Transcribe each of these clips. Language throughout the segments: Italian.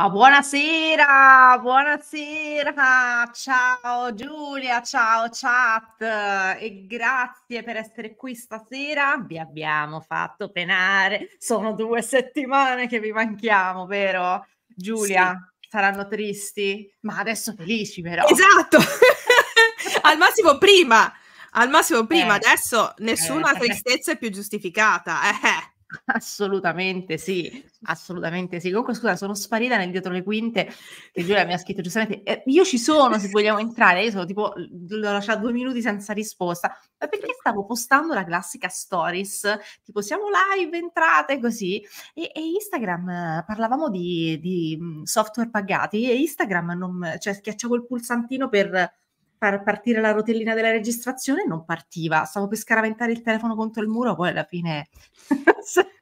Ma buonasera, buonasera, ciao Giulia, ciao chat e grazie per essere qui stasera. Vi abbiamo fatto penare, sono due settimane che vi manchiamo, vero? Giulia, sì. saranno tristi, ma adesso felici però. Esatto, al massimo prima, al massimo prima, eh, adesso nessuna eh, tristezza è più giustificata. Eh. eh. Assolutamente sì. Assolutamente sì. Comunque, scusa, sono sparita nel dietro le quinte che Giulia mi ha scritto giustamente. Eh, io ci sono se vogliamo entrare. Io sono tipo, l'ho lasciato due minuti senza risposta. Ma perché stavo postando la classica stories? Tipo, siamo live, entrate così. E, e Instagram, parlavamo di, di, mm, software pagati e Instagram non, cioè, schiacciavo il pulsantino per far partire la rotellina della registrazione non partiva. Stavo per scaraventare il telefono contro il muro, poi alla fine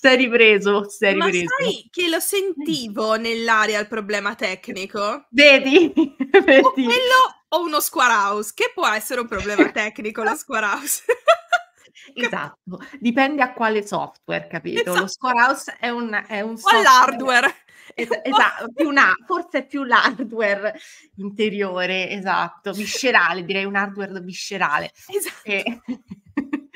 sei ripreso, sei Ma sai che lo sentivo nell'aria il problema tecnico? Vedi? Vedi. O quello o uno square house, che può essere un problema tecnico lo square house. esatto, dipende a quale software, capito? Esatto. Lo square house è un, è un software... l'hardware. esatto, più una, forse è più l'hardware interiore, esatto, viscerale, direi un hardware viscerale. Esatto. E...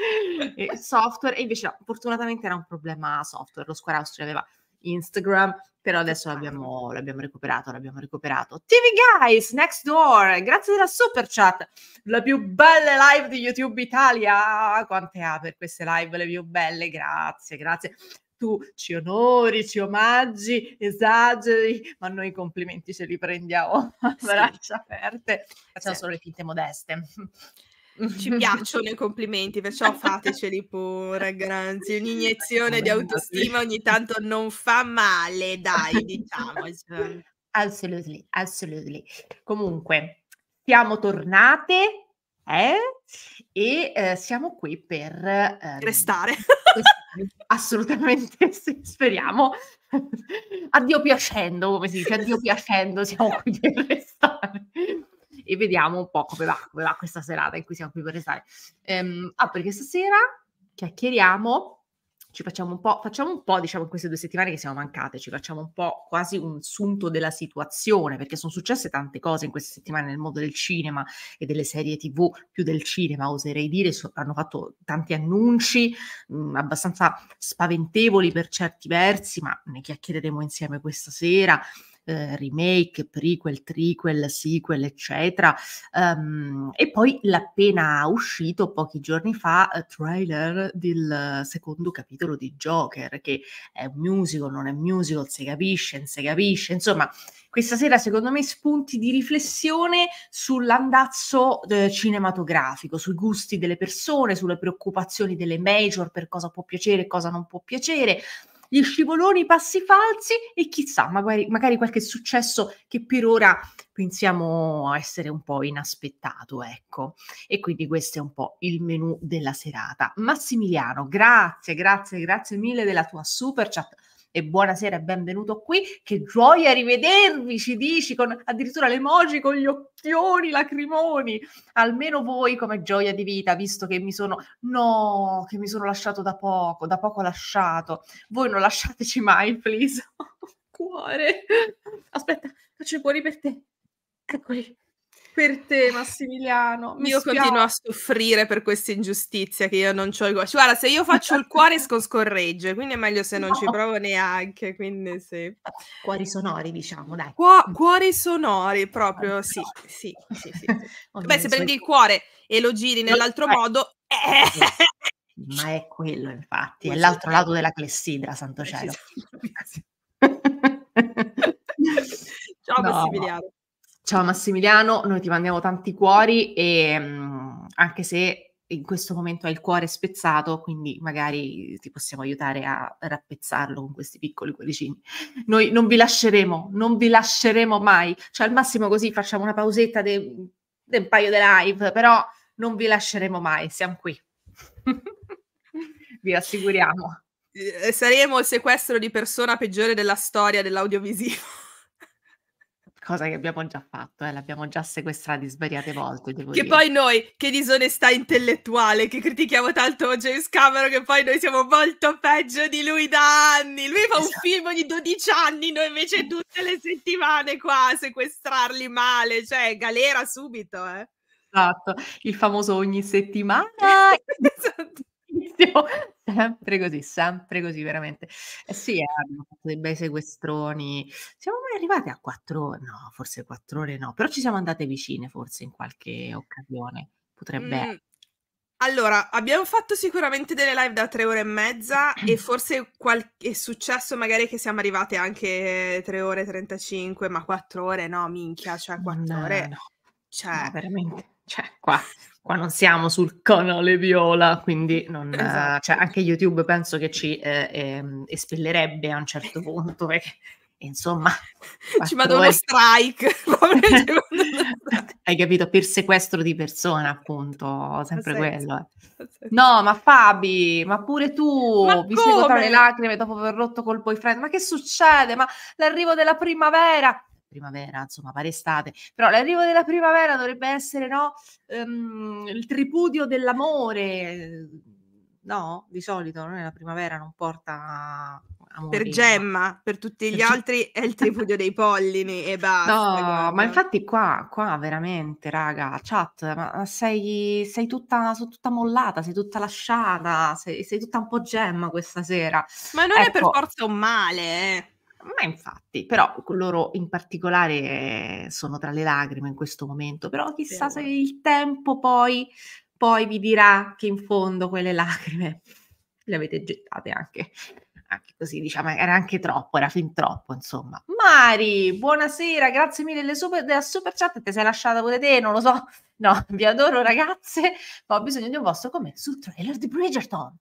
e software, e invece no, fortunatamente era un problema software, lo Square Austria aveva Instagram, però adesso l'abbiamo, l'abbiamo, recuperato, l'abbiamo recuperato. TV Guys, Next Door, grazie della super chat, la più bella live di YouTube Italia, quante ha per queste live le più belle, grazie, grazie. Tu ci onori, ci omaggi, esageri, ma noi i complimenti ce li prendiamo a sì. aperte, facciamo sì. solo le finte modeste. Ci piacciono i complimenti, perciò fateceli pure, grazie. Un'iniezione di autostima ogni tanto non fa male, dai, diciamoci. Assolutely, assolutely. Comunque, siamo tornate eh? e eh, siamo qui per... Eh, Restare. assolutamente sì, speriamo. Addio piacendo, come si dice, addio piacendo, siamo qui per restare e vediamo un po' come va, come va questa serata in cui siamo qui per restare. Ehm, ah, perché stasera chiacchieriamo ci facciamo un po', facciamo un po', diciamo, in queste due settimane che siamo mancate, ci facciamo un po' quasi un sunto della situazione, perché sono successe tante cose in queste settimane nel mondo del cinema e delle serie TV, più del cinema, oserei dire, so, hanno fatto tanti annunci mh, abbastanza spaventevoli per certi versi, ma ne chiacchiereremo insieme questa sera eh, remake, prequel, trequel, sequel, eccetera. Um, e poi l'appena uscito pochi giorni fa eh, trailer del secondo capitolo di Joker, che è un musical, non è musical, si capisce, non si capisce, insomma questa sera secondo me spunti di riflessione sull'andazzo eh, cinematografico, sui gusti delle persone, sulle preoccupazioni delle major per cosa può piacere e cosa non può piacere gli scivoloni, i passi falsi e chissà, magari, magari, qualche successo che per ora pensiamo essere un po' inaspettato, ecco. E quindi questo è un po' il menù della serata. Massimiliano, grazie, grazie, grazie mille della tua super chat e buonasera e benvenuto qui. Che gioia rivedervi, ci dici con addirittura le emoji con gli occhioni lacrimoni. Almeno voi come gioia di vita, visto che mi sono no, che mi sono lasciato da poco, da poco lasciato. Voi non lasciateci mai, please. Cuore. Aspetta, faccio i cuori per te. Eccoli per te Massimiliano. Mi io spiace. continuo a soffrire per questa ingiustizia che io non ho il cuore. Guarda, se io faccio il cuore esco quindi è meglio se non no. ci provo neanche, quindi sì. Cuori sonori, diciamo, dai. Cuo- cuori sonori, proprio, sì, sì, sì, sì. Beh, se prendi il cuore e lo giri nell'altro no, modo... Eh. Ma è quello, infatti, è l'altro lato della clessidra, santo eh cielo. Ciao no. Massimiliano. Ciao Massimiliano, noi ti mandiamo tanti cuori e mm, anche se in questo momento hai il cuore spezzato, quindi magari ti possiamo aiutare a rappezzarlo con questi piccoli cuoricini. Noi non vi lasceremo, non vi lasceremo mai. Cioè al massimo così facciamo una pausetta del de paio di live, però non vi lasceremo mai, siamo qui. vi assicuriamo. Eh, saremo il sequestro di persona peggiore della storia dell'audiovisivo cosa che abbiamo già fatto, eh, l'abbiamo già sequestrati svariate volte. che dire. poi noi, che disonestà intellettuale, che critichiamo tanto James Cameron, che poi noi siamo molto peggio di lui da anni. Lui fa esatto. un film ogni 12 anni, noi invece tutte le settimane qua a sequestrarli male, cioè galera subito. Eh. Esatto, il famoso ogni settimana. esatto bravissimo, sempre così, sempre così veramente. Eh sì, eh, abbiamo fatto dei bei sequestroni, siamo mai arrivati a quattro, ore? no, forse quattro ore no, però ci siamo andate vicine forse in qualche occasione, potrebbe... Mm. Allora, abbiamo fatto sicuramente delle live da tre ore e mezza e forse è successo magari che siamo arrivate anche tre ore e 35, ma quattro ore no, minchia, cioè quattro no, ore... No. Cioè, no, veramente, cioè, qua qua non siamo sul canale viola, quindi non, esatto. cioè, anche YouTube penso che ci eh, eh, espellerebbe a un certo punto, perché insomma... Ci vado uno strike! Hai capito? Per sequestro di persona, appunto, sempre quello. Eh. No, ma Fabi, ma pure tu, ma vi seguo tra le lacrime dopo aver rotto col boyfriend, ma che succede? Ma l'arrivo della primavera primavera, insomma, pare estate, però l'arrivo della primavera dovrebbe essere, no, um, il tripudio dell'amore, eh, no? Di solito non è la primavera, non porta amore. Per Gemma, per tutti gli altri è il tripudio dei pollini e basta. No, guarda. ma infatti qua, qua veramente, raga, chat, ma sei, sei tutta, sei tutta mollata, sei tutta lasciata, sei, sei, tutta un po' Gemma questa sera. Ma non ecco. è per ecco. forza un male, eh. Ma infatti, però loro in particolare eh, sono tra le lacrime in questo momento, però chissà se il tempo poi, poi vi dirà che in fondo quelle lacrime le avete gettate anche, anche così, diciamo, era anche troppo, era fin troppo, insomma. Mari, buonasera, grazie mille della super, della super chat, te sei lasciata pure te, non lo so, no, vi adoro ragazze, ma ho bisogno di un vostro commento sul trailer di Bridgerton.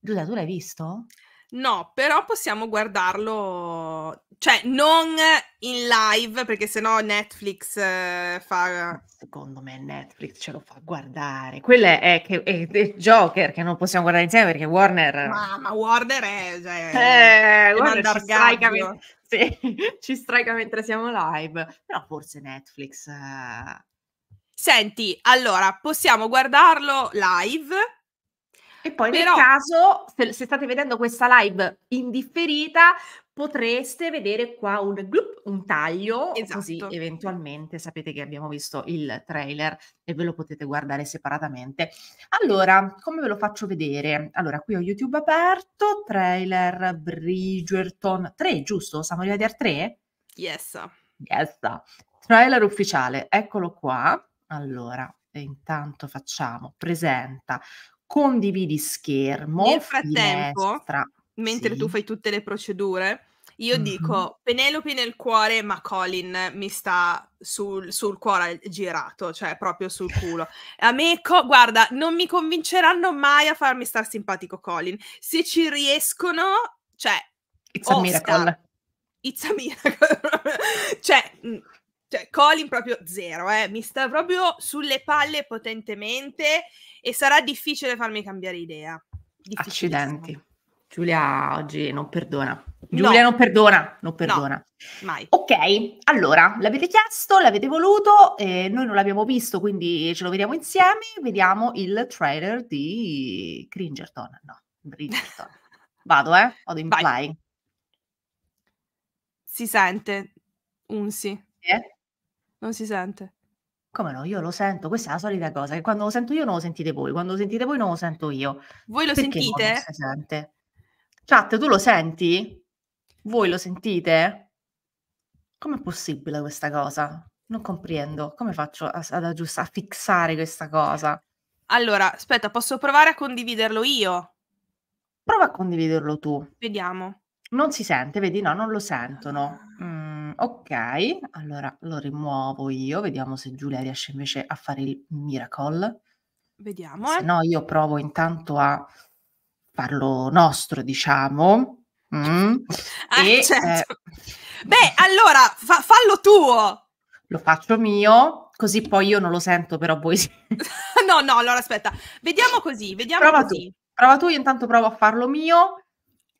Giuda, tu l'hai visto? No, però possiamo guardarlo, cioè non in live, perché sennò Netflix eh, fa... Secondo me Netflix ce lo fa guardare. Quello è, che, è, è Joker che non possiamo guardare insieme perché Warner... Ma, ma Warner è... Cioè, eh, Warner ci straica, men- sì, ci straica mentre siamo live, però forse Netflix... Eh... Senti, allora, possiamo guardarlo live e poi Però, nel caso, se, se, state vedendo questa live indifferita, potreste vedere qua un, glup, un taglio, esatto. così eventualmente sapete che abbiamo visto il trailer e ve lo potete guardare separatamente. Allora, come ve lo faccio vedere? Allora, qui ho YouTube aperto, trailer Bridgerton 3, giusto? Siamo arrivati al 3? Yes. Yes. Trailer ufficiale, eccolo qua. Allora, intanto facciamo presenta condividi schermo, Nel frattempo, finestra. mentre sì. tu fai tutte le procedure, io mm-hmm. dico Penelope nel cuore, ma Colin mi sta sul, sul, cuore girato, cioè proprio sul culo. A me, co- guarda, non mi convinceranno mai a farmi star simpatico Colin. Se ci riescono, cioè... It's Oscar. a miracle. It's a miracle. cioè, cioè Colin proprio zero, eh. mi sta proprio sulle palle potentemente e sarà difficile farmi cambiare idea. Accidenti. Giulia oggi non perdona. Giulia no. non perdona, non perdona. No, mai. Ok, allora, l'avete chiesto, l'avete voluto, eh, noi non l'abbiamo visto, quindi ce lo vediamo insieme. Vediamo il trailer di Cringerton. No, Bridgerton. Vado, eh? Vado in play. Si sente, un sì. Eh? Non si sente. Come no? Io lo sento, questa è la solita cosa, che quando lo sento io non lo sentite voi, quando lo sentite voi non lo sento io. Voi lo Perché sentite? Non si sente? Chat, tu lo senti? Voi lo sentite? Com'è possibile questa cosa? Non comprendo. Come faccio a, ad aggiustare, a fissare questa cosa? Allora, aspetta, posso provare a condividerlo io? Prova a condividerlo tu. Vediamo. Non si sente, vedi? No, non lo sentono. Ah. Mm ok, allora lo rimuovo io, vediamo se Giulia riesce invece a fare il miracle. Vediamo. Se eh. no io provo intanto a farlo nostro, diciamo. Mm. Ah, e, eh, certo. eh, Beh, allora fa- fallo tuo. Lo faccio mio, così poi io non lo sento, però voi no, no, allora aspetta. Vediamo così, vediamo prova così. Tu. Prova tu, io intanto provo a farlo mio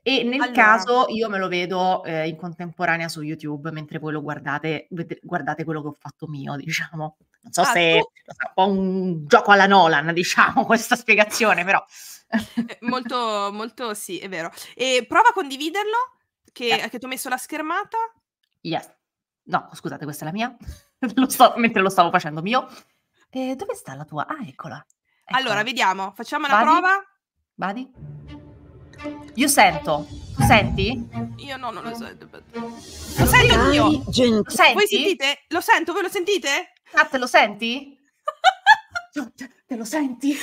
e nel allora. caso io me lo vedo eh, in contemporanea su YouTube, mentre voi lo guardate, guardate quello che ho fatto mio, diciamo. Non so ah, se è un po' un gioco alla Nolan, diciamo, questa spiegazione, però. Eh, molto, molto sì, è vero. E prova a condividerlo, che, yeah. che ti ho messo la schermata. Yes. No, scusate, questa è la mia. lo sto, mentre lo stavo facendo mio. E eh, dove sta la tua? Ah, eccola. eccola. Allora, vediamo, facciamo una Badi? prova. Vadi? Io sento. Tu senti? Io no, non lo sento. Lo, lo sento io. Lo senti? Voi sentite? Lo sento, voi lo sentite? Ah, te lo senti? Cioè, te lo senti?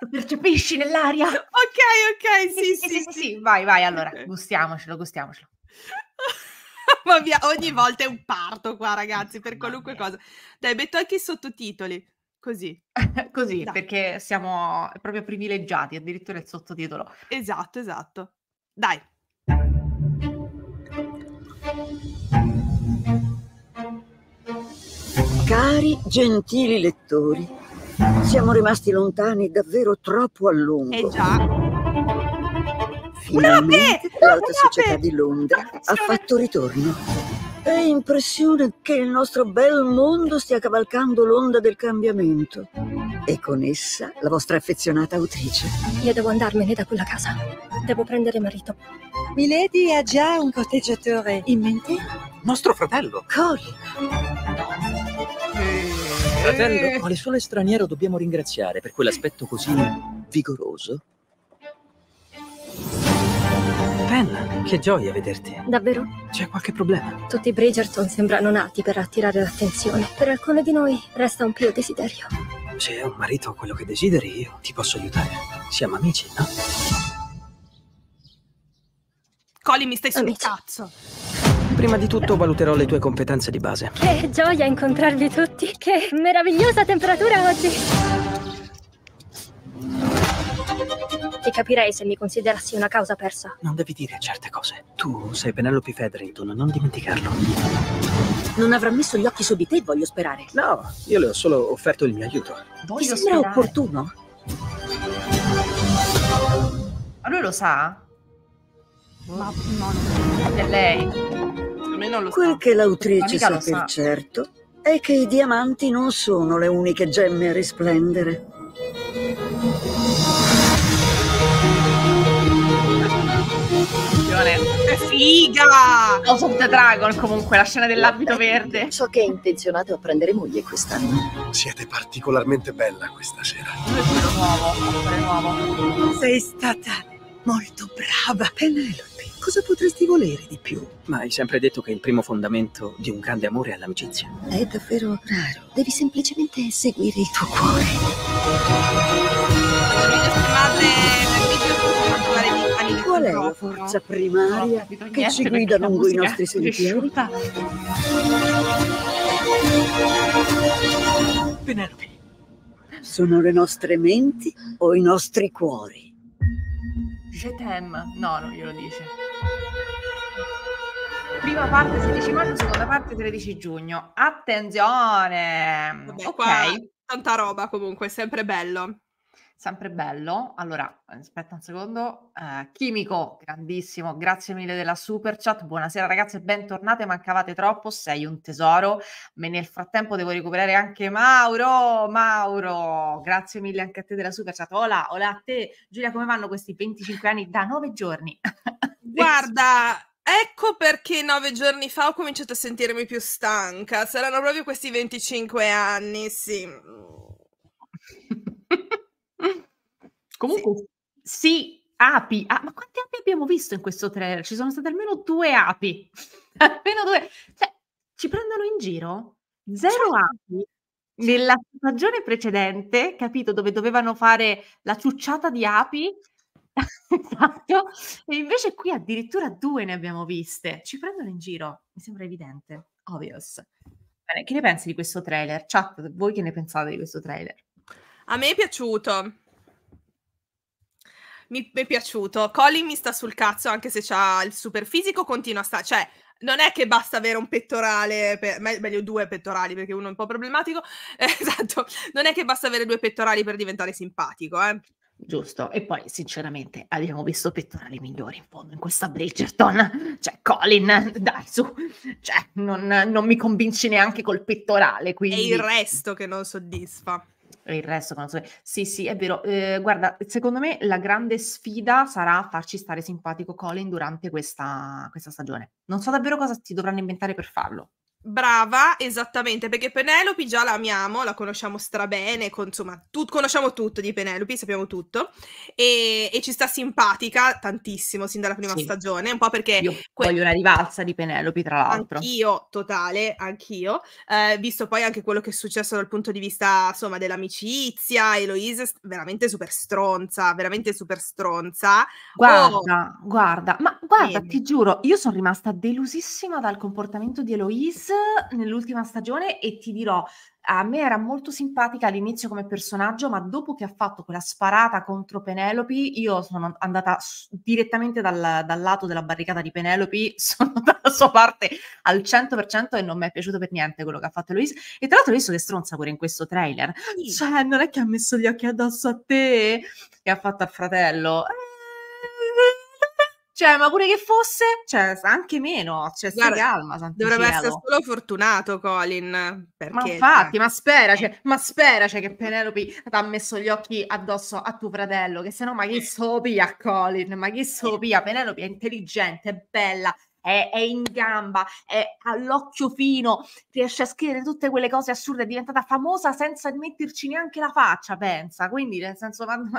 lo percepisci nell'aria? Ok, ok, sì, sì, sì. sì, sì, sì. sì. Vai, vai, allora, okay. gustiamocelo, gustiamocelo. Ma via, ogni volta è un parto qua, ragazzi, per qualunque cosa. Dai, metto anche i sottotitoli. Così. Così, Dai. perché siamo proprio privilegiati, addirittura il sottotitolo. Esatto, esatto. Dai. Cari gentili lettori, siamo rimasti lontani davvero troppo a lungo. Eh già. Finalmente l'Alta Società di Londra ha fatto ritorno è impressione che il nostro bel mondo stia cavalcando l'onda del cambiamento. E con essa la vostra affezionata autrice. Io devo andarmene da quella casa. Devo prendere marito. Milady ha già un corteggiatore in mente? Nostro fratello. Colin. Fratello, quale sole straniero dobbiamo ringraziare per quell'aspetto così vigoroso? Anna, che gioia vederti. Davvero? C'è qualche problema? Tutti i Bridgerton sembrano nati per attirare l'attenzione. Per alcune di noi resta un pio desiderio. Se è un marito quello che desideri, io ti posso aiutare. Siamo amici, no? Coli, mi stai sul cazzo. Prima di tutto valuterò le tue competenze di base. Che gioia incontrarvi tutti. Che meravigliosa temperatura oggi. Ti capirei se mi considerassi una causa persa. Non devi dire certe cose. Tu sei Penelope Federington, non dimenticarlo. Non avrà messo gli occhi su di te, voglio sperare. No, io le ho solo offerto il mio aiuto. Voglio Ti sembra sperare. opportuno? Ma lui lo sa? Ma no, è lei. Secondo me non lo Quel sa. che l'autrice sa per sa. certo è che i diamanti non sono le uniche gemme a risplendere. attenzione. Figa! House of the Dragon comunque, la scena dell'abito verde. So che è intenzionato a prendere moglie quest'anno. Siete particolarmente bella questa sera. Nuovo, nuovo. Sei stata molto brava, Penelope. Cosa potresti volere di più? Ma hai sempre detto che il primo fondamento di un grande amore è l'amicizia. È davvero raro. Devi semplicemente seguire il tuo cuore. Madre! Qual è la forza primaria che ci guida lungo i eh, nostri sentieri? Penelope. Sono le nostre menti o i nostri cuori? Je t'aime. No, non glielo dice. Prima parte 16 maggio, seconda parte 13 giugno. Attenzione! Vabbè, ok. Qua, tanta roba comunque, sempre bello sempre bello. Allora, eh, aspetta un secondo. Uh, Chimico, grandissimo, grazie mille della super chat. Buonasera ragazze, bentornate, mancavate troppo, sei un tesoro. Ma nel frattempo devo recuperare anche Mauro. Mauro, grazie mille anche a te della super chat. Hola, hola a te. Giulia, come vanno questi 25 anni da 9 giorni? Guarda, Ecco perché nove giorni fa ho cominciato a sentirmi più stanca. Saranno proprio questi 25 anni, sì. Comunque, sì, sì api. Ah, ma quante api abbiamo visto in questo trailer? Ci sono state almeno due api. almeno due. Cioè, ci prendono in giro? Zero cioè api nella stagione precedente, capito, dove dovevano fare la ciucciata di api, esatto, e invece qui addirittura due ne abbiamo viste. Ci prendono in giro, mi sembra evidente, obvious. Bene, che ne pensi di questo trailer? Chat, voi che ne pensate di questo trailer? A me è piaciuto mi è piaciuto. Colin mi sta sul cazzo anche se ha il super fisico, continua a stare. Cioè, non è che basta avere un pettorale, per, meglio due pettorali perché uno è un po' problematico. Eh, esatto, non è che basta avere due pettorali per diventare simpatico, eh. Giusto, e poi sinceramente abbiamo visto pettorali migliori in fondo in questa Bridgerton, cioè Colin, dai su, cioè non, non mi convinci neanche col pettorale. Quindi... È il resto che non soddisfa il resto, quando... sì, sì, è vero. Eh, guarda, secondo me la grande sfida sarà farci stare simpatico Colin durante questa, questa stagione. Non so davvero cosa si dovranno inventare per farlo. Brava, esattamente, perché Penelope già la amiamo, la conosciamo strabene, con, insomma, tu- conosciamo tutto di Penelope, sappiamo tutto, e-, e ci sta simpatica tantissimo sin dalla prima sì. stagione, un po' perché... Io que- voglio una rivalsa di Penelope, tra l'altro. Anch'io, totale, anch'io, eh, visto poi anche quello che è successo dal punto di vista, insomma, dell'amicizia, Eloise, veramente super stronza, veramente super stronza. Guarda, oh. guarda, ma guarda, Bene. ti giuro, io sono rimasta delusissima dal comportamento di Eloise nell'ultima stagione e ti dirò, a me era molto simpatica all'inizio come personaggio, ma dopo che ha fatto quella sparata contro Penelope, io sono andata direttamente dal, dal lato della barricata di Penelope, sono dalla sua parte al 100% e non mi è piaciuto per niente quello che ha fatto Eloise. E tra l'altro ho visto che stronza pure in questo trailer. Cioè, non è che ha messo gli occhi addosso a te che ha fatto al fratello. Eh, cioè, ma pure che fosse, cioè, anche meno, cioè, Guarda, si calma, Dovrebbe cielo. essere solo fortunato Colin, perché... Ma infatti, cioè ma spera, eh. cioè, ma spera, cioè, che Penelope ti ha messo gli occhi addosso a tuo fratello, che sennò ma chi eh. so pia Colin, ma chi so eh. pia, Penelope è intelligente, è bella, è, è, in gamba, è all'occhio fino, riesce a scrivere tutte quelle cose assurde, è diventata famosa senza metterci neanche la faccia, pensa. Quindi, nel senso, quando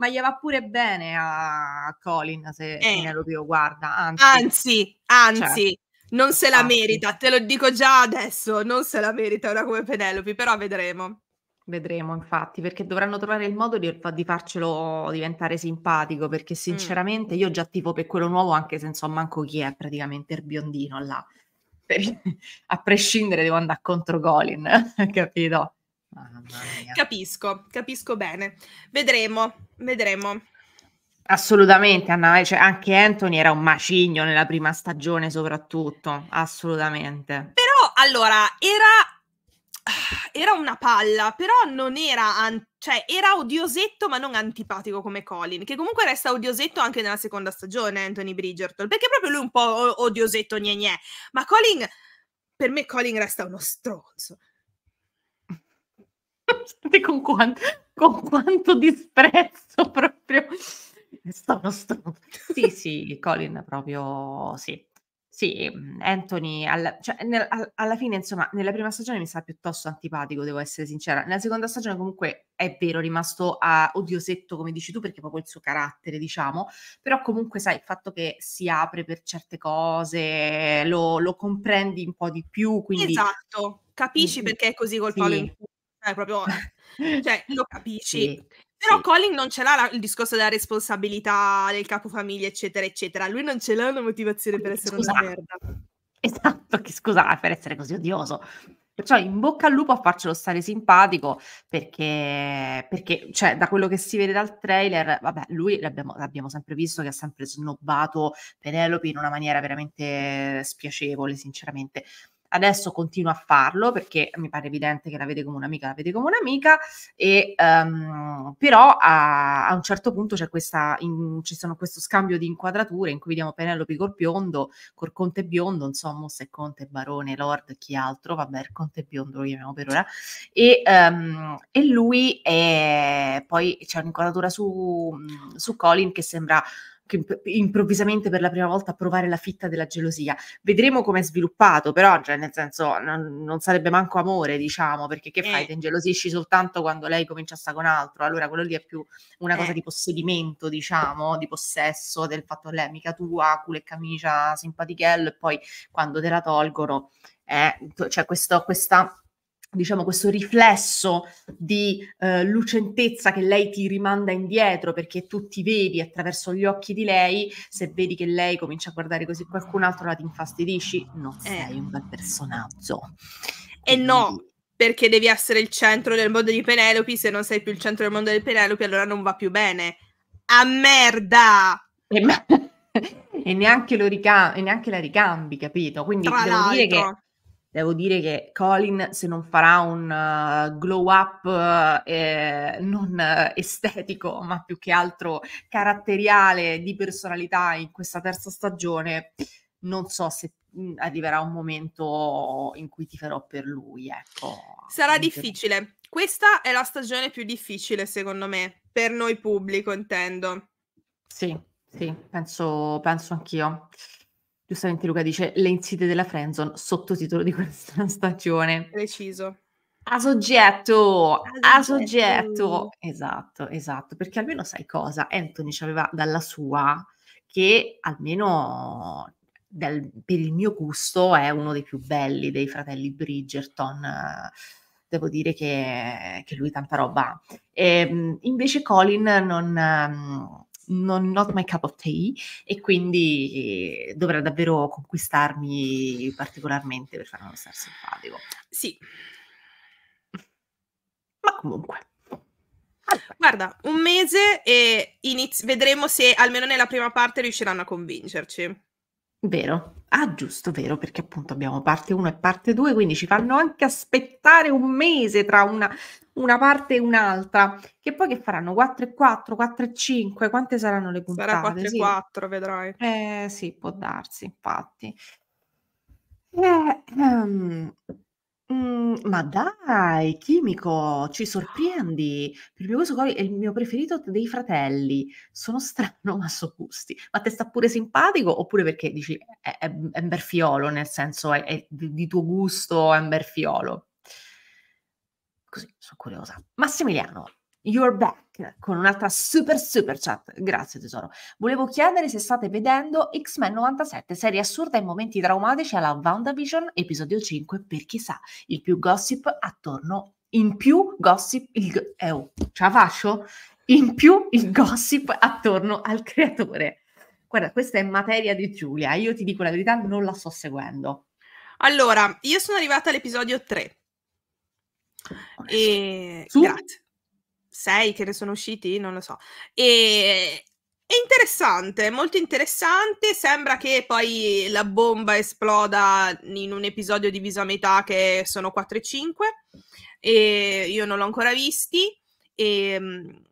ma gli va pure bene a Colin se eh. Penelope lo guarda. Anzi, anzi, anzi cioè, non se la anzi. merita, te lo dico già adesso, non se la merita ora come Penelope, però vedremo. Vedremo infatti, perché dovranno trovare il modo di, di farcelo diventare simpatico, perché mm. sinceramente mm. io già tipo per quello nuovo, anche se non so manco chi è praticamente il biondino là. a prescindere devo andare contro Colin, capito? Capisco, capisco bene. Vedremo, vedremo. Assolutamente, Anna, cioè, anche Anthony era un macigno nella prima stagione, soprattutto, assolutamente. Però, allora, era, era una palla, però non era, an- cioè, era odiosetto ma non antipatico come Colin, che comunque resta odiosetto anche nella seconda stagione, Anthony Bridgerton, perché proprio lui un po' odiosetto, gne gne, ma Colin, per me Colin resta uno stronzo con, quanto, con quanto disprezzo proprio. Sono stronzo. Sì, sì, Colin proprio sì. Sì, Anthony, alla, cioè, nel, al, alla fine, insomma, nella prima stagione mi sa piuttosto antipatico, devo essere sincera. Nella seconda stagione, comunque, è vero, rimasto a odiosetto, come dici tu, perché proprio il suo carattere, diciamo. Però, comunque, sai, il fatto che si apre per certe cose, lo, lo comprendi un po' di più. Quindi... Esatto, capisci perché è così col sì. palo in è cioè, proprio, cioè, lo capisci. Sì, Però sì. Colin non ce l'ha la, il discorso della responsabilità del capofamiglia, eccetera, eccetera. Lui non ce l'ha una motivazione per essere scusa. una merda. Esatto, che scusa per essere così odioso. Perciò in bocca al lupo a farcelo stare simpatico perché, perché cioè, da quello che si vede dal trailer, vabbè, lui l'abbiamo, l'abbiamo sempre visto che ha sempre snobbato Penelope in una maniera veramente spiacevole, sinceramente adesso continua a farlo perché mi pare evidente che la vede come un'amica, la vede come un'amica, e, um, però a, a, un certo punto c'è questa, in, ci sono questo scambio di inquadrature in cui vediamo Penelope col biondo, col conte biondo, insomma, se conte, barone, lord, chi altro, vabbè, il conte biondo lo chiamiamo per ora, e, um, e lui è, poi c'è un'inquadratura su, su Colin che sembra improvvisamente per la prima volta provare la fitta della gelosia. Vedremo come è sviluppato, però, cioè, nel senso, non, non, sarebbe manco amore, diciamo, perché che fai? Eh. Te ingelosisci soltanto quando lei comincia a stare con altro. Allora, quello lì è più una cosa eh. di possedimento, diciamo, di possesso del fatto che lei è amica tua, culo e camicia simpatichello, e poi quando te la tolgono, eh, c'è cioè questa diciamo, questo riflesso di eh, lucentezza che lei ti rimanda indietro perché tu ti vedi attraverso gli occhi di lei, se vedi che lei comincia a guardare così qualcun altro la ti infastidisci, non eh. sei un bel personaggio. E eh, no, perché devi essere il centro del mondo di Penelope, se non sei più il centro del mondo di Penelope allora non va più bene. A merda! E, ma... e neanche, rica... e neanche la ricambi, capito? Quindi Tra devo l'altro. dire che Devo dire che Colin, se non farà un uh, glow up eh, non eh, estetico, ma più che altro caratteriale di personalità in questa terza stagione, non so se mm, arriverà un momento in cui ti farò per lui. Ecco. Sarà difficile. Questa è la stagione più difficile, secondo me, per noi pubblico, intendo. Sì, sì, penso, penso anch'io. Giustamente Luca dice le insidie della Friendzone, sottotitolo di questa stagione. Preciso. A soggetto, a soggetto. Esatto, esatto, perché almeno sai cosa, Anthony ci aveva dalla sua che almeno del, per il mio gusto è uno dei più belli dei fratelli Bridgerton. Devo dire che, che lui tanta roba. E, ehm, invece Colin non ehm, non, not my cup of tea e quindi dovrà davvero conquistarmi particolarmente per farmelo stare simpatico. Sì. Ma comunque. Guarda, un mese e iniz- vedremo se almeno nella prima parte riusciranno a convincerci. Vero. Ah, giusto, vero, perché appunto abbiamo parte 1 e parte 2, quindi ci fanno anche aspettare un mese tra una una parte e un'altra, che poi che faranno 4 e 4, 4 e 5, quante saranno le puntate? Sarà 4 e sì. 4, vedrai. Eh sì, può darsi, infatti. Eh, um, mm, ma dai, Chimico, ci sorprendi. il mio Gori è il mio preferito dei fratelli. Sono strano, ma so gusti. Ma te sta pure simpatico oppure perché dici eh, è, è, è berfiolo, nel senso è, è di, di tuo gusto, è un berfiolo? Così, sono curiosa. Massimiliano, you're back con un'altra super super chat. Grazie tesoro. Volevo chiedere se state vedendo X-Men 97, serie assurda in momenti traumatici alla WandaVision, episodio 5, per chissà, il più gossip attorno in più gossip il eh, oh, ce la faccio? In più il gossip attorno al creatore. Guarda, questa è materia di Giulia, io ti dico la verità, non la sto seguendo. Allora, io sono arrivata all'episodio 3 e... Su? Grazie. Sei che ne sono usciti, non lo so. E è interessante, molto interessante. Sembra che poi la bomba esploda in un episodio diviso a metà che sono 4 e 5. E io non l'ho ancora visti. E, ehm,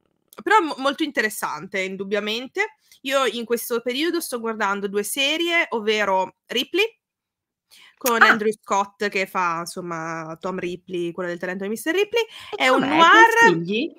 però m- molto interessante, indubbiamente. Io in questo periodo sto guardando due serie, ovvero Ripley con ah. Andrew Scott che fa insomma Tom Ripley, quello del talento di Mr. Ripley. è un noir.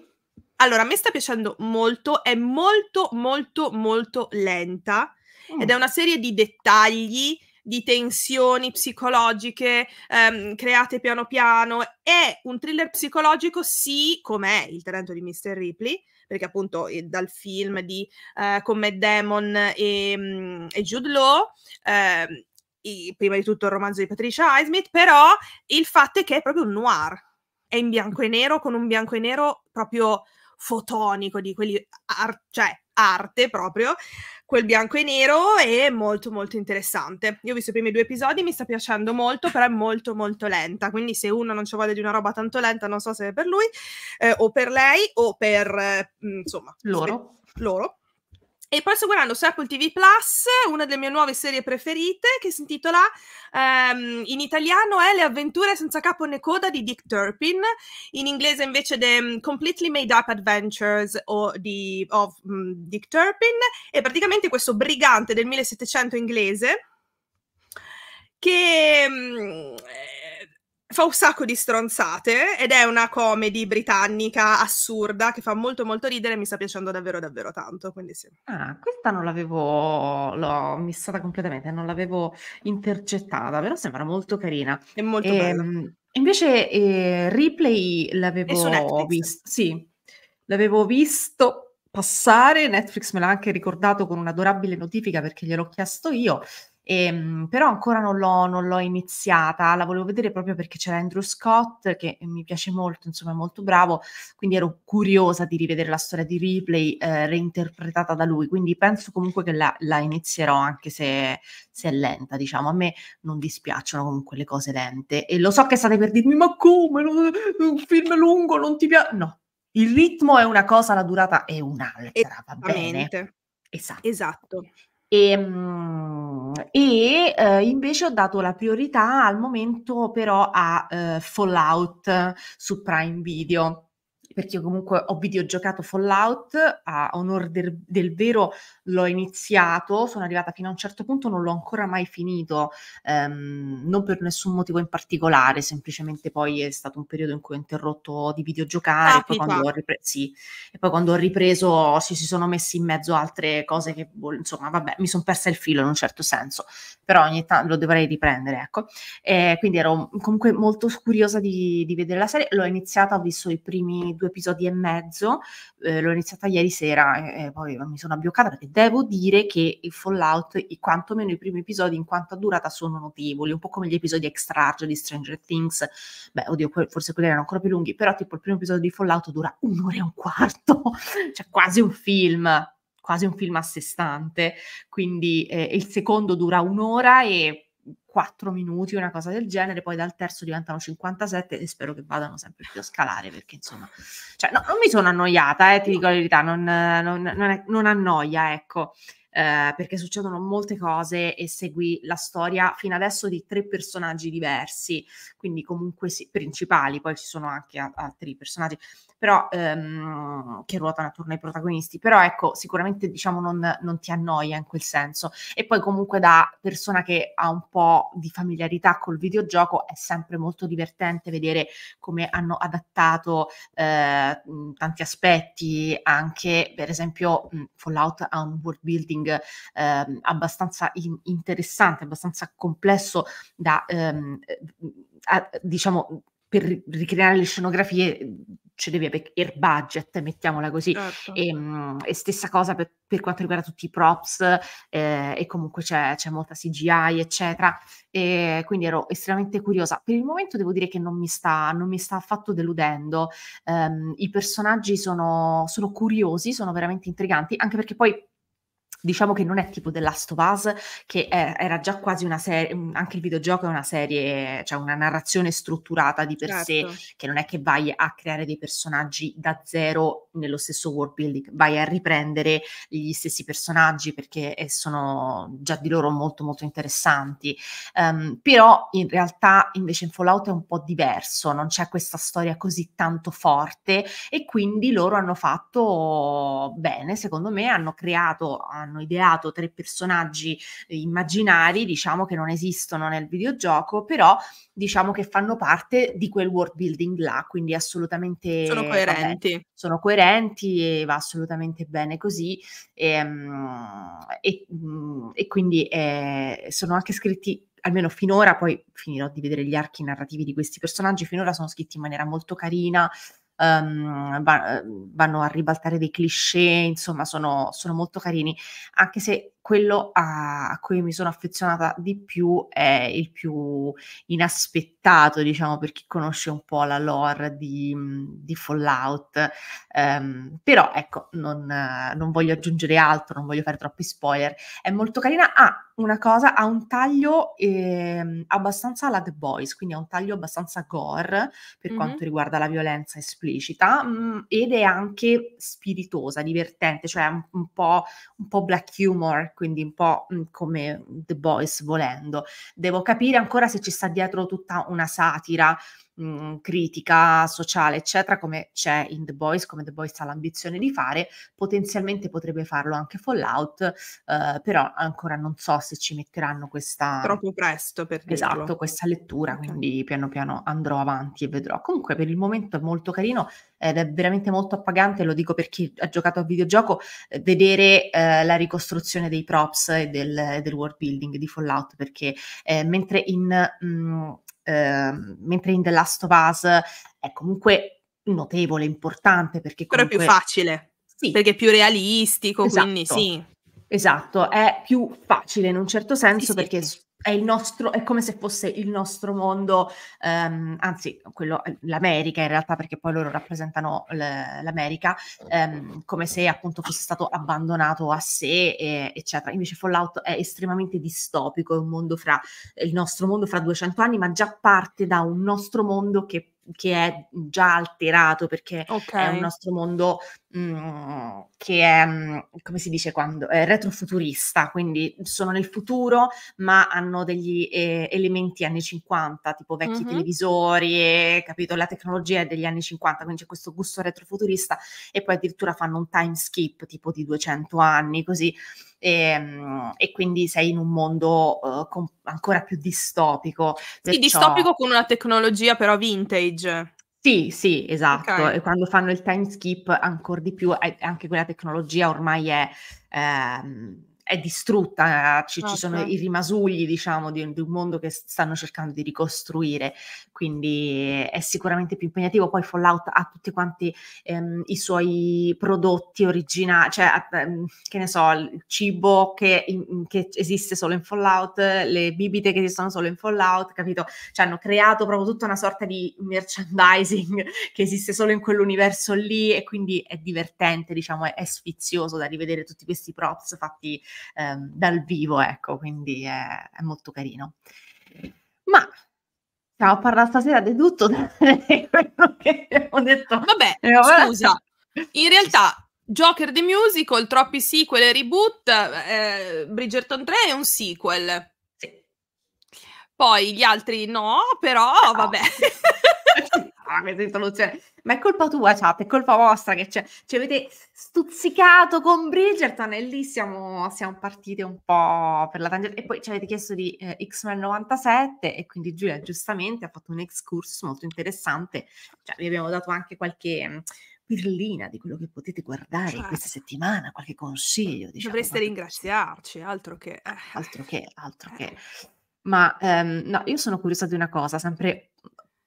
Allora, a me sta piacendo molto, è molto, molto, molto lenta mm. ed è una serie di dettagli, di tensioni psicologiche ehm, create piano piano. È un thriller psicologico, sì, è il talento di Mr. Ripley, perché appunto eh, dal film di eh, con Matt Damon e, mm, e Jude Law eh, i, prima di tutto il romanzo di Patricia Highsmith, però il fatto è che è proprio un noir, è in bianco e nero con un bianco e nero proprio fotonico di quelli ar- cioè arte proprio quel bianco e nero è molto molto interessante io ho visto i primi due episodi mi sta piacendo molto però è molto molto lenta quindi se uno non ci vuole di una roba tanto lenta non so se è per lui eh, o per lei o per eh, insomma loro, per loro e poi sto guardando su Apple TV Plus una delle mie nuove serie preferite che si intitola ehm, in italiano è Le avventure senza capo né coda di Dick Turpin, in inglese invece The mm, Completely Made Up Adventures di, of um, Dick Turpin, è praticamente questo brigante del 1700 inglese che... Um, fa un sacco di stronzate ed è una comedy britannica assurda che fa molto molto ridere e mi sta piacendo davvero davvero tanto quindi sì. ah questa non l'avevo l'ho missata completamente non l'avevo intercettata però sembra molto carina è molto e, ehm, bella invece eh, replay l'avevo visto sì l'avevo visto passare Netflix me l'ha anche ricordato con un'adorabile notifica perché gliel'ho chiesto io e, ehm, però ancora non l'ho, non l'ho, iniziata, la volevo vedere proprio perché c'era Andrew Scott che mi piace molto, insomma è molto bravo, quindi ero curiosa di rivedere la storia di Ripley eh, reinterpretata da lui, quindi penso comunque che la, la inizierò anche se, se, è lenta, diciamo, a me non dispiacciono comunque le cose lente e lo so che state per dirmi ma come, non, un film lungo non ti piace, no, il ritmo è una cosa, la durata è un'altra, va bene. Esatto. esatto. E, ehm, e eh, invece ho dato la priorità al momento però a eh, Fallout su Prime Video perché io comunque ho videogiocato Fallout, a onor del, del, vero l'ho iniziato, sono arrivata fino a un certo punto, non l'ho ancora mai finito, ehm, non per nessun motivo in particolare, semplicemente poi è stato un periodo in cui ho interrotto di videogiocare, ah, e, poi ripre- sì, e poi quando ho ripreso si, si, sono messi in mezzo altre cose che, boh, insomma, vabbè, mi sono persa il filo in un certo senso, però ogni tanto lo dovrei riprendere, ecco. E quindi ero comunque molto curiosa di, di vedere la serie, l'ho iniziata, ho visto i primi due episodi e mezzo, eh, l'ho iniziata ieri sera e, eh, eh, poi mi sono abbioccata perché devo dire che il Fallout, quantomeno i primi episodi in quanto a durata sono notevoli, un po' come gli episodi extra di Stranger Things, beh oddio forse quelli erano ancora più lunghi, però tipo il primo episodio di Fallout dura un'ora e un quarto, cioè quasi un film, quasi un film a sé stante, quindi eh, il secondo dura un'ora e 4 minuti, una cosa del genere, poi dal terzo diventano 57 e spero che vadano sempre più a scalare perché insomma, cioè, no, non mi sono annoiata, eh, ti dico la verità, non, non, non, è, non annoia, ecco. Eh, perché succedono molte cose e segui la storia fino adesso di tre personaggi diversi, quindi comunque sì, principali, poi ci sono anche altri personaggi però ehm, che ruotano attorno ai protagonisti, però ecco, sicuramente diciamo non, non, ti annoia in quel senso. E poi comunque da persona che ha un po' di familiarità col videogioco è sempre molto divertente vedere come hanno adattato eh, tanti aspetti, anche per esempio Fallout ha un world building storytelling ehm, abbastanza in- interessante, abbastanza complesso da, ehm, a, diciamo, per ricreare le scenografie ci deve air budget, mettiamola così. Certo. E, ehm, e, stessa cosa per, per, quanto riguarda tutti i props eh, e comunque c'è, c'è, molta CGI, eccetera. E quindi ero estremamente curiosa. Per il momento devo dire che non mi sta, non mi sta affatto deludendo. Um, I personaggi sono, sono curiosi, sono veramente intriganti, anche perché poi diciamo che non è tipo The Last of Us, che è, era già quasi una serie, mm, anche il videogioco è una serie, cioè una narrazione strutturata di per certo. sé, che non è che vai a creare dei personaggi da zero nello stesso world building, vai a riprendere gli stessi personaggi perché eh, sono già di loro molto molto interessanti, um, però in realtà invece in Fallout è un po' diverso, non c'è questa storia così tanto forte e quindi loro hanno fatto bene, secondo me, hanno creato, hanno ideato tre personaggi eh, immaginari, diciamo che non esistono nel videogioco, però diciamo che fanno parte di quel world building là, quindi assolutamente sono coerenti, vabbè, sono coerenti e va assolutamente bene così ehm, e, e, mm, e quindi eh, sono anche scritti almeno finora, poi finirò di vedere gli archi narrativi di questi personaggi, finora sono scritti in maniera molto carina um, va, ehm, vanno a ribaltare dei cliché, insomma sono, sono molto carini, anche se quello a, a cui mi sono affezionata di più è il più inaspettato, diciamo, per chi conosce un po' la lore di, mm, di Fallout. Um, però ecco, non, non, voglio aggiungere altro, non voglio fare troppi spoiler. È molto carina. Ha ah, una cosa, ha un taglio eh, abbastanza alla The Boys, quindi ha un taglio abbastanza gore per mm-hmm. quanto riguarda la violenza esplicita mh, mm, ed è anche spiritosa, divertente, cioè un, un, po', un po' black humor quindi un po' mhmm, come The Boys volendo. Devo capire ancora se ci sta dietro tutta una satira Mhmm, critica sociale, eccetera, come c'è in The Boys, come The Boys ha l'ambizione di fare, potenzialmente potrebbe farlo anche Fallout, eh, però ancora non so se ci metteranno questa... Troppo presto per dirlo. Esatto, questa lettura, quindi piano piano andrò avanti e vedrò. Comunque per il momento è molto carino ed è veramente molto appagante, lo dico per chi ha giocato a videogioco, eh, vedere eh, la ricostruzione dei props e del, del world building di Fallout, perché eh, mentre in... Mh, mhmm, Ehm, mentre in The Last of Us è comunque notevole, importante perché comunque... Però è più facile, sì. perché è più realistico, esatto. quindi sì. Esatto, è più facile in un certo senso sì, perché sì è, nostro, è come se fosse il nostro mondo, ehm, anzi, quello, l'America in realtà, perché poi loro rappresentano l'America, ehm, come se appunto fosse stato abbandonato a sé, e, eccetera. Invece Fallout è estremamente distopico, è un mondo fra il nostro mondo fra 200 anni, ma già parte da un nostro mondo che che è già alterato perché okay. è un nostro mondo mh, mm, che è, mm, come si dice quando, è retrofuturista, quindi sono nel futuro ma hanno degli eh, elementi anni 50, tipo vecchi mm-hmm. televisori, capito? La tecnologia è degli anni 50, quindi c'è questo gusto retrofuturista e poi addirittura fanno un time skip tipo di 200 anni, così. E, ehm, e, quindi sei in un mondo uh, com- ancora più distopico. Perciò... Sì, distopico con una tecnologia però vintage, age. Sì, sì, esatto. Okay. E quando fanno il time skip, ancora di più, anche quella tecnologia ormai è ehm, è distrutta, ci, ci sono certo. i rimasugli diciamo di, di, un mondo che stanno cercando di ricostruire, quindi è sicuramente più impegnativo. Poi Fallout ha tutti quanti ehm, i suoi prodotti originali, cioè ehm, che ne so, il cibo che, in, che, esiste solo in Fallout, le bibite che esistono solo in Fallout, capito? Cioè hanno creato proprio tutta una sorta di merchandising che esiste solo in quell'universo lì e quindi è divertente, diciamo, è, è sfizioso da rivedere tutti questi props fatti ehm, dal vivo, ecco, quindi è, è molto carino. Ma Ciao, parla stasera di tutto quello che ho detto. Vabbè, scusa, in realtà Joker the Musical, troppi sequel e reboot, eh, Bridgerton 3 è un sequel. Sì. Poi gli altri no, però no. vabbè. ah, questa introduzione, ma è colpa tua chat, cioè, è colpa vostra che ci avete stuzzicato con Bridgerton e lì siamo, siamo partite un po' per la tangente e poi ci avete chiesto di eh, X-Men 97 e quindi Giulia giustamente ha fatto un excursus molto interessante, cioè, vi abbiamo dato anche qualche mm, pirlina di quello che potete guardare certo. questa settimana, qualche consiglio. Diciamo, Dovreste ringraziarci, eh. altro che... Altro che, altro eh. che. Ma ehm, no, io sono curiosa di una cosa, sempre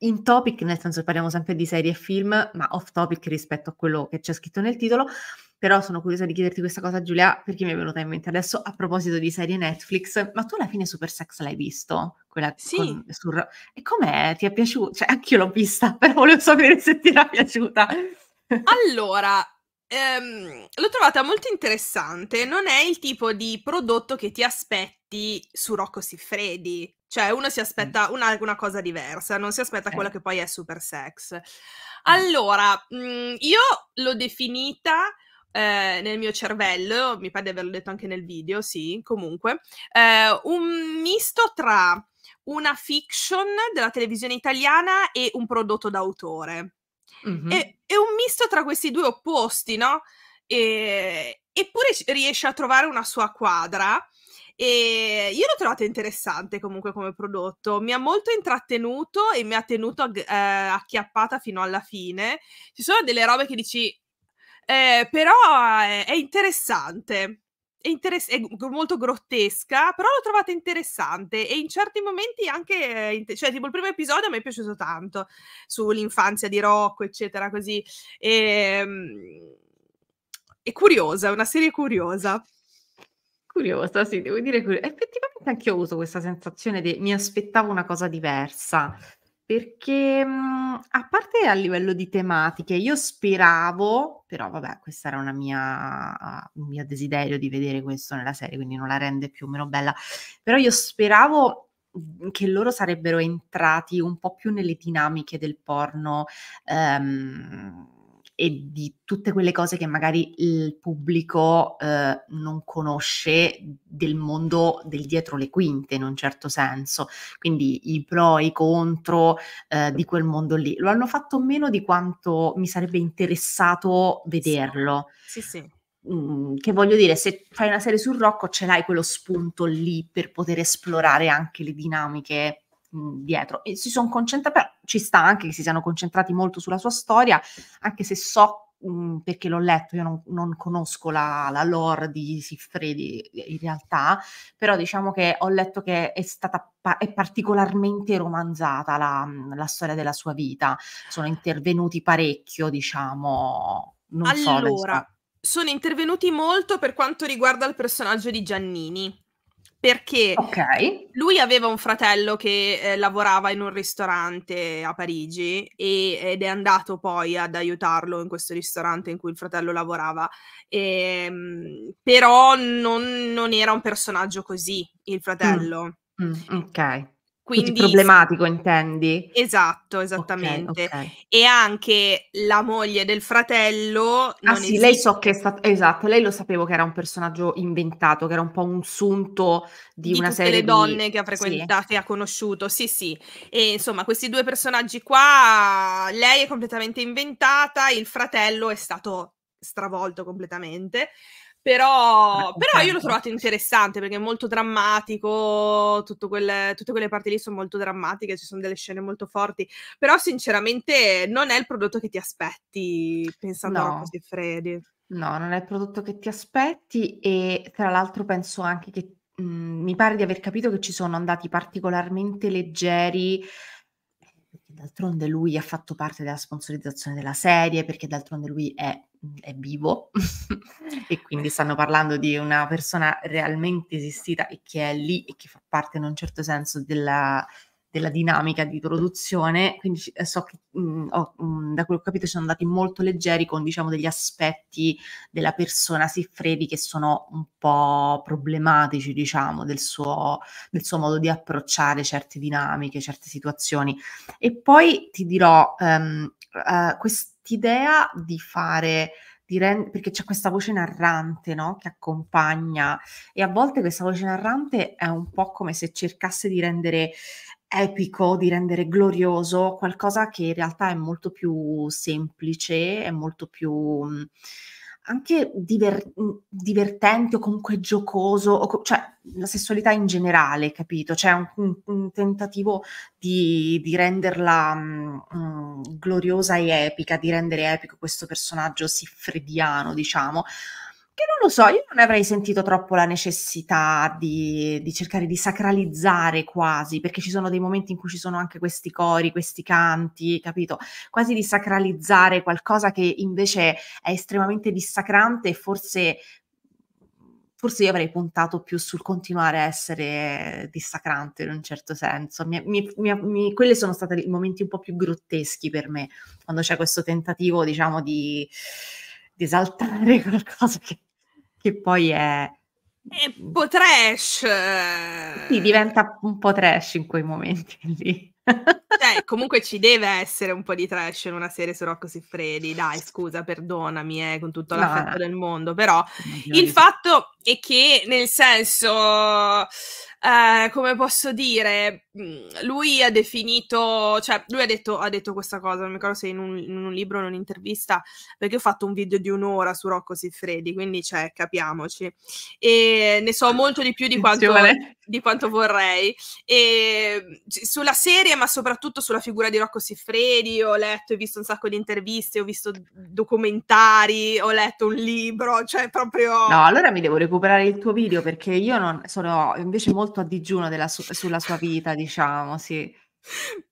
in topic, nel senso che parliamo sempre di serie e film, ma off topic rispetto a quello che c'è scritto nel titolo, però sono curiosa di chiederti questa cosa Giulia, perché mi è venuta in mente adesso a proposito di serie Netflix, ma tu alla fine Super Sex l'hai visto? Quella sì. Con, sur... E com'è? Ti è piaciuta? Cioè, anch'io l'ho vista, però volevo sapere se ti era piaciuta. allora, ehm, l'ho trovata molto interessante, non è il tipo di prodotto che ti aspetti su Rocco Siffredi, cioè, uno si aspetta una, una, cosa diversa, non si aspetta quella certo. che poi è super sex. Allora, mh, mhmm, io l'ho definita eh, nel mio cervello, mi pare di averlo detto anche nel video, sì, comunque, eh, un misto tra una fiction della televisione italiana e un prodotto d'autore. Mm-hmm. E, è un misto tra questi due opposti, no? E, eppure riesce a trovare una sua quadra e io l'ho trovata interessante comunque come prodotto, mi ha molto intrattenuto e mi ha tenuto eh, acchiappata fino alla fine. Ci sono delle robe che dici, eh, però è, eh, è interessante. È, interess- è, molto grottesca, però l'ho trovata interessante e in certi momenti anche, eh, cioè tipo il primo episodio mi è piaciuto tanto sull'infanzia di Rocco, eccetera, così. E, ehm, è curiosa, è una serie curiosa. Curiosa, sì, devo dire curiosa. Effettivamente anche io ho avuto questa sensazione di mi aspettavo una cosa diversa, perché mhmm, a parte a livello di tematiche, io speravo, però vabbè, questo era una mia, un mio desiderio di vedere questo nella serie, quindi non la rende più o meno bella, però io speravo mhmm, che loro sarebbero entrati un po' più nelle dinamiche del porno. Ehm, e di tutte quelle cose che magari il pubblico eh, non conosce del mondo del dietro le quinte in un certo senso, quindi i pro e i contro eh, di quel mondo lì. Lo hanno fatto meno di quanto mi sarebbe interessato vederlo. Sì, sì. sì. Mm, che voglio dire, se fai una serie sul Rocco ce l'hai quello spunto lì per poter esplorare anche le dinamiche Mhmm, dietro e si sono concentrati, però ci sta anche che si siano concentrati molto sulla sua storia, anche se so mh, mhmm, perché l'ho letto, io non, non conosco la, la, lore di Siffredi in realtà, però diciamo che ho letto che è stata è particolarmente romanzata la, mhmm, la storia della sua vita, sono intervenuti parecchio, diciamo, non allora. so. Allora, sono intervenuti molto per quanto riguarda il personaggio di Giannini perché okay. lui aveva un fratello che eh, lavorava in un ristorante a Parigi e, ed è andato poi ad aiutarlo in questo ristorante in cui il fratello lavorava, e, ehm, però non, non, era un personaggio così il mm. fratello. Mm. Mm, ok. Quindi, problematico intendi? Esatto, esattamente. Okay, okay. E anche la moglie del fratello. Ah sì, esiste. lei so che è stata. Esatto, lei lo sapevo che era un personaggio inventato, che era un po' un sunto di, di una serie di. donne che ha frequentato sì. e ha conosciuto. Sì, sì. E insomma, questi due personaggi qua, lei è completamente inventata, il fratello è stato stravolto completamente. Però, però, io l'ho trovato interessante perché è molto drammatico, quelle, tutte quelle parti lì sono molto drammatiche, ci sono delle scene molto forti, però sinceramente non è il prodotto che ti aspetti pensando no. a cose fredde. No, non è il prodotto che ti aspetti e tra l'altro penso anche che mh, mhmm, mi pare di aver capito che ci sono andati particolarmente leggeri perché d'altronde lui ha fatto parte della sponsorizzazione della serie, perché d'altronde lui è Mhmm, è vivo e quindi stanno parlando di una persona realmente esistita e che è lì e che fa parte in un certo senso della, della dinamica di produzione, quindi eh, so che mh, mhmm, ho, mh, mhmm, da quello che ho capito sono andati molto leggeri con diciamo degli aspetti della persona Siffredi che sono un po' problematici, diciamo, del suo, del suo modo di approcciare certe dinamiche, certe situazioni. E poi ti dirò, um, uh, quest'idea di fare perché c'è questa voce narrante no? che accompagna e a volte questa voce narrante è un po' come se cercasse di rendere epico, di rendere glorioso qualcosa che in realtà è molto più semplice, è molto più... Mh, anche diver- divertente o comunque giocoso, o co- cioè la sessualità in generale, capito? C'è cioè, un, un, un tentativo di, di renderla mh, gloriosa e epica, di rendere epico questo personaggio siffrediano, diciamo, che non lo so, io non avrei sentito troppo la necessità di, di cercare di sacralizzare quasi, perché ci sono dei momenti in cui ci sono anche questi cori, questi canti, capito? Quasi di sacralizzare qualcosa che invece è estremamente dissacrante e forse forse io avrei puntato più sul continuare a essere dissacrante in un certo senso. Quelli sono stati i momenti un po' più grotteschi per me, quando c'è questo tentativo, diciamo, di esaltare qualcosa che, che poi è... È un po' trash. Sì, diventa un po' trash in quei momenti lì. cioè, comunque ci deve essere un po' di trash in una serie su Rocco Siffredi, dai, scusa, perdonami, eh, con tutto l'affetto no, del mondo, però il fatto è che, nel senso, eh, come posso dire, Mhmm, lui ha definito, cioè lui ha detto, ha detto questa cosa, non mi ricordo se in un, in un libro o in un'intervista, perché ho fatto un video di un'ora su Rocco Siffredi, quindi cioè, capiamoci. E ne so molto di più di quanto, di quanto vorrei. E sulla serie, ma soprattutto sulla figura di Rocco Siffredi, ho letto e visto un sacco di interviste, ho visto documentari, ho letto un libro, cioè proprio... No, allora mi devo recuperare il tuo video perché io non, sono invece molto a digiuno della, sulla sua vita diciamo, sì.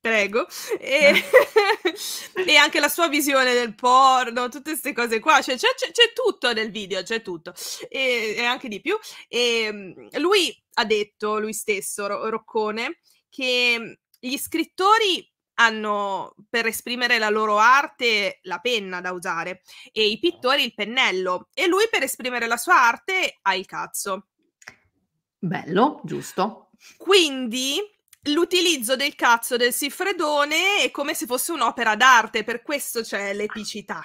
Prego. E... e, anche la sua visione del porno, tutte queste cose qua, cioè, c'è, c'è, tutto nel video, c'è tutto e, e, anche di più. E ehm, lui ha detto, lui stesso, Roccone, che mhmm, gli scrittori hanno per esprimere la loro arte la penna da usare e i pittori il pennello e lui per esprimere la sua arte ha il cazzo. Bello, giusto. Quindi l'utilizzo del cazzo del siffredone è come se fosse un'opera d'arte, per questo c'è l'epicità.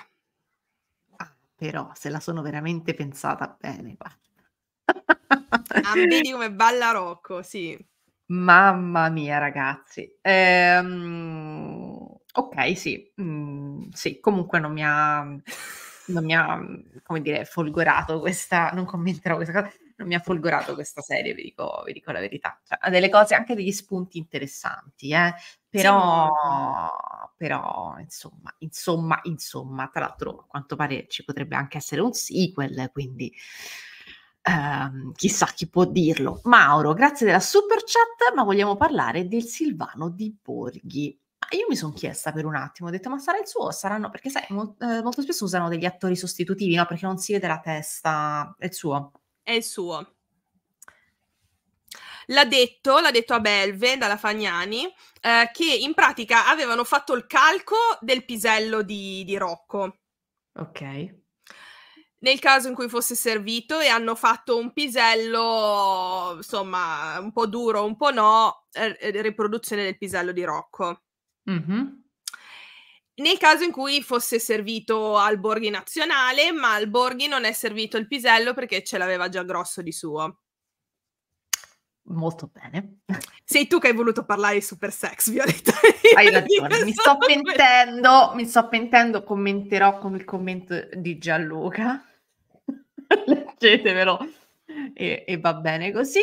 Ah, però se la sono veramente pensata bene, guarda. ah, come balla Rocco, sì. Mamma mia, ragazzi. Ehm, ok, sì. Mm, sì, comunque non mi ha... Non mi ha, come dire, folgorato questa... Non commenterò questa cosa non mi ha folgorato questa serie, vi dico, vi dico la verità. Cioè, ha delle cose, anche degli spunti interessanti, eh? però, sì. però insomma, insomma, insomma, tra l'altro a quanto pare ci potrebbe anche essere un sequel, quindi... Um, chissà chi può dirlo. Mauro, grazie della super chat, ma vogliamo parlare del Silvano di Borghi. Ah, io mi sono chiesta per un attimo, ho detto ma sarà il suo o saranno, perché sai, molto, eh, molto spesso usano degli attori sostitutivi, no? Perché non si vede la testa, è il suo è il suo. L'ha detto, l'ha detto a Belve dalla Fagnani, eh, che in pratica avevano fatto il calco del pisello di, di Rocco. Ok nel caso in cui fosse servito e hanno fatto un pisello, insomma, un po' duro, un po' no, eh, eh, riproduzione del pisello di Rocco. Mm-hmm nel caso in cui fosse servito al Borghi nazionale, ma al Borghi non è servito il pisello perché ce l'aveva già grosso di suo. Molto bene. Sei tu che hai voluto parlare di super sex, Violetta. Hai ragione, mi sto pentendo, mi sto pentendo, commenterò con il commento di Gianluca. Leggetevelo e, e va bene così.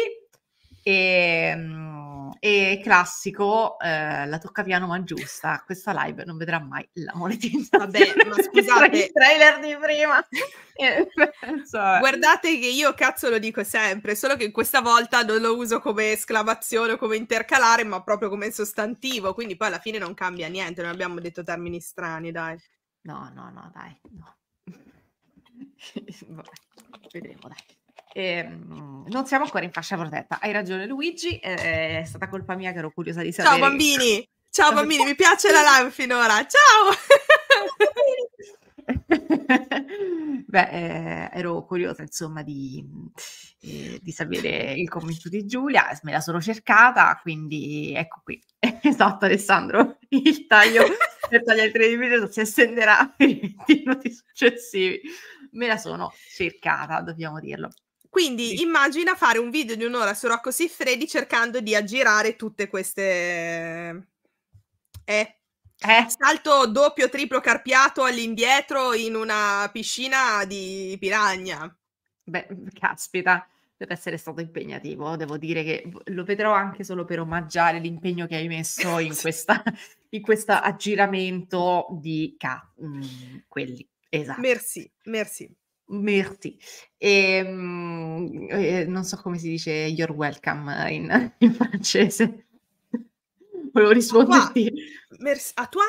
E, ehm, e classico eh, la tocca piano ma giusta, questa live non vedrà mai la monetizzazione. Vabbè, ma scusate, il trailer di prima. Eh. Guardate che io cazzo lo dico sempre, solo che questa volta non lo uso come esclamazione o come intercalare, ma proprio come sostantivo, quindi poi alla fine non cambia niente, non abbiamo detto termini strani, dai. No, no, no, dai, no. Vabbè, vedremo, dai. Ehm, non siamo ancora in fascia protetta. Hai ragione, Luigi. Eh, è stata colpa mia che ero curiosa di sapere. Ciao bambini! Ciao bambini, mi piace la live finora. Ciao! Beh, eh, ero curiosa insomma di, eh, di, sapere il commento di Giulia, me la sono cercata, quindi ecco qui. esatto Alessandro, il taglio per tagliare il 13 video si estenderà per i minuti successivi. Me la sono cercata, dobbiamo dirlo. Quindi immagina fare un video di un'ora su Rocco Siffredi cercando di aggirare tutte queste... Eh. Eh. Salto doppio, triplo carpiato all'indietro in una piscina di piragna. Beh, mm, caspita, deve essere stato impegnativo. Devo dire che lo vedrò anche solo per omaggiare l'impegno che hai messo in, questa, in questo aggiramento di ca- mm, quelli. Esatto. Merci, merci. Merci. E, mm, e eh, non so come si dice you're welcome in, in francese. Volevo risponderti. A toi?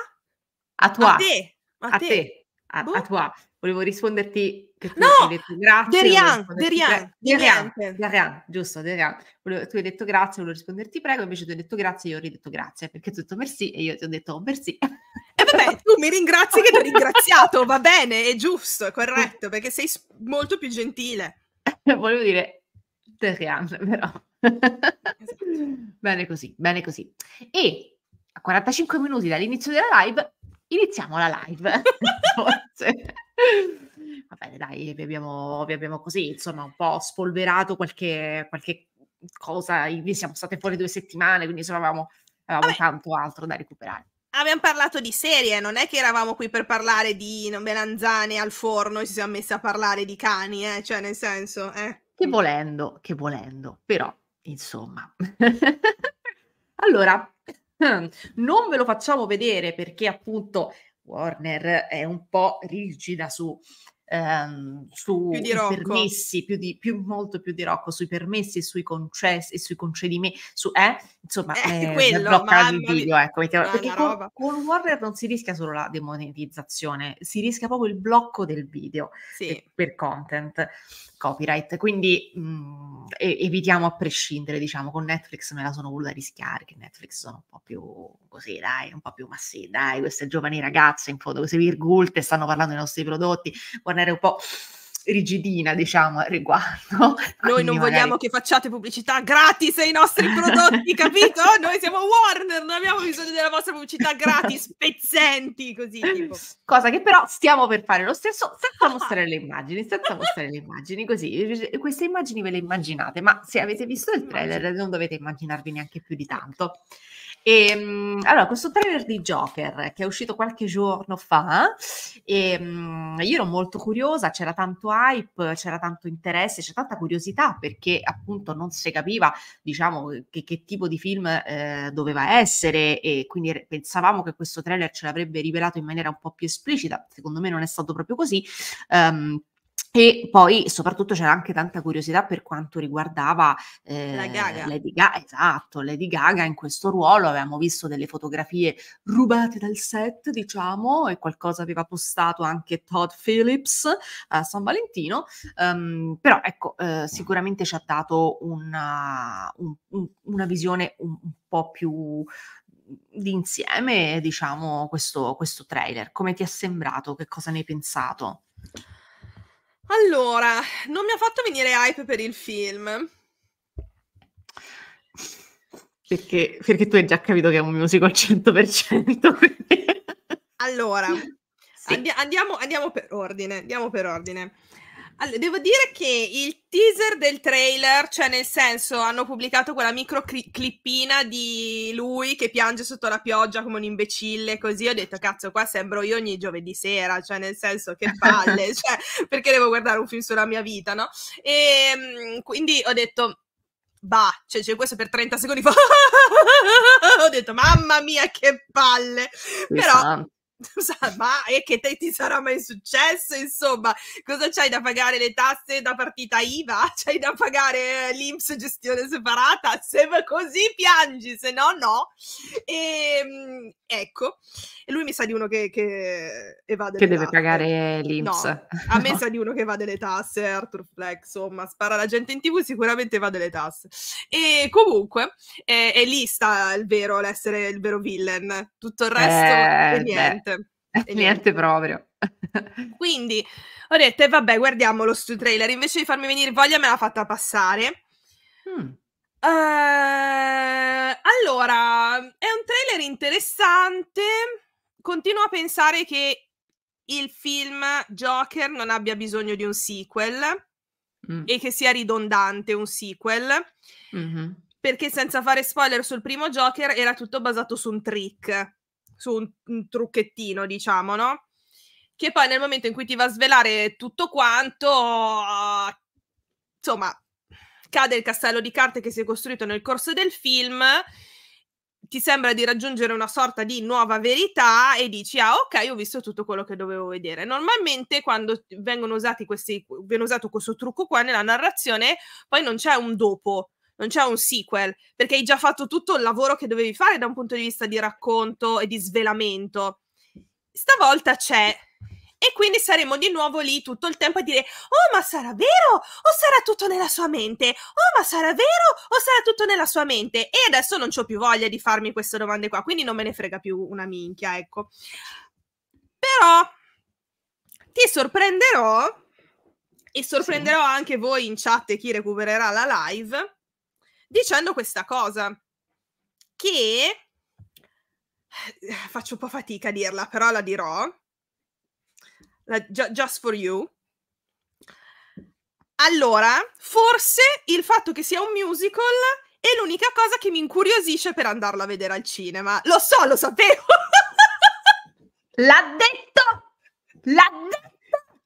A toi. A te. A, a te. te. A, oh. a boh. toi. Volevo risponderti che tu no! hai detto grazie. Derian, Derian, Derian, Derian, giusto, Derian. Volevo, tu hai detto grazie, volevo risponderti prego, invece tu hai detto grazie, io ho ridetto grazie, perché tu hai detto merci e io ti ho detto oh, merci. E eh vabbè, tu mi ringrazi che ti ho ringraziato, va bene, è giusto, è corretto, perché sei molto più gentile. Volevo dire Terrian, però. esatto. bene così, bene così. E a 45 minuti dall'inizio della live iniziamo la live. Forse. Va bene, dai, vi abbiamo, vi abbiamo, così, insomma, un po' spolverato qualche, qualche cosa. Noi siamo state fuori due settimane, quindi insomma avevamo, avevamo tanto altro da recuperare abbiamo parlato di serie, non è che eravamo qui per parlare di melanzane al forno e ci siamo messi a parlare di cani, eh? cioè nel senso... Eh. Che volendo, che volendo, però insomma. allora, non ve lo facciamo vedere perché appunto Warner è un po' rigida su ehm, sui permessi, più di, più, molto più di Rocco, sui permessi e sui concessi, e sui concedimenti, su, eh, insomma, eh, eh, quello, blocca il video, ecco, mettiamo, perché con, con, Warner non si rischia solo la demonetizzazione, si rischia proprio il blocco del video sì. per, per content copyright, quindi mh, mm, evitiamo a prescindere, diciamo, con Netflix me la sono voluta rischiare, che Netflix sono un po' più così, dai, un po' più, ma sì, dai, queste giovani ragazze in fondo, queste virgolte stanno parlando dei nostri prodotti, rimanere un po' rigidina, diciamo, al riguardo. Noi non magari... vogliamo che facciate pubblicità gratis ai nostri prodotti, capito? Noi siamo Warner, non abbiamo bisogno della vostra pubblicità gratis, pezzenti, così tipo. Cosa che però stiamo per fare lo stesso senza ah, ah. mostrare le immagini, senza mostrare le immagini, così. Queste immagini ve le immaginate, ma se avete visto il trailer non dovete immaginarvi neanche più di tanto. E, ehm, allora, questo trailer di Joker che è uscito qualche giorno fa, e, ehm, io ero molto curiosa, c'era tanto hype, c'era tanto interesse, c'era tanta curiosità perché appunto non si capiva, diciamo, che, che tipo di film eh, doveva essere e quindi pensavamo che questo trailer ce l'avrebbe rivelato in maniera un po' più esplicita, secondo me non è stato proprio così. Um, e poi soprattutto c'era anche tanta curiosità per quanto riguardava eh, la Gaga. Lady Gaga, esatto, Lady Gaga in questo ruolo, avevamo visto delle fotografie rubate dal set, diciamo, e qualcosa aveva postato anche Todd Phillips a San Valentino, um, però ecco, eh, sicuramente ci ha dato una, un, una visione un, un po' più d'insieme, diciamo, questo, questo trailer. Come ti è sembrato? Che cosa ne hai pensato? Allora, non mi ha fatto venire hype per il film. Perché, perché tu hai già capito che è un musico al 100%. Quindi... Allora, sì. andi- andiamo, andiamo per ordine. Andiamo per ordine. Allora, devo dire che il teaser del trailer, cioè nel senso, hanno pubblicato quella micro cri- clippina di lui che piange sotto la pioggia come un imbecille, così ho detto cazzo, qua sembro io ogni giovedì sera, cioè nel senso che palle, cioè, perché devo guardare un film sulla mia vita, no? E ehm, quindi ho detto bah, cioè, cioè questo per 30 secondi fa ho detto mamma mia che palle, esatto. però ma è che te ti sarà mai successo? Insomma, cosa c'hai da pagare le tasse da partita IVA? C'hai da pagare eh, l'IMS gestione separata? Se così piangi, se no, no. E, ehm, ecco, e lui mi sa di uno che, che evade Che deve tasse. pagare eh, l'IMS. No, a me no. sa di uno che va delle tasse, Arthur Fleck, insomma, spara la gente in tv, sicuramente va delle tasse. E comunque, è, eh, è lì sta il vero, l'essere il vero villain. Tutto il resto eh, è niente. Beh. Eh, niente proprio. Quindi ho detto, e eh, vabbè, guardiamolo sto trailer. Invece di farmi venire voglia, me l'ha fatta passare. Mm. Uh, allora, è un trailer interessante. Continuo a pensare che il film Joker non abbia bisogno di un sequel mm. e che sia ridondante un sequel. Mm-hmm. Perché senza fare spoiler sul primo Joker era tutto basato su un trick su un, un trucchettino, diciamo, no? Che poi nel momento in cui ti va a svelare tutto quanto, insomma, cade il castello di carte che si è costruito nel corso del film, ti sembra di raggiungere una sorta di nuova verità e dici ah ok ho visto tutto quello che dovevo vedere. Normalmente quando vengono usati questi, viene usato questo trucco qua nella narrazione poi non c'è un dopo, non c'è un sequel, perché hai già fatto tutto il lavoro che dovevi fare da un punto di vista di racconto e di svelamento. Stavolta c'è. E quindi saremo di nuovo lì tutto il tempo a dire: Oh, ma sarà vero? O sarà tutto nella sua mente? Oh, ma sarà vero? O sarà tutto nella sua mente? E adesso non ho più voglia di farmi queste domande qua, quindi non me ne frega più una minchia, ecco. Però ti sorprenderò e sorprenderò sì. anche voi in chat e chi recupererà la live dicendo questa cosa che eh, faccio un po' fatica a dirla, però la dirò. La, just for you. Allora, forse il fatto che sia un musical è l'unica cosa che mi incuriosisce per andarlo a vedere al cinema. Lo so, lo sapevo. L'ha detto! L'ha detto!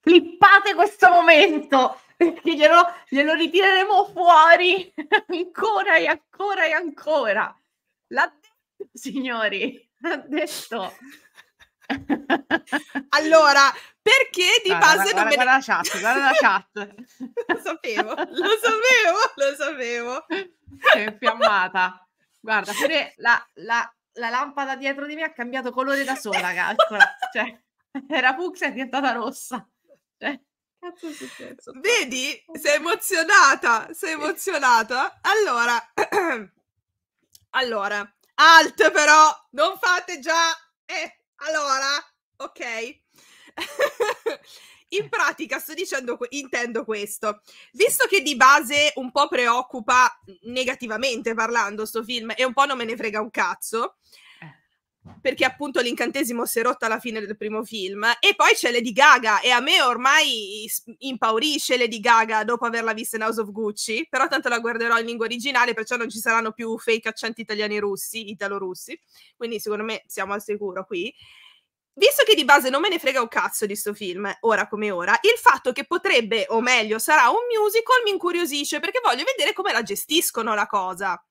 Flippate questo momento! perché glielo, glielo ritireremo fuori ancora e ancora e ancora. L'ha detto, signori, l'ha detto. allora, perché di guarda, base guarda, non me ne... la chat, guarda la chat. lo sapevo, lo sapevo, lo sapevo. Sei infiammata. Guarda, pure la, la, la, lampada dietro di me ha cambiato colore da sola, calcola. Cioè, era fucsia, è diventata rossa. Cioè cazzo è successo? Vedi? Sei emozionata, sei emozionata. Allora, allora, alt però, non fate già... Eh, allora, ok. In pratica sto dicendo, intendo questo. Visto che di base un po' preoccupa negativamente parlando sto film e un po' non me ne frega un cazzo, perché appunto l'incantesimo si è rotto alla fine del primo film e poi c'è Lady Gaga e a me ormai impaurisce Lady Gaga dopo averla vista in House of Gucci però tanto la guarderò in lingua originale perciò non ci saranno più fake accenti italiani russi italo-russi quindi secondo me siamo al sicuro qui visto che di base non me ne frega un cazzo di sto film, ora come ora, il fatto che potrebbe, o meglio, sarà un musical mi incuriosisce perché voglio vedere come la gestiscono la cosa.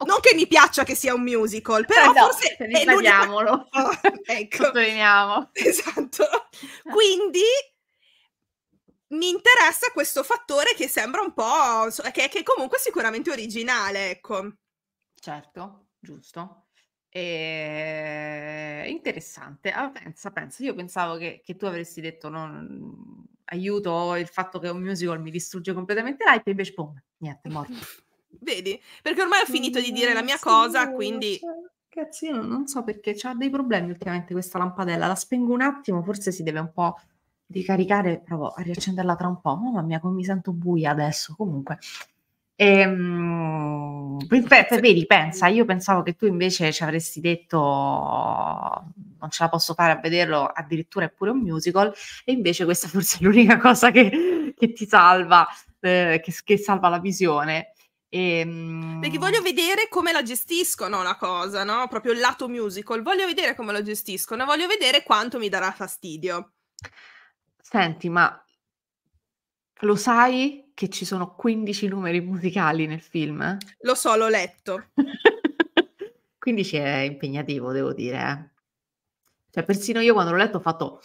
Okay. Non che mi piaccia che sia un musical, però eh no, forse sbagliamolo. Oh, ecco. Sottolineiamo. Esatto. Quindi mi interessa questo fattore che sembra un po' che, che comunque è sicuramente originale, ecco. Certo, giusto. E... Eh, interessante. Ah, pensa, pensa, io pensavo che, che tu avresti detto non... aiuto il fatto che un musical mi distrugge completamente l'hype, invece boom, niente, morto. Vedi? Perché ormai ho finito di dire la mia cosa, quindi... Cazzino, non so perché ha dei problemi ultimamente questa lampadella. La spengo un attimo, forse si deve un po' ricaricare, provo a riaccenderla tra un po'. Oh, mamma mia, come mi sento buia adesso. Comunque, Ehm, pensa, vedi, pensa, io pensavo che tu invece ci avresti detto non ce la posso fare a vederlo, addirittura è pure un musical, e invece questa forse è l'unica cosa che, che ti salva, eh, che, che, salva la visione. E, Perché ehm voglio vedere come la gestiscono la cosa, no? Proprio il lato musical. Voglio vedere come la gestiscono, voglio vedere quanto mi darà fastidio. Senti, ma lo sai che ci sono 15 numeri musicali nel film? Lo so, l'ho letto. 15 è impegnativo, devo dire. Eh. Cioè, persino io quando l'ho letto ho fatto...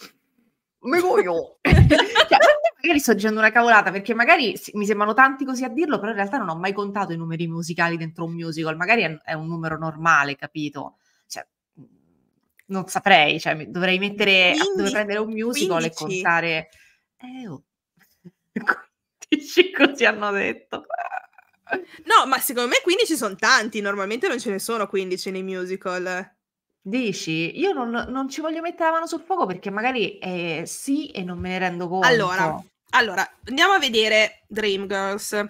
Me voglio! cioè, magari sto dicendo una cavolata perché magari mi sembrano tanti così a dirlo, però in realtà non ho mai contato i numeri musicali dentro un musical, magari è, è un numero normale, capito? Cioè, mm, non saprei, cioè, dovrei mettere, dovrei prendere un musical 15. e contare... Eh, oh. così hanno detto. No, ma secondo me 15 sono tanti, normalmente non ce ne sono 15 nei musical. Dici? Io non, non, ci voglio mettere la mano sul fuoco perché magari eh, sì e non me ne rendo conto. Allora, allora, andiamo a vedere Dreamgirls.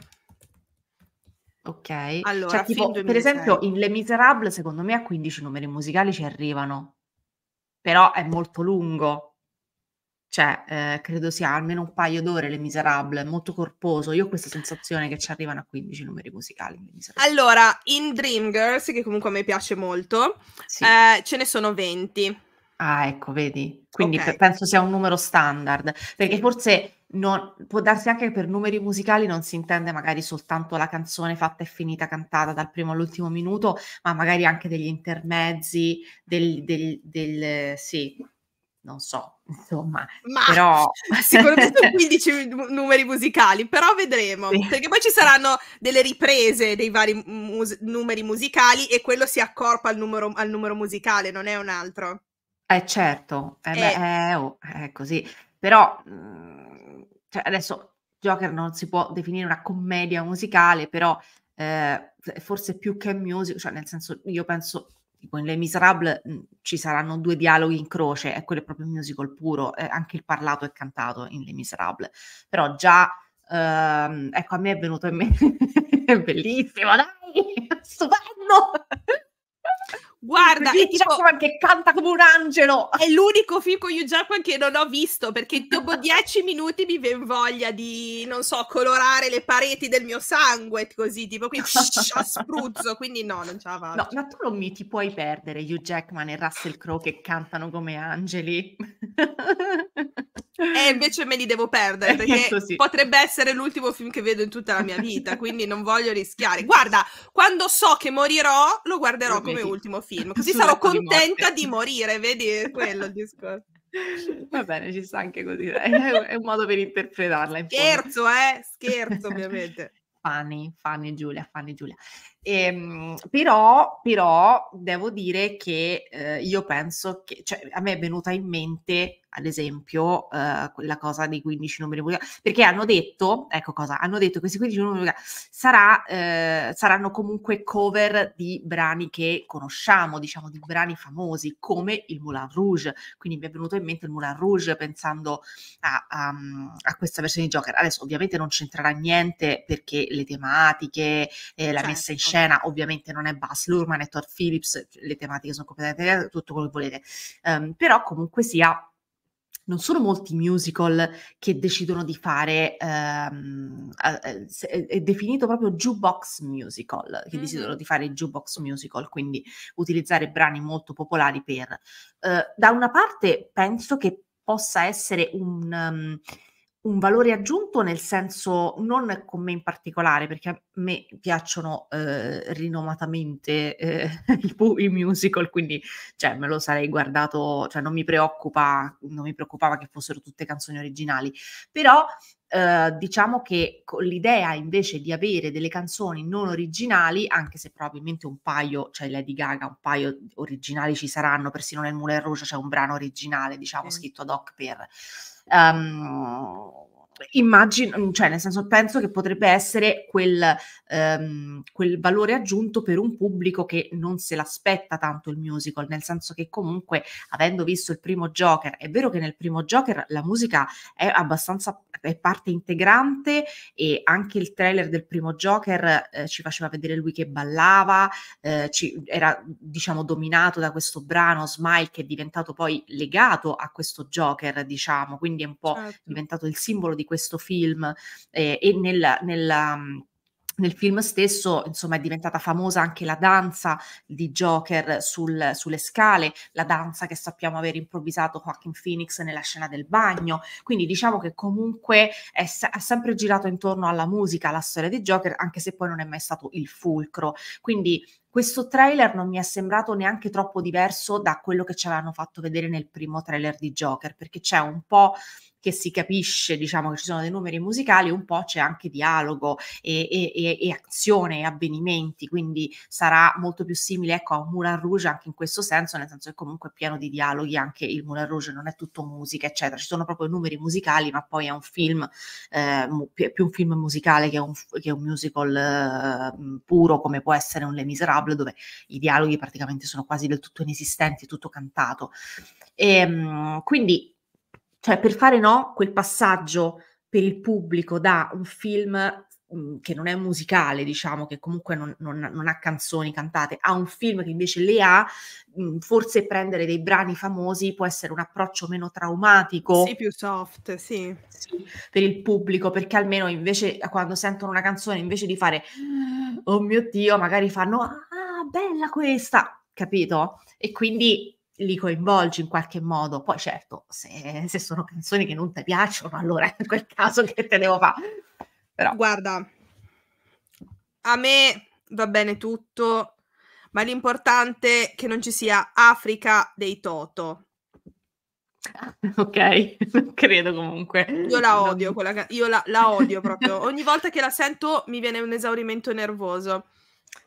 Ok, allora, cioè, tipo, per esempio in Le Miserable secondo me a 15 numeri musicali ci arrivano, però è molto lungo, cioè eh, credo sia almeno un paio d'ore Le Miserable, è molto corposo, io ho questa sensazione che ci arrivano a 15 numeri musicali. allora, in Dreamgirls, che comunque a me piace molto, sì. eh, ce ne sono 20. Ah, ecco, vedi. Quindi Okay. penso sia un numero standard, perché Sì. forse non può darsi anche che per numeri musicali non si intende magari soltanto la canzone fatta e finita, cantata dal primo all'ultimo minuto, ma magari anche degli intermezzi, del del del sì, non so, insomma, Ma però sicuramente 15 numeri musicali, però vedremo, Sì. perché poi ci saranno delle riprese dei vari mus numeri musicali e quello si accorpa al numero al numero musicale, non è un altro. Eh certo, eh beh, E eh, eh, oh, è così. Però, mhmm, cioè adesso Joker non si può definire una commedia musicale, però, ehm, forse più che musical, cioè nel senso, io penso tipo in Les Misérables, mhmm, ci saranno due dialoghi in croce e quello è proprio musical puro, ehm, anche il parlato è cantato in Les Misérables. Però già, ehm, ecco a me è venuto in mente bellissimo dai, stupendo! Guarda, è tipo, che canta come un angelo. È l'unico film con Hugh Jackman che non ho visto perché dopo dieci minuti mi viene voglia di, non so, colorare le pareti del mio sangue, così tipo qui a spruzzo. Quindi no, non ce la faccio. No, ma tu non mi ti puoi perdere Hugh Jackman e Russell Crowe che cantano come angeli. E invece me li devo perdere eh, perché sì. potrebbe essere l'ultimo film che vedo in tutta la mia vita, quindi non voglio rischiare. Guarda, quando so che morirò, lo guarderò come ultimo film film, così Sul sarò contenta di, di, morire, vedi? quello il discorso. Va bene, ci sta anche così, dai. è un modo per interpretarla. In scherzo, eh? Scherzo, ovviamente. Fanny, Fanny Giulia, Fanny Giulia. Ehm, però, però devo dire che eh, io penso che cioè, a me è venuta in mente ad esempio eh, quella cosa dei 15 numeri perché hanno detto ecco cosa hanno detto questi 15 numeri sarà, eh, saranno comunque cover di brani che conosciamo diciamo di brani famosi come il Moulin Rouge quindi mi è venuto in mente il Moulin Rouge pensando a, a, mm, a questa versione di Joker adesso ovviamente non c'entrerà niente perché le tematiche eh, la certo. messa in scena certo scena, ovviamente non è Buzz Lurman, e Todd Phillips, le tematiche sono completamente tutto quello che volete, um, però comunque sia non sono molti musical che decidono di fare, ehm, è definito proprio jukebox musical, che mm-hmm. decidono di fare jukebox musical, quindi utilizzare brani molto popolari per... Eh, da una parte penso che possa essere un... Um, un valore aggiunto nel senso non con me in particolare, perché a me piacciono eh, rinomatamente eh, i musical, quindi cioè, me lo sarei guardato, cioè, non mi preoccupa, non mi preoccupava che fossero tutte canzoni originali, però eh, diciamo che con l'idea invece di avere delle canzoni non originali, anche se probabilmente un paio, cioè Lady Gaga, un paio originali ci saranno, persino nel Moulin Rouge c'è un brano originale, diciamo, scritto ad hoc per um, immagino, mm, cioè nel senso penso che potrebbe essere quel, ehm, quel, valore aggiunto per un pubblico che non se l'aspetta tanto il musical, nel senso che comunque avendo visto il primo Joker, è vero che nel primo Joker la musica è abbastanza è parte integrante e anche il trailer del primo Joker eh, ci faceva vedere lui che ballava, eh, ci, era diciamo dominato da questo brano Smile che è diventato poi legato a questo Joker, diciamo, quindi è un po' certo. diventato il simbolo di di questo film eh, e nella, nella nel film stesso, insomma, è diventata famosa anche la danza di Joker sul, sulle scale, la danza che sappiamo aver improvvisato Joaquin Phoenix nella scena del bagno. Quindi diciamo che comunque è, è, sempre girato intorno alla musica, alla storia di Joker, anche se poi non è mai stato il fulcro. Quindi questo trailer non mi è sembrato neanche troppo diverso da quello che ci avevano fatto vedere nel primo trailer di Joker, perché c'è un po' che si capisce, diciamo, che ci sono dei numeri musicali, un po' c'è anche dialogo e, e, e, azione e avvenimenti, quindi sarà molto più simile ecco, a Moulin Rouge anche in questo senso, nel senso che comunque è pieno di dialoghi anche il Moulin Rouge, non è tutto musica, eccetera, ci sono proprio numeri musicali, ma poi è un film, eh, più un film musicale che un, che un musical eh, puro come può essere un Le Miserables Diablo, dove i dialoghi praticamente sono quasi del tutto inesistenti, tutto cantato. E, ehm, quindi, cioè, per fare no, quel passaggio per il pubblico da un film mm, che non è musicale, diciamo, che comunque non, non, non, ha canzoni cantate, a un film che invece le ha, mm, forse prendere dei brani famosi può essere un approccio meno traumatico. Sì, più soft, sì. sì per il pubblico, perché almeno invece quando sentono una canzone, invece di fare oh mio Dio, magari fanno ah, bella questa, capito? E quindi li coinvolgi in qualche modo. Poi certo, se, se sono canzoni che non ti piacciono, allora in quel caso che te devo fare? Però. Guarda, a me va bene tutto, ma l'importante è che non ci sia Africa dei Toto. Ok, non credo comunque. Io la odio, quella, io la, la odio proprio. Ogni volta che la sento mi viene un esaurimento nervoso.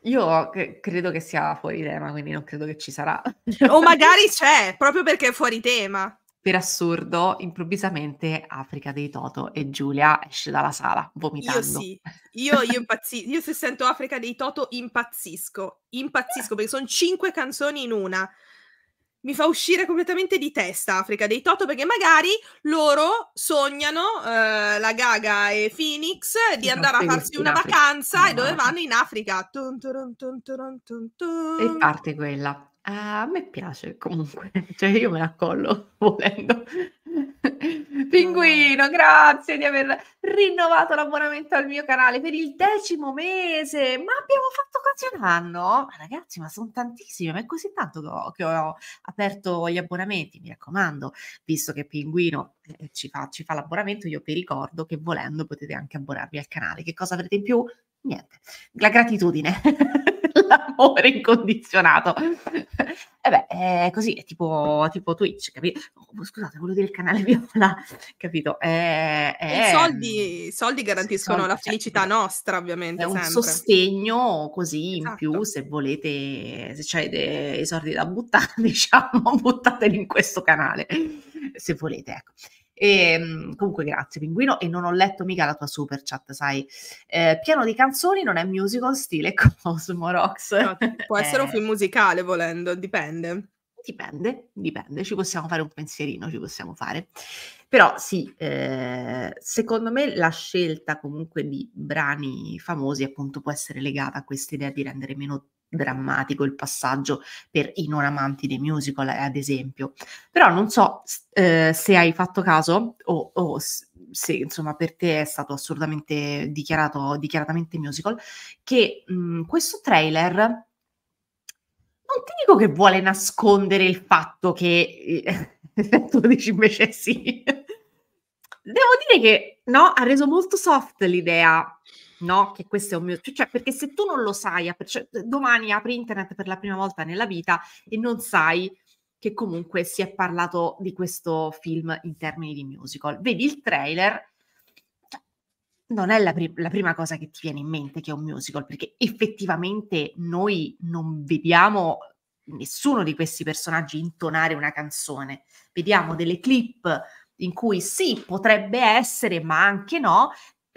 Io credo che sia fuori tema, quindi non credo che ci sarà. o magari c'è, proprio perché è fuori tema. Per assurdo, improvvisamente Africa dei Toto e Giulia esce dalla sala vomitando. Io sì, io, io impazzisco. Io se sento Africa dei Toto impazzisco, impazzisco perché sono cinque canzoni in una mi fa uscire completamente di testa Africa dei Toto perché magari loro sognano eh, la Gaga e Phoenix di esatto, andare a farsi una vacanza e dove vanno in Africa. Tun, tun, tun, e parte quella a me piace comunque, cioè io me la collo volendo. Pinguino, grazie di aver rinnovato l'abbonamento al mio canale per il decimo mese. Ma abbiamo fatto quasi un anno? Ma ragazzi, ma sono tantissimi, ma è così tanto che ho, che ho, aperto gli abbonamenti, mi raccomando, visto che Pinguino eh, eh, ci, fa, ci fa l'abbonamento, io vi ricordo che volendo potete anche abbonarvi al canale. Che cosa avrete in più? Niente, la gratitudine. l'amore incondizionato. e eh beh, è così, è tipo, tipo Twitch, capito? Oh, scusate, quello del canale viola, capito? È, è, I soldi, soldi garantiscono soldi, la cioè, felicità cioè, nostra, ovviamente. È un sempre. sostegno così esatto. in più, se volete, se c'è i soldi da buttare, diciamo, buttateli in questo canale, se volete, ecco. E, ehm, comunque grazie Pinguino e non ho letto mica la tua super chat, sai. Eh, piano di canzoni non è musical, stile Cosmo Rocks. No, può essere eh. un film musicale volendo, dipende. Dipende, dipende, ci possiamo fare un pensierino, ci possiamo fare. Però sì, eh, secondo me la scelta comunque di brani famosi appunto può essere legata a questa idea di rendere meno drammatico il passaggio per i non amanti dei musical, eh, ad esempio. Però non so eh, se hai fatto caso o, o, se insomma per te è stato assolutamente dichiarato, dichiaratamente musical, che mh, questo trailer non ti dico che vuole nascondere il fatto che eh, tu dici invece sì. Devo dire che no, ha reso molto soft l'idea no? Che questo è un mio... Cioè, perché se tu non lo sai, cioè, domani apri internet per la prima volta nella vita e non sai che comunque si è parlato di questo film in termini di musical. Vedi il trailer, cioè, non è la, pri- la, prima cosa che ti viene in mente che è un musical, perché effettivamente noi non vediamo nessuno di questi personaggi intonare una canzone, vediamo delle clip in cui sì, potrebbe essere, ma anche no,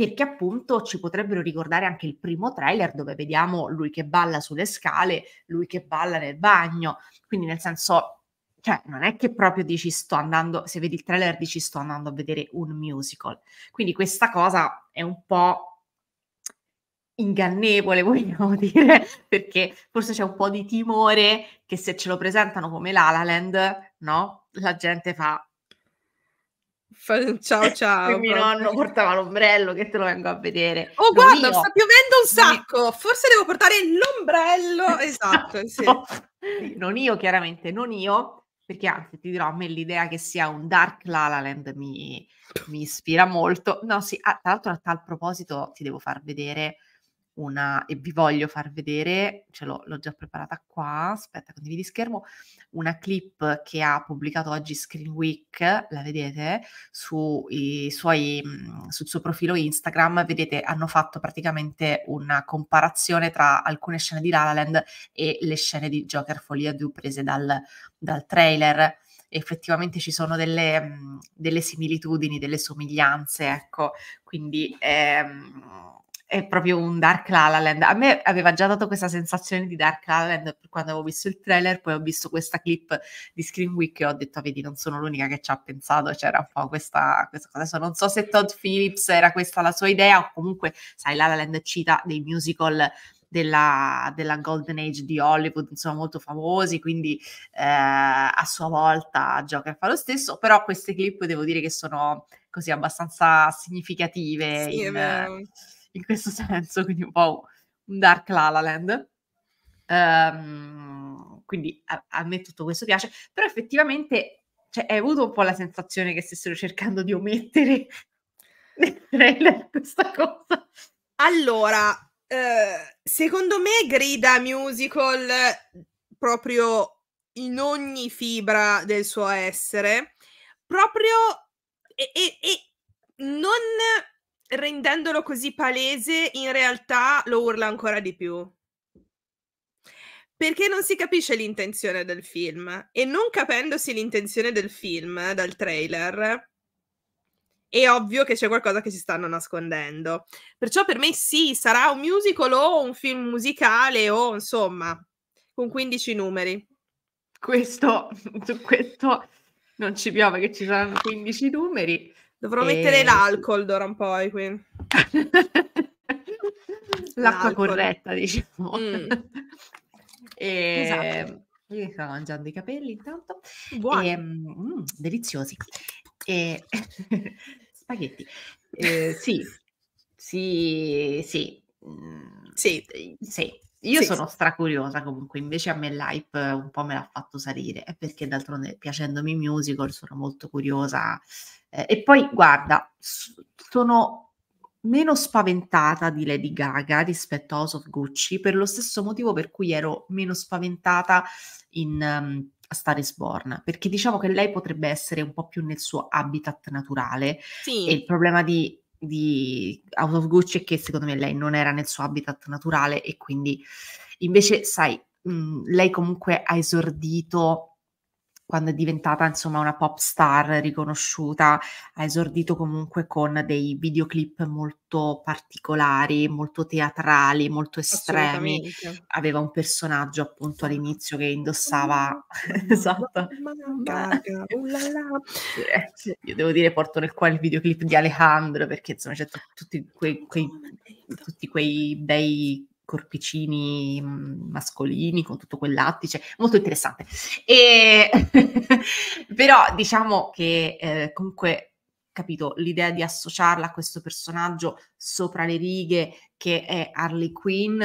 perché appunto ci potrebbero ricordare anche il primo trailer dove vediamo lui che balla sulle scale, lui che balla nel bagno, quindi nel senso cioè non è che proprio dici sto andando, se vedi il trailer dici sto andando a vedere un musical. Quindi questa cosa è un po' ingannevole, vogliamo dire, perché forse c'è un po' di timore che se ce lo presentano come La La Land, no? La gente fa Fa- ciao ciao. mio nonno portava l'ombrello, che te lo vengo a vedere. Oh, non guarda, io. sta piovendo un sacco. Forse devo portare l'ombrello. Esatto, eh, sì. Non io, chiaramente, non io, perché anzi ti dirò, a me l'idea che sia un Dark La La Land mi, mi ispira molto. No, sì, ah, tra l'altro a tal proposito ti devo far vedere una, e vi voglio far vedere, ce l'ho, l'ho già preparata qua, aspetta condividi schermo, una clip che ha pubblicato oggi Screen Week, la vedete, sui suoi, mm, sul suo profilo Instagram, vedete hanno fatto praticamente una comparazione tra alcune scene di La La Land e le scene di Joker Folia 2 prese dal, dal trailer effettivamente ci sono delle, mm, delle, similitudini, delle somiglianze, ecco, quindi ehm, è proprio un Dark La La Land. A me aveva già dato questa sensazione di Dark La La Land quando avevo visto il trailer, poi ho visto questa clip di Scream Week e ho detto, ah, vedi, non sono l'unica che ci ha pensato, c'era cioè, un po' questa, questa cosa. Adesso non so se Todd Phillips era questa la sua idea o comunque, sai, La La Land cita dei musical della, della, Golden Age di Hollywood, insomma molto famosi, quindi eh, a sua volta Joker fa lo stesso, però queste clip devo dire che sono così abbastanza significative. Sì, in, in questo senso, quindi un po' un dark La La Land. Um, quindi a, a, me tutto questo piace, però effettivamente cioè, hai avuto un po' la sensazione che stessero cercando di omettere nel trailer questa cosa. Allora, eh, secondo me grida musical proprio in ogni fibra del suo essere, proprio e, e, e non rendendolo così palese, in realtà lo urla ancora di più. Perché non si capisce l'intenzione del film e non capendosi l'intenzione del film dal trailer, è ovvio che c'è qualcosa che si stanno nascondendo. Perciò per me sì, sarà un musical o un film musicale o insomma, con 15 numeri. Questo, su questo non ci piove che ci saranno 15 numeri. Dovrò e... mettere l'alcol d'ora in poi, quindi. L'acqua l'alcol. corretta, diciamo. Mm. e... Esatto. Io sto mangiando i capelli intanto. Buoni. E, ehm, mm, deliziosi. E... Spaghetti. Eh, sì, sì, sì. Mm, sì. sì. Io sì, sono stracuriosa comunque, invece a me l'hype un po' me l'ha fatto salire, perché d'altronde piacendomi i musical sono molto curiosa eh, e poi guarda, sono meno spaventata di Lady Gaga rispetto a House of Gucci per lo stesso motivo per cui ero meno spaventata in um, a Star is Born, perché diciamo che lei potrebbe essere un po' più nel suo habitat naturale. Sì. E il problema di, di Out of Gucci è che secondo me lei non era nel suo habitat naturale e quindi invece, sai, mh, mm, lei comunque ha esordito quando è diventata insomma una pop star riconosciuta, ha esordito comunque con dei videoclip molto particolari, molto teatrali, molto estremi. Aveva un personaggio appunto all'inizio che indossava esatto. Io devo dire porto nel cuore il videoclip di Alejandro perché insomma c'è tutti quei, quei, tutti quei bei corpicini mm, mascolini con tutto quel lattice, molto interessante. E però diciamo che eh, comunque capito l'idea di associarla a questo personaggio sopra le righe che è Harley Quinn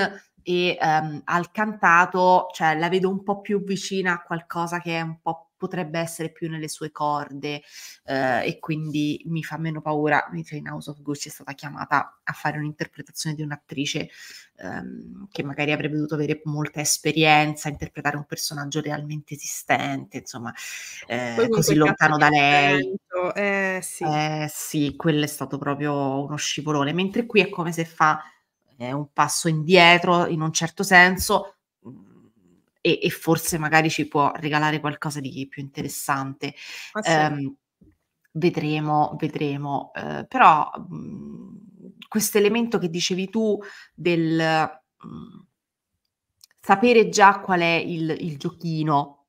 e um, al cantato, cioè la vedo un po' più vicina a qualcosa che è un po' potrebbe essere più nelle sue corde eh, e quindi mi fa meno paura. Invece in House of Gucci è stata chiamata a fare un'interpretazione di un'attrice ehm, che magari avrebbe dovuto avere molta esperienza, interpretare un personaggio realmente esistente, insomma, eh, così lontano da lei. Eh sì. eh sì, quello è stato proprio uno scivolone, mentre qui è come se fa eh, un passo indietro in un certo senso e, e forse magari ci può regalare qualcosa di più interessante. Ah, sì. um, vedremo, vedremo. Uh, però mhmm, questo elemento che dicevi tu del mh, mhmm, sapere già qual è il, il giochino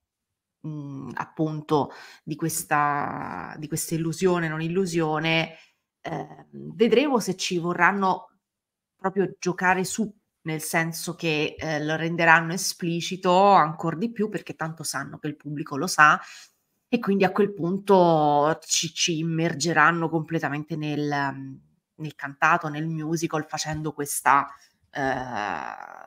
mh, mhmm, appunto di questa, di questa illusione, non illusione, eh, vedremo se ci vorranno proprio giocare su nel senso che eh, lo renderanno esplicito ancora di più perché tanto sanno che il pubblico lo sa e quindi a quel punto ci, ci immergeranno completamente nel, mhmm, nel, cantato, nel musical, facendo questa... Eh,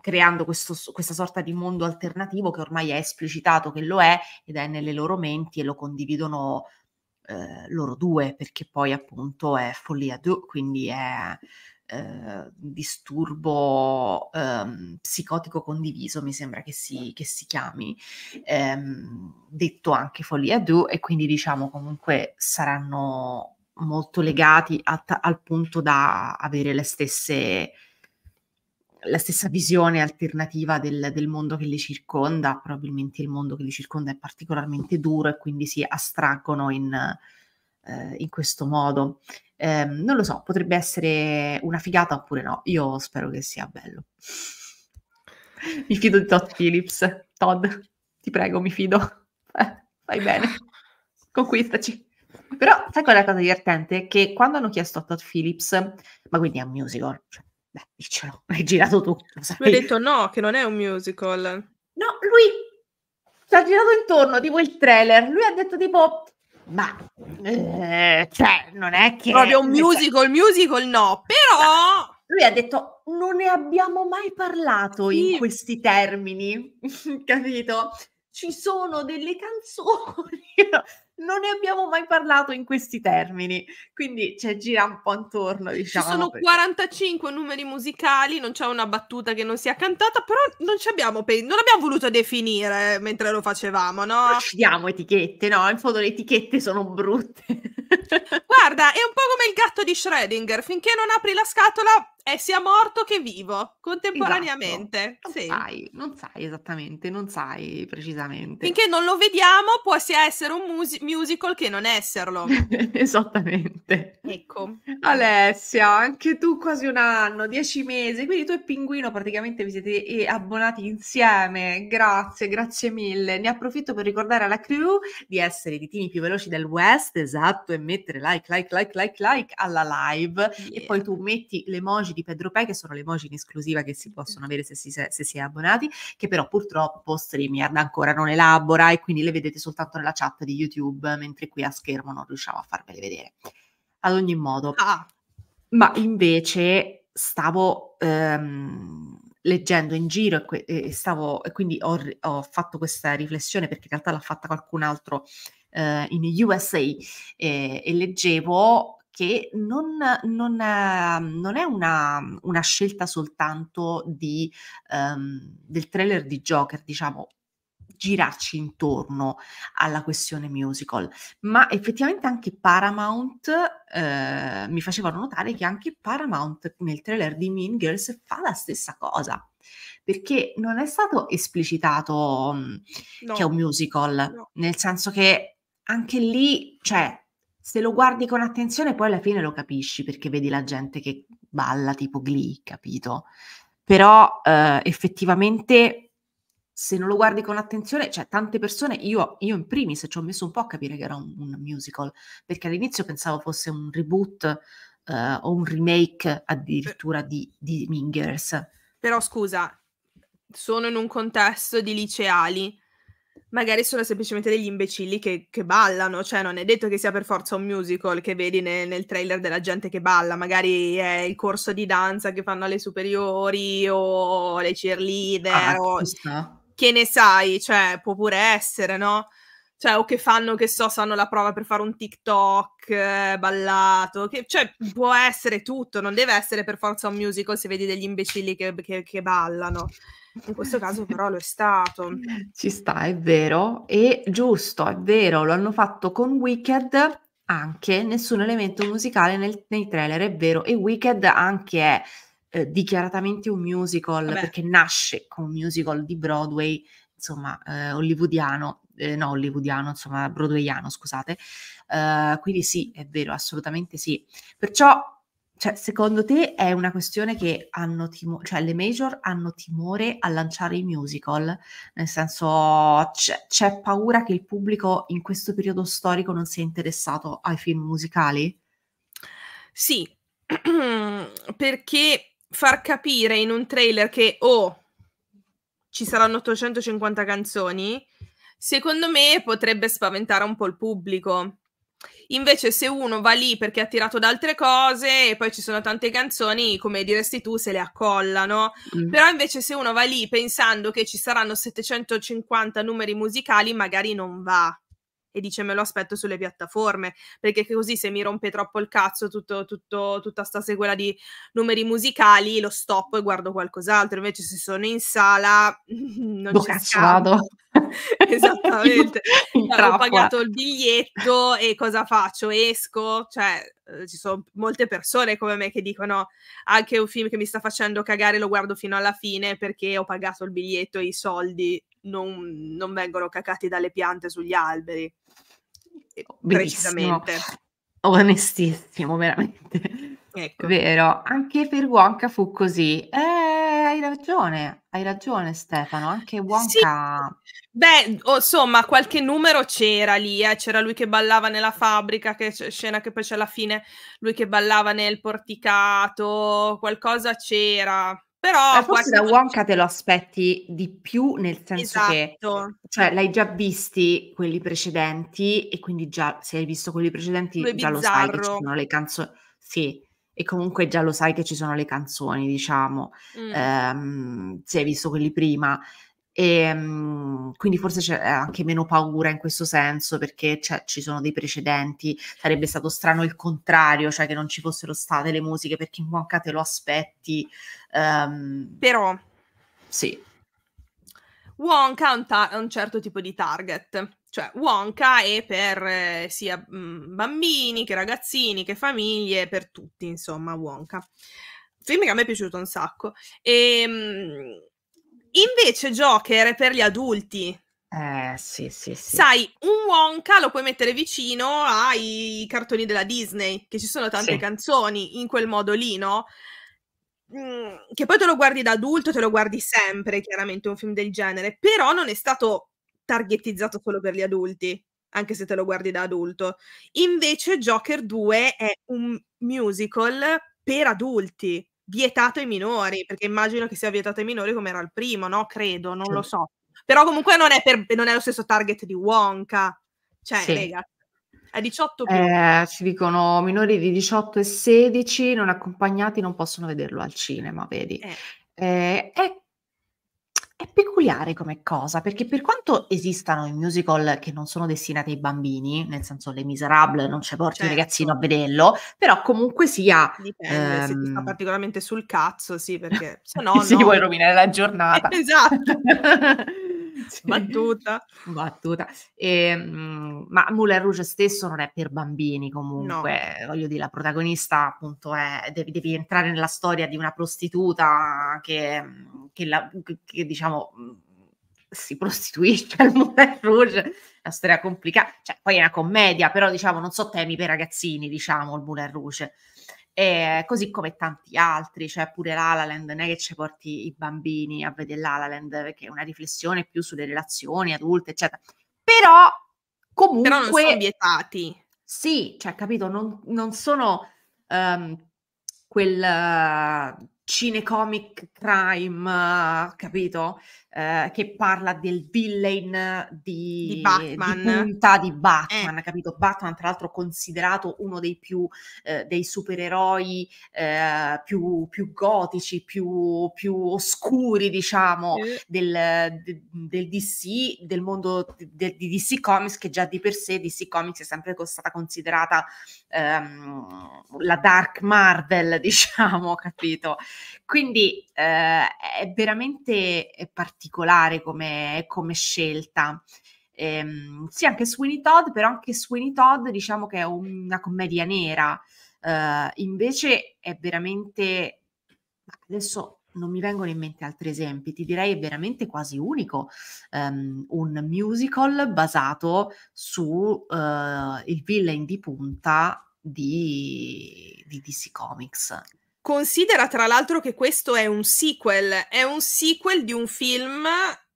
creando questo, questa sorta di mondo alternativo che ormai è esplicitato che lo è ed è nelle loro menti e lo condividono eh, loro due perché poi appunto è follia 2, quindi è Ehm, disturbo ehm, psicotico condiviso, mi sembra che si, che si chiami, ehm, detto anche follia do, e quindi diciamo comunque saranno molto legati a, al punto da avere le stesse la stessa visione alternativa del, del, mondo che li circonda, probabilmente il mondo che li circonda è particolarmente duro e quindi si astraggono in, eh, in questo modo. Eh, non lo so, potrebbe essere una figata oppure no. Io spero che sia bello. Mi fido di Todd Phillips. Todd, ti prego, mi fido. Eh, fai bene, conquistaci. Però sai qual è la cosa divertente? Che quando hanno chiesto a Todd Phillips, ma quindi è un musical, cioè, beh, diccelo, l'hai girato tu. Lui ha detto no, che non è un musical. No, lui ci ha girato intorno, tipo il trailer. Lui ha detto tipo, ma eh, cioè non è che proprio un musical musical no però lui ha detto non ne abbiamo mai parlato sì. in questi termini capito ci sono delle canzoni non ne abbiamo mai parlato in questi termini, quindi cioè, gira un po' intorno. Diciamo, Ci sono 45 numeri musicali, non c'è una battuta che non sia cantata, però non, abbiamo, pe- non abbiamo voluto definire mentre lo facevamo, no? Non ci diamo etichette, no? In fondo le etichette sono brutte. Guarda, è un po' come il gatto di Schrödinger, finché non apri la scatola è sia morto che vivo contemporaneamente. Esatto. Non, sì. sai, non sai esattamente, non sai precisamente. Finché non lo vediamo, può sia essere un mus- musical che non esserlo. esattamente. Ecco. Alessia, anche tu quasi un anno, dieci mesi, quindi tu e Pinguino praticamente vi siete eh, abbonati insieme. Grazie, grazie mille. Ne approfitto per ricordare alla crew di essere i ditini più veloci del West, esatto, e mettere like, like, like, like, like alla live. Yeah. E poi tu metti le emoji emoji di Pedro Pei, che sono le emoji in esclusiva che si possono avere se si, se si è abbonati, che però purtroppo StreamYard ancora non elabora e quindi le vedete soltanto nella chat di YouTube, mentre qui a schermo non riusciamo a farvele vedere. Ad ogni modo, ah. ma invece stavo... Ehm, leggendo in giro e, e, stavo, e quindi ho, ho, fatto questa riflessione perché in realtà l'ha fatta qualcun altro eh, in USA e, e leggevo che non, non, ehm, non è una, una, scelta soltanto di, um, del trailer di Joker, diciamo, girarci intorno alla questione musical, ma effettivamente anche Paramount eh, mi facevano notare che anche Paramount nel trailer di Mean Girls fa la stessa cosa, perché non è stato esplicitato no. Mhmm, che è un musical, no. nel senso che anche lì, cioè, se lo guardi con attenzione poi alla fine lo capisci perché vedi la gente che balla tipo Glee, capito? Però eh, effettivamente se non lo guardi con attenzione, cioè tante persone, io, io in primis ci ho messo un po' a capire che era un, un musical, perché all'inizio pensavo fosse un reboot eh, o un remake addirittura di, di Mingers. Però scusa, sono in un contesto di liceali, magari sono semplicemente degli imbecilli che, che, ballano, cioè non è detto che sia per forza un musical che vedi ne, nel trailer della gente che balla, magari è il corso di danza che fanno alle superiori o le cheerleader ah, o che ne sai, cioè può pure essere, no? Cioè, o che fanno, che so, sanno la prova per fare un TikTok eh, ballato, che, cioè può essere tutto, non deve essere per forza un musical se vedi degli imbecilli che, che ballano. In questo caso però lo è stato. Ci sta, è vero. E giusto, è vero, lo hanno fatto con Wicked anche nessun elemento musicale nel, nei trailer, è vero. E Wicked anche è eh, dichiaratamente un musical Vabbè. perché nasce come un musical di Broadway, insomma, eh, hollywoodiano. Eh, no, hollywoodiano, insomma, broadwayiano, scusate. Eh, quindi sì, è vero, assolutamente sì. Perciò cioè, secondo te è una questione che hanno timore, cioè le major hanno timore a lanciare i musical, nel senso c'è, c'è paura che il pubblico in questo periodo storico non sia interessato ai film musicali? Sì, perché far capire in un trailer che oh, ci saranno 850 canzoni, secondo me potrebbe spaventare un po' il pubblico Invece, se uno va lì perché è attirato da altre cose e poi ci sono tante canzoni, come diresti tu, se le accollano. Mm. Però invece, se uno va lì pensando che ci saranno 750 numeri musicali, magari non va e dice me lo aspetto sulle piattaforme, perché così se mi rompe troppo il cazzo tutto, tutto, tutta sta sequela di numeri musicali, lo stop e guardo qualcos'altro, invece se sono in sala non Do cazzo vado? Esattamente, cioè, ho pagato il biglietto e cosa faccio? Esco? Cioè, eh, ci sono molte persone come me che dicono anche un film che mi sta facendo cagare lo guardo fino alla fine perché ho pagato il biglietto e i soldi non, non vengono cacati dalle piante sugli alberi. Benissimo. Precisamente. Onestissimo, veramente. Ecco. Vero, anche per Wonka fu così. Eh, hai ragione, hai ragione Stefano, anche Wonka... Sì. Beh, oh, insomma, qualche numero c'era lì, eh. c'era lui che ballava nella fabbrica, che scena che poi c'è alla fine, lui che ballava nel porticato, qualcosa c'era. Però eh, forse da Wonka te lo aspetti di più, nel senso esatto. che cioè, l'hai già visti quelli precedenti, e quindi già se hai visto quelli precedenti, già lo sai che ci sono le canzoni. Sì, e comunque già lo sai che ci sono le canzoni, diciamo, mm. um, se hai visto quelli prima. E, ehm, quindi forse c'è eh, anche meno paura in questo senso perché cioè, ci sono dei precedenti. Sarebbe stato strano il contrario, cioè che non ci fossero state le musiche perché in banca te lo aspetti. Um, Però sì. Wonka ha un, ta- un, certo tipo di target, cioè Wonka è per eh, sia mm, bambini che ragazzini che famiglie, per tutti insomma Wonka. Film che a me è piaciuto un sacco. E, ehm, mh, Invece Joker è per gli adulti. Eh, sì, sì, sì. Sai, un Wonka lo puoi mettere vicino ai cartoni della Disney, che ci sono tante sì. canzoni in quel modo lì, no? Mm, che poi te lo guardi da adulto, te lo guardi sempre, chiaramente, un film del genere, però non è stato targetizzato solo per gli adulti, anche se te lo guardi da adulto. Invece Joker 2 è un musical per adulti vietato ai minori, perché immagino che sia vietato ai minori come era il primo, no? Credo, non sì. lo so. Però comunque non è, per, non è, lo stesso target di Wonka. Cioè, sì. Rega, è 18 più. Eh, ci dicono minori di 18 e 16 non accompagnati non possono vederlo al cinema, vedi? Eh. Eh, è è peculiare come cosa, perché per quanto esistano i musical che non sono destinati ai bambini, nel senso Le Miserable, non c'è porti certo. il ragazzino a vederlo, però comunque sia... Dipende, ehm... se ti sta ehm, particolarmente sul cazzo, sì, perché se no... se no... vuoi rovinare la giornata. esatto. sì. battuta. battuta. E, ehm, mh, ma Moulin Rouge stesso non è per bambini comunque, no. voglio dire, la protagonista appunto è, devi, devi, entrare nella storia di una prostituta che, mm, che, la, che, che diciamo mm, si prostituisce al Moulin Rouge, una storia complicata, cioè poi è una commedia, però diciamo non so temi per ragazzini, diciamo il Moulin Rouge e eh, così come tanti altri, cioè pure l'Alaland, non è che ci porti i bambini a vedere l'Alaland, perché è una riflessione più sulle relazioni adulte, eccetera. Però comunque... Però non sono vietati. Sì, cioè capito, non, non sono um, quel... Uh, cinecomic crime, capito? Eh, che parla del villain di, di Batman, di punta di eh. Batman, eh. capito? Batman tra l'altro considerato uno dei più eh, dei supereroi eh, più, più, gotici, più, più oscuri, diciamo, del, del, DC, del mondo di, di DC Comics che già di per sé DC Comics è sempre stata considerata ehm, la Dark Marvel, diciamo, capito? Quindi eh, è veramente particolare come, come scelta. Ehm, sì, anche Sweeney Todd, però anche Sweeney Todd diciamo che è una commedia nera, eh, invece è veramente... Adesso non mi vengono in mente altri esempi, ti direi è veramente quasi unico um, un musical basato su uh, il villain di punta di, di DC Comics. Considera tra l'altro che questo è un sequel, è un sequel di un film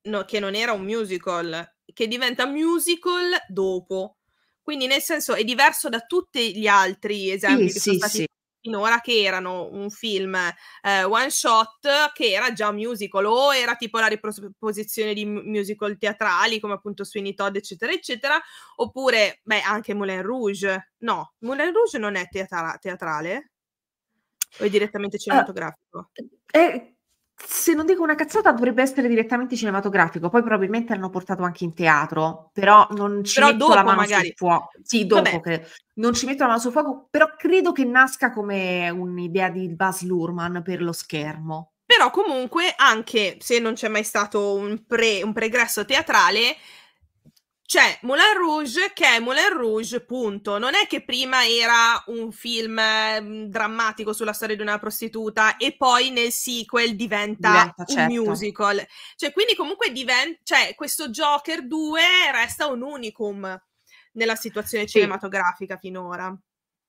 no, che non era un musical, che diventa musical dopo. Quindi nel senso è diverso da tutti gli altri esempi sì, che sì, sono stati sì. finora che erano un film eh, one shot che era già musical o era tipo la riproposizione di musical teatrali come appunto Sweeney Todd eccetera eccetera oppure beh anche Moulin Rouge. No, Moulin Rouge non è teatra- teatrale? O è direttamente ah, cinematografico? Uh, è, se non dico una cazzata, dovrebbe essere direttamente cinematografico. Poi probabilmente l'hanno portato anche in teatro, però non ci però metto la mano magari. sul fuoco. Sì, dopo che non ci metto la mano sul fuoco, però credo che nasca come un'idea di Buzz Lurman per lo schermo. Però comunque, anche se non c'è mai stato un, pre, un pregresso teatrale, c'è Moulin Rouge che è Moulin Rouge, punto. Non è che prima era un film mm, drammatico sulla storia di una prostituta e poi nel sequel diventa, diventa un certo. musical. Cioè, quindi comunque diventa, cioè, questo Joker 2 resta un unicum nella situazione sì. cinematografica finora.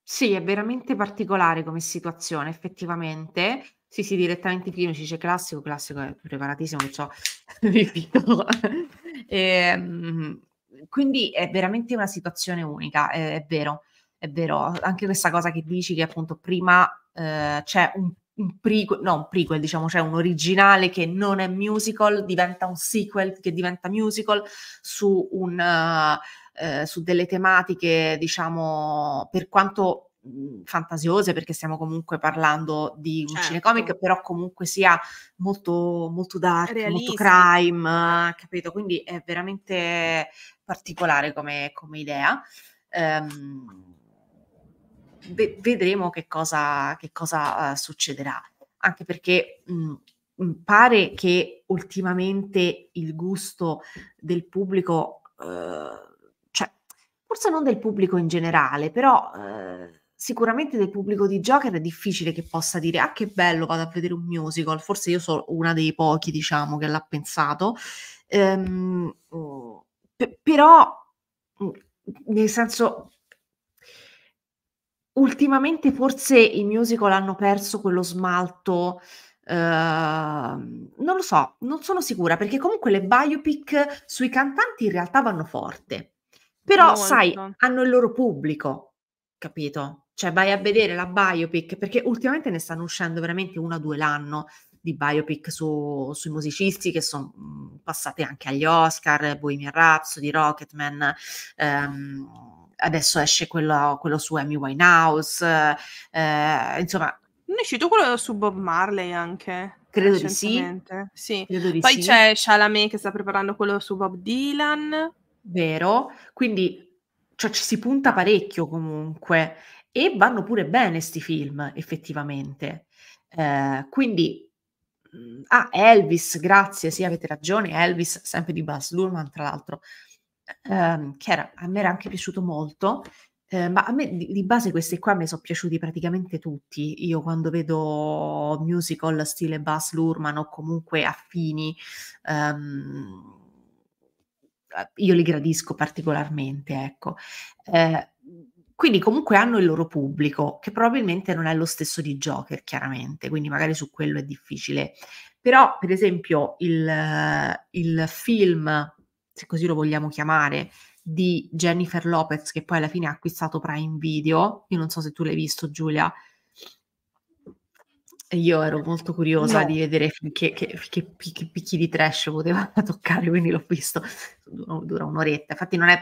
Sì, è veramente particolare come situazione, effettivamente. Sì, sì, direttamente prima ci dice classico, classico è eh, preparatissimo, perciò mi fido. E, quindi è veramente una situazione unica, è, è, vero, è vero. Anche questa cosa che dici che appunto prima eh, c'è un, un prequel, no un prequel, diciamo c'è un originale che non è musical, diventa un sequel che diventa musical su, un, eh, su delle tematiche, diciamo, per quanto Mhmm, fantasiose perché stiamo comunque parlando di un certo. cinecomic però comunque sia molto, molto dark, Realismo. molto crime, capito? Quindi è veramente particolare come, come idea. Um, ve- vedremo che cosa, che cosa uh, succederà, anche perché mh, mhmm, mhmm, pare che ultimamente il gusto del pubblico, eh, cioè forse non del pubblico in generale, però eh, sicuramente del pubblico di Joker è difficile che possa dire ah che bello vado a vedere un musical, forse io sono una dei pochi diciamo che l'ha pensato, ehm, p- però mm, nel senso ultimamente forse i musical hanno perso quello smalto Uh, non lo so, non sono sicura perché comunque le biopic sui cantanti in realtà vanno forte, però Molto. sai, hanno il loro pubblico, capito? Cioè vai a vedere la biopic, perché ultimamente ne stanno uscendo veramente una o due l'anno di biopic su, sui musicisti che sono mhmm, passati anche agli Oscar, Bohemian Rhapsody, Rocketman, ehm, adesso esce quello, quello, su Amy Winehouse, eh, insomma... Non è uscito quello su Bob Marley anche? Credo di sì. sì. Credo di Poi sì. c'è Chalamet che sta preparando quello su Bob Dylan. Vero, quindi cioè, ci si punta parecchio comunque e vanno pure bene sti film, effettivamente. Eh, quindi, mm, ah, Elvis, grazie, sì, avete ragione, Elvis, sempre di Buzz Lurman tra l'altro, ehm, che era, a me era anche piaciuto molto, eh, ma a me di, di, base questi qua mi sono piaciuti praticamente tutti. Io quando vedo musical stile Buzz Lurman o comunque affini, ehm, eh, io li gradisco particolarmente, ecco. Eh, quindi comunque hanno il loro pubblico, che probabilmente non è lo stesso di Joker, chiaramente, quindi magari su quello è difficile. Però, per esempio, il, il film, se così lo vogliamo chiamare, di Jennifer Lopez, che poi alla fine ha acquistato Prime Video, io non so se tu l'hai visto Giulia, io ero molto curiosa no. di vedere che, che, che, che, picchi di trash poteva toccare, quindi l'ho visto. Dura un'oretta. Infatti, non è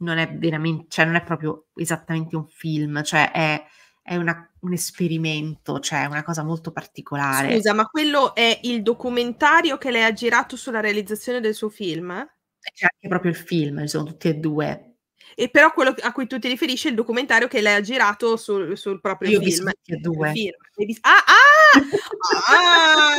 non è veramente, cioè non è proprio esattamente un film, cioè è, è una, un esperimento, cioè una cosa molto particolare. Scusa, ma quello è il documentario che lei ha girato sulla realizzazione del suo film? C'è anche proprio il film, ci sono tutti e due. E però quello a cui tu ti riferisci è il documentario che lei ha girato sul, sul proprio Io film. Io due. Film. Ah, ah! ah,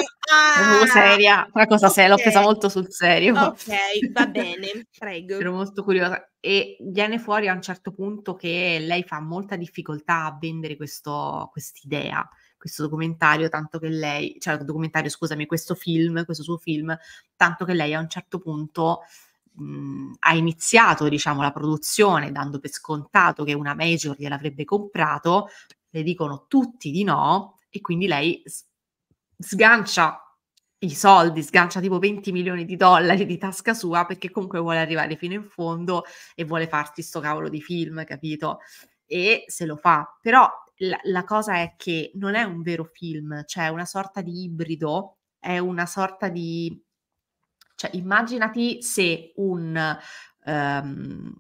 ah! seria, una cosa okay. seria, l'ho presa molto sul serio. Ok, va bene, prego. Ero molto curiosa. E viene fuori a un certo punto che lei fa molta difficoltà a vendere questa idea questo documentario, tanto che lei, cioè documentario, scusami, questo film, questo suo film, tanto che lei a un certo punto mh, ha iniziato diciamo, la produzione dando per scontato che una major gliel'avrebbe comprato, le dicono tutti di no e quindi lei s- sgancia i soldi, sgancia tipo 20 milioni di dollari di tasca sua perché comunque vuole arrivare fino in fondo e vuole farti sto cavolo di film, capito? E se lo fa, però la, la cosa è che non è un vero film, cioè una sorta di ibrido, è una sorta di cioè, immaginati se un, um,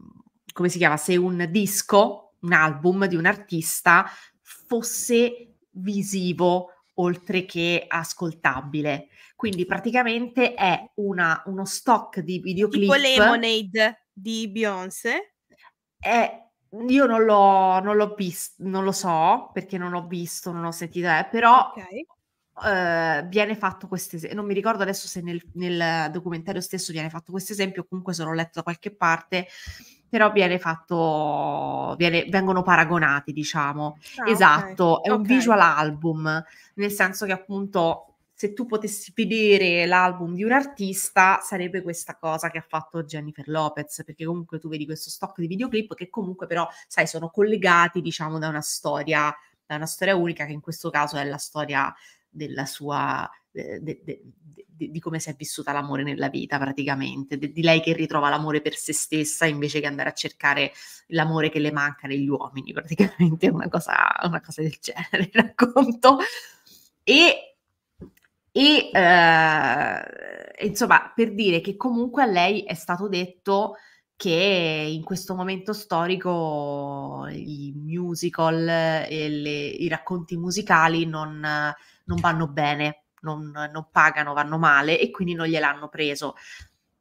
come si chiama, se un disco, un album di un artista fosse visivo oltre che ascoltabile. Quindi praticamente è una, uno stock di videoclip. Tipo Lemonade di Beyoncé? È, eh, io non l'ho, non l'ho visto, non lo so perché non l'ho visto, non ho sentito, eh, però okay eh, viene fatto questo esempio, non mi ricordo adesso se nel, nel documentario stesso viene fatto questo esempio, comunque se l'ho letto da qualche parte, però viene fatto, viene, vengono paragonati, diciamo. Ah, esatto, okay. è un okay. visual album, nel senso che appunto se tu potessi vedere l'album di un artista, sarebbe questa cosa che ha fatto Jennifer Lopez, perché comunque tu vedi questo stock di videoclip che comunque però, sai, sono collegati, diciamo, da una storia, da una storia unica che in questo caso è la storia della sua, eh, de, de, de, di come si è vissuta l'amore nella vita praticamente, di lei che ritrova l'amore per se stessa invece che andare a cercare l'amore che le manca negli uomini, praticamente una cosa, una cosa del genere, racconto. E, e eh, insomma, per dire che comunque a lei è stato detto che in questo momento storico i musical, le, i racconti musicali non, non vanno bene, non, non pagano, vanno male e quindi non gliel'hanno preso.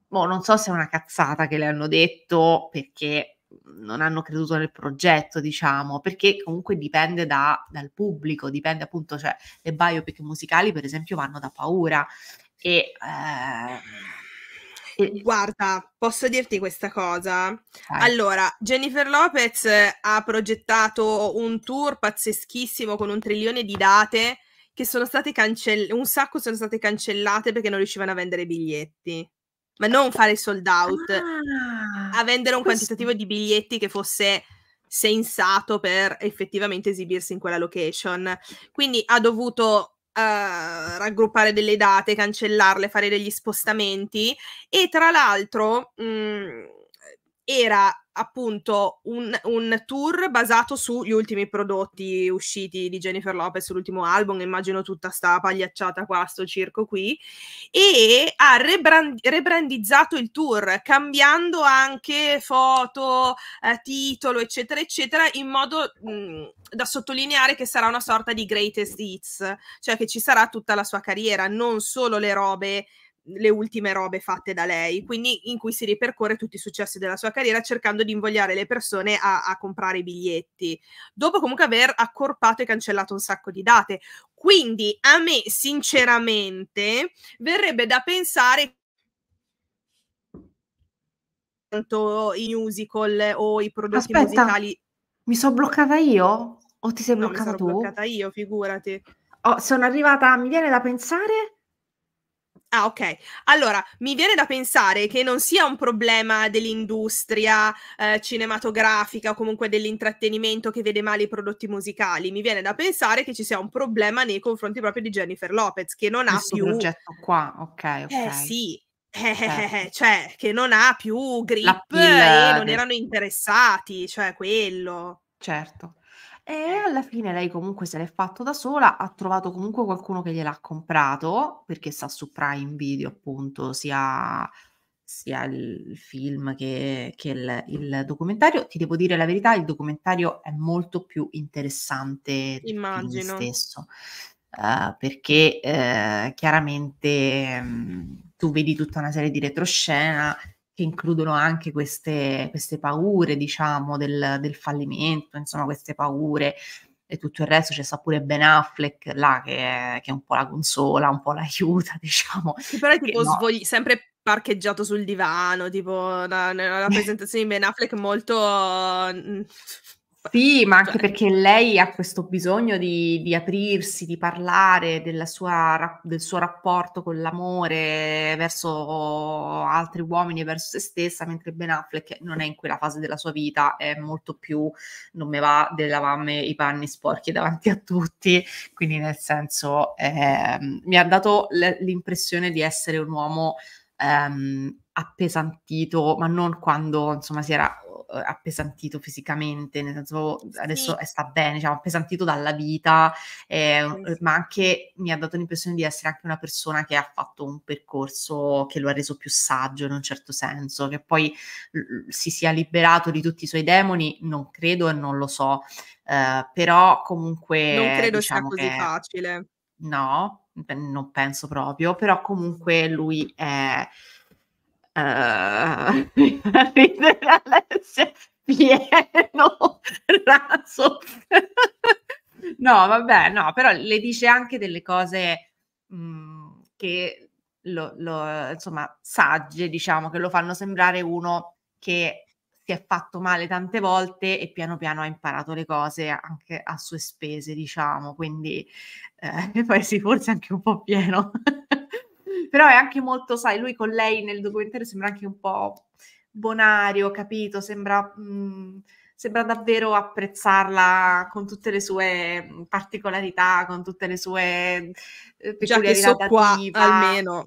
Boh, non so se è una cazzata che le hanno detto perché non hanno creduto nel progetto, diciamo, perché comunque dipende da, dal pubblico, dipende appunto, cioè le biopic musicali per esempio vanno da paura e... Eh, e... Guarda, posso dirti questa cosa? Dai. Allora, Jennifer Lopez ha progettato un tour pazzeschissimo con un trilione di date che sono state cancellate, un sacco sono state cancellate perché non riuscivano a vendere biglietti. Ma non ah, fare sold out, ah, a vendere un questo... quantitativo di biglietti che fosse sensato per effettivamente esibirsi in quella location. Quindi ha dovuto Uh, raggruppare delle date, cancellarle, fare degli spostamenti e tra l'altro mh, mm, era appunto un, un, tour basato sugli ultimi prodotti usciti di Jennifer Lopez, l'ultimo album, immagino tutta sta pagliacciata qua, sto circo qui, e ha rebrand- rebrandizzato il tour, cambiando anche foto, eh, titolo, eccetera, eccetera, in modo mh, da sottolineare che sarà una sorta di greatest hits, cioè che ci sarà tutta la sua carriera, non solo le robe le ultime robe fatte da lei, quindi in cui si ripercorre tutti i successi della sua carriera cercando di invogliare le persone a, a comprare i biglietti, dopo comunque aver accorpato e cancellato un sacco di date. Quindi a me sinceramente verrebbe da pensare tanto i musical o i prodotti Aspetta, musicali. Mi sono bloccata io? O ti sei bloccata tu? mi sono bloccata io, figurati. Oh, sono arrivata, mi viene da pensare Ah, ok. Allora, mi viene da pensare che non sia un problema dell'industria eh, cinematografica o comunque dell'intrattenimento che vede male i prodotti musicali. Mi viene da pensare che ci sia un problema nei confronti proprio di Jennifer Lopez, che non Questo ha più... progetto qua, ok, eh, ok. Eh sì, eh, cioè, che non ha più grip e eh, non erano interessati, cioè quello. Certo. E alla fine lei comunque se l'è fatto da sola, ha trovato comunque qualcuno che gliel'ha comprato, perché sta su Prime Video appunto, sia, sia il film che, che il, il, documentario. Ti devo dire la verità, il documentario è molto più interessante Immagino. del stesso, uh, perché uh, chiaramente um, tu vedi tutta una serie di retroscena che includono anche queste, queste paure, diciamo, del, del, fallimento, insomma, queste paure e tutto il resto. C'è sta pure Ben Affleck là che è, che è un po' la consola, un po' l'aiuta, diciamo. Che però è tipo no. svogli- sempre parcheggiato sul divano, tipo la, presentazione di Ben Affleck molto mm, sì, ma anche cioè. perché lei ha questo bisogno di, di aprirsi, di parlare sua, del suo rapporto con l'amore verso altri uomini e verso se stessa, mentre Ben Affleck non è in quella fase della sua vita, è molto più non me va della lavarmi i panni sporchi davanti a tutti, quindi nel senso eh, mi ha dato l'impressione di essere un uomo ehm, appesantito, ma non quando insomma si era uhm, appesantito fisicamente, nel senso adesso sì. sta bene, diciamo, appesantito dalla vita, eh, sì. ma anche mi ha dato l'impressione di essere anche una persona che ha fatto un percorso che lo ha reso più saggio in un certo senso, che poi si sia liberato di tutti i suoi demoni, non credo e non lo so, eh, però comunque... Non credo diciamo sia così che... facile. No, non penso proprio, però comunque lui è... Eh, uh, riderà pieno razzo. no, vabbè, no, però le dice anche delle cose mh, mhmm, che lo, lo, insomma, sagge, diciamo, che lo fanno sembrare uno che si è fatto male tante volte e piano piano ha imparato le cose anche a sue spese, diciamo, quindi eh, poi sì, forse anche un po' pieno. Però è anche molto, sai, lui con lei nel documentario sembra anche un po' bonario, capito? Sembra, mh, mm, sembra davvero apprezzarla con tutte le sue mm, particolarità, con tutte le sue eh, peculiarità. Già che qua, almeno.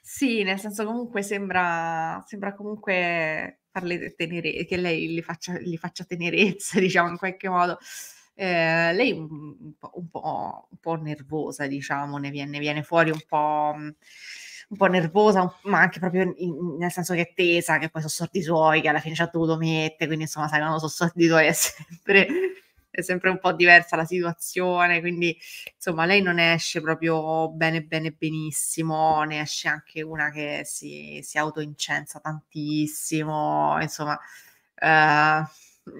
Sì, nel senso comunque sembra, sembra comunque farle tenere, che lei li faccia, li faccia tenerezza, diciamo, in qualche modo. Eh, lei un po', un, po', un, po', nervosa, diciamo, ne viene, viene fuori un po', mm, un po', nervosa, ma anche proprio in, nel senso che è tesa, che poi sono sordi suoi, che alla fine ci ha dovuto mettere, quindi insomma, sai, quando sono sordi suoi è sempre è sempre un po' diversa la situazione, quindi insomma lei non esce proprio bene bene benissimo, ne esce anche una che si, si autoincensa tantissimo, insomma... Uh,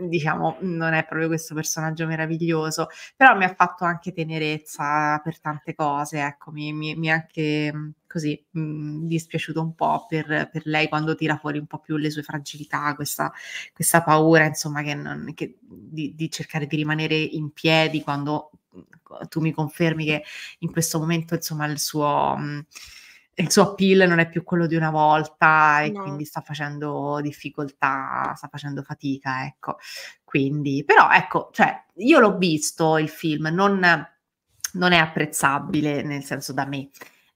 diciamo, non è proprio questo personaggio meraviglioso, però mi ha fatto anche tenerezza per tante cose, ecco, mi è anche mm, così mh, mm, dispiaciuto un po' per, per, lei quando tira fuori un po' più le sue fragilità, questa, questa paura, insomma, che non, che, di, di cercare di rimanere in piedi quando mm, tu mi confermi che in questo momento, insomma, il suo... Mh, il suo appeal non è più quello di una volta e no. quindi sta facendo difficoltà, sta facendo fatica, ecco. Quindi, però ecco, cioè, io l'ho visto il film, non, non è apprezzabile nel senso da me.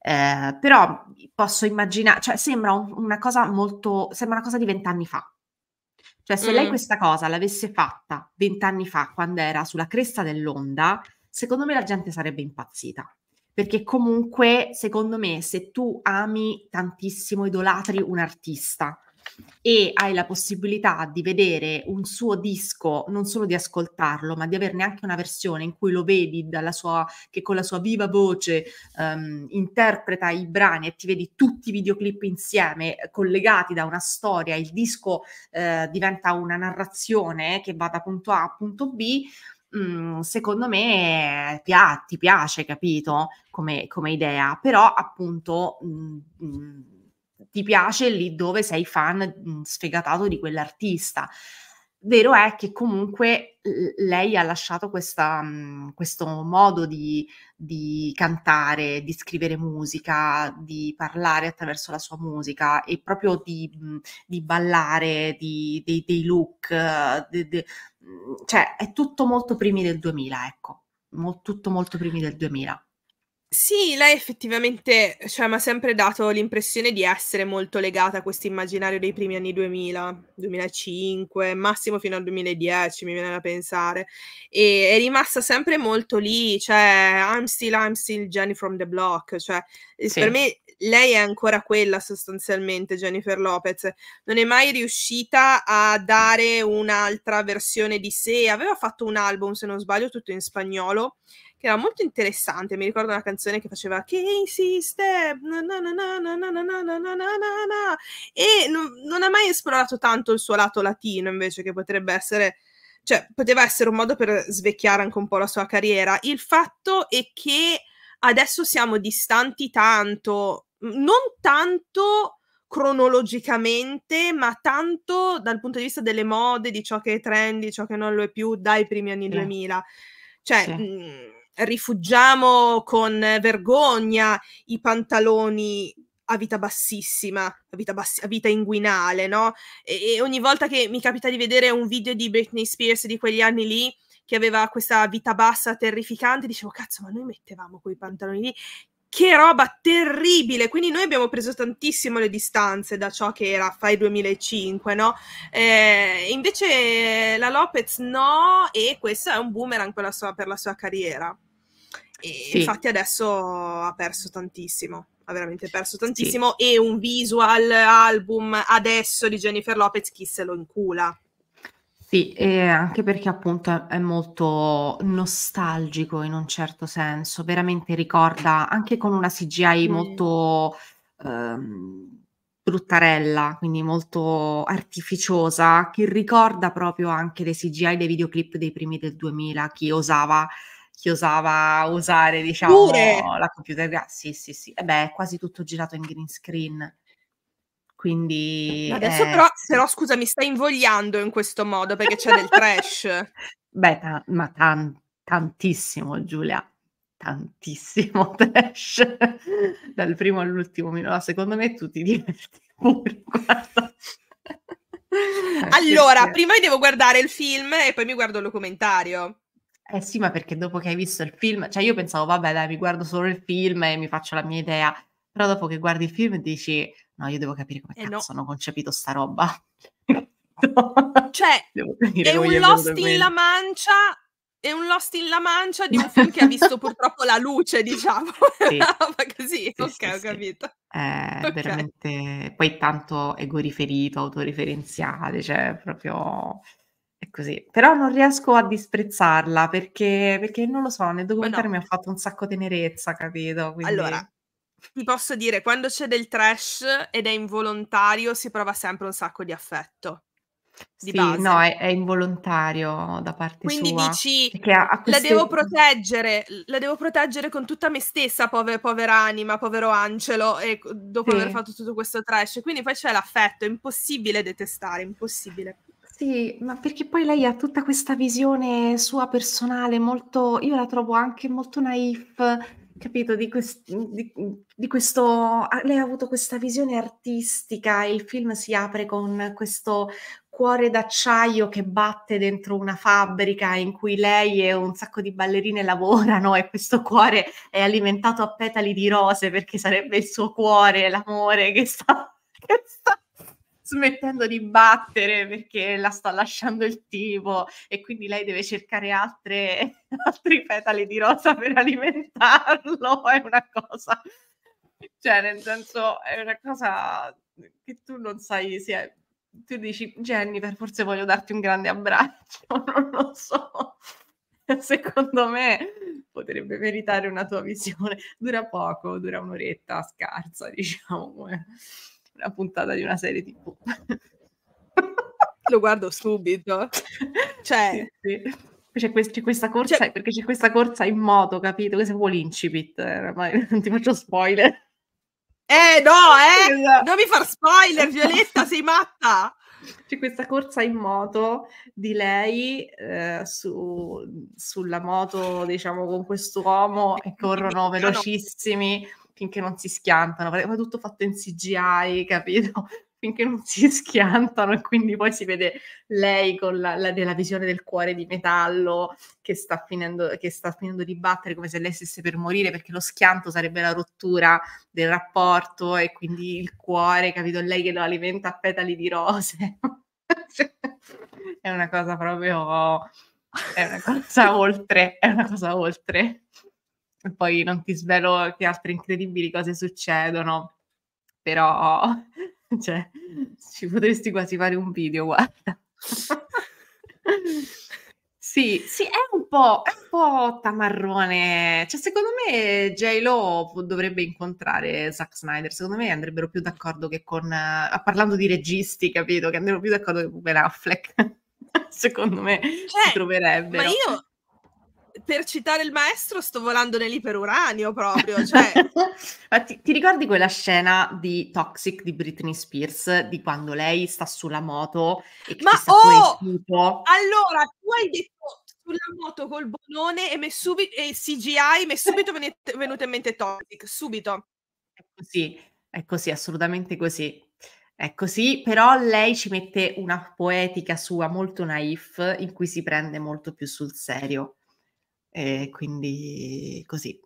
Eh, però posso immaginare, cioè sembra un, una cosa molto, sembra una cosa di vent'anni fa. Cioè se mm. lei questa cosa l'avesse fatta vent'anni fa, quando era sulla cresta dell'onda, secondo me la gente sarebbe impazzita perché comunque secondo me se tu ami tantissimo, idolatri un artista e hai la possibilità di vedere un suo disco, non solo di ascoltarlo, ma di averne anche una versione in cui lo vedi sua, che con la sua viva voce um, interpreta i brani e ti vedi tutti i videoclip insieme collegati da una storia, il disco eh, diventa una narrazione che va da punto A a punto B, Mhmm, secondo me pia- ti piace, capito? Come, come idea, però appunto mh, mhmm, mhmm, ti piace lì dove sei fan sfegatato di quell'artista. Vero è che comunque lei ha lasciato questa, questo modo di, di, cantare, di scrivere musica, di parlare attraverso la sua musica e proprio di, di ballare, di, dei, dei, look, de, de, cioè è tutto molto primi del 2000, ecco, tutto molto primi del 2000. Sì, lei effettivamente, cioè, ha sempre dato l'impressione di essere molto legata a questo immaginario dei primi anni 2000, 2005, massimo fino al 2010, mi viene da pensare. E è rimasta sempre molto lì, cioè, I'm still, I'm still Jenny from the block, cioè, sì. per me lei è ancora quella sostanzialmente, Jennifer Lopez. Non è mai riuscita a dare un'altra versione di sé. Aveva fatto un album, se non sbaglio, tutto in spagnolo che era molto interessante. Mi ricordo una canzone che faceva Casey Step, e non, ha mai esplorato tanto il suo lato latino, invece, che potrebbe essere cioè poteva essere un modo per svecchiare anche un po' la sua carriera. Il fatto è che adesso siamo distanti tanto, non tanto cronologicamente, ma tanto dal punto di vista delle mode, di ciò che è trend, di ciò che non lo è più dai primi anni sì. 2000. Cioè, sì. mh, rifugiamo con vergogna i pantaloni a vita bassissima, a vita, bass- a vita inguinale, no? E, e, ogni volta che mi capita di vedere un video di Britney Spears di quegli anni lì, che aveva questa vita bassa terrificante, dicevo, cazzo, ma noi mettevamo quei pantaloni lì, che roba terribile! Quindi noi abbiamo preso tantissimo le distanze da ciò che era Fai 2005, no? Eh, invece la Lopez no, e questo è un boomerang per la sua, per la sua carriera. Sì. Infatti adesso ha perso tantissimo, ha veramente perso tantissimo, sì. e un visual album adesso di Jennifer Lopez chi se lo incula? Sì, e anche perché appunto è molto nostalgico in un certo senso, veramente ricorda anche con una CGI Mh. molto, ehm, bruttarella, quindi molto artificiosa, che ricorda proprio anche le CGI dei videoclip dei primi del 2000, chi osava chi osava usare, diciamo, Pure! la computer Sì, sì, sì. E beh, è quasi tutto girato in green screen. Quindi, Adesso eh, però, però, scusa, mi stai invogliando in questo modo perché c'è del trash. Beh, ta- ma tan- tantissimo, Giulia, tantissimo trash, dal primo all'ultimo minuto. Secondo me tu ti diverti pure, guarda. Eh, allora, prima devo guardare il film e poi mi guardo il documentario. Eh sì, ma perché dopo che hai visto il film, cioè io pensavo, vabbè dai, mi guardo solo il film e mi faccio la mia idea, però dopo che guardi il film dici, no, io devo capire come eh cazzo no. hanno concepito sta roba. Cioè, è un Lost in La Mancia è un Lost in La Mancia di un film che ha visto purtroppo la luce, diciamo. Sì. così, sì, ok, sì, ho capito. È eh, okay. veramente... Poi tanto ego riferito, autoreferenziale, cioè proprio... È così. Però non riesco a disprezzarla perché, perché non lo so, nel documentario no. mi ha fatto un sacco tenerezza, capito? Quindi... Allora, ti posso dire, quando c'è del trash ed è involontario, si prova sempre un sacco di affetto. Di sì, base. no, è, è, involontario da parte Quindi sua. Quindi dici, queste... la devo proteggere, la devo proteggere con tutta me stessa, pover, povera anima, povero Angelo, e dopo sì. aver fatto tutto questo trash. Quindi poi c'è l'affetto, è impossibile detestare, impossibile. Sì, ma perché poi lei ha tutta questa visione sua personale, molto, io la trovo anche molto naif, capito, di, quest- di, di, questo, ah, lei ha avuto questa visione artistica, il film si apre con questo cuore d'acciaio che batte dentro una fabbrica in cui lei e un sacco di ballerine lavorano e questo cuore è alimentato a petali di rose perché sarebbe il suo cuore, l'amore che sta, che sta smettendo di battere perché la sta lasciando il tipo e quindi lei deve cercare altre, altri petali di rosa per alimentarlo. È una cosa, cioè nel senso è una cosa che tu non sai se è, tu dici Jennifer forse voglio darti un grande abbraccio, non lo so. Secondo me potrebbe meritare una tua visione. Dura poco, dura un'oretta scarsa, diciamo. Eh una puntata di una serie tv. Lo guardo subito. Cioè, sì, sì. C'è, quest- c'è, questa corsa, cioè... perché c'è questa corsa in moto, capito? Che se vuoi l'incipit, eh, ormai non ti faccio spoiler. Eh no, eh! Esatto. Non mi far spoiler, Violetta, sei matta! C'è questa corsa in moto di lei eh, su, sulla moto, diciamo, con quest'uomo e corrono velocissimi finché non si schiantano, perché è tutto fatto in CGI, capito? Finché non si schiantano e quindi poi si vede lei con la, la della visione del cuore di metallo che sta, finendo, che sta finendo di battere come se lei stesse per morire perché lo schianto sarebbe la rottura del rapporto e quindi il cuore, capito? Lei che lo alimenta a petali di rose. è una cosa proprio... È una cosa oltre, è una cosa oltre poi non ti svelo che altre incredibili cose succedono, però cioè, ci potresti quasi fare un video, guarda. sì, sì, è un po', è un po' tamarrone. Cioè, secondo me J-Lo dovrebbe incontrare Zack Snyder. Secondo me andrebbero più d'accordo che con... Uh, parlando di registi, capito? Che andrebbero più d'accordo che con Ben Affleck. secondo me cioè, si troverebbe. Ma io per citare il maestro, sto volando nell'iperuranio proprio. Cioè... ti, ti, ricordi quella scena di Toxic di Britney Spears di quando lei sta sulla moto e che Ma oh! Allora, tu hai detto sulla moto col bonone e, subi- e CGI, mi è subito venuta in mente Toxic, subito. È così, è così, assolutamente così. È così, però lei ci mette una poetica sua molto naif in cui si prende molto più sul serio. E quindi così.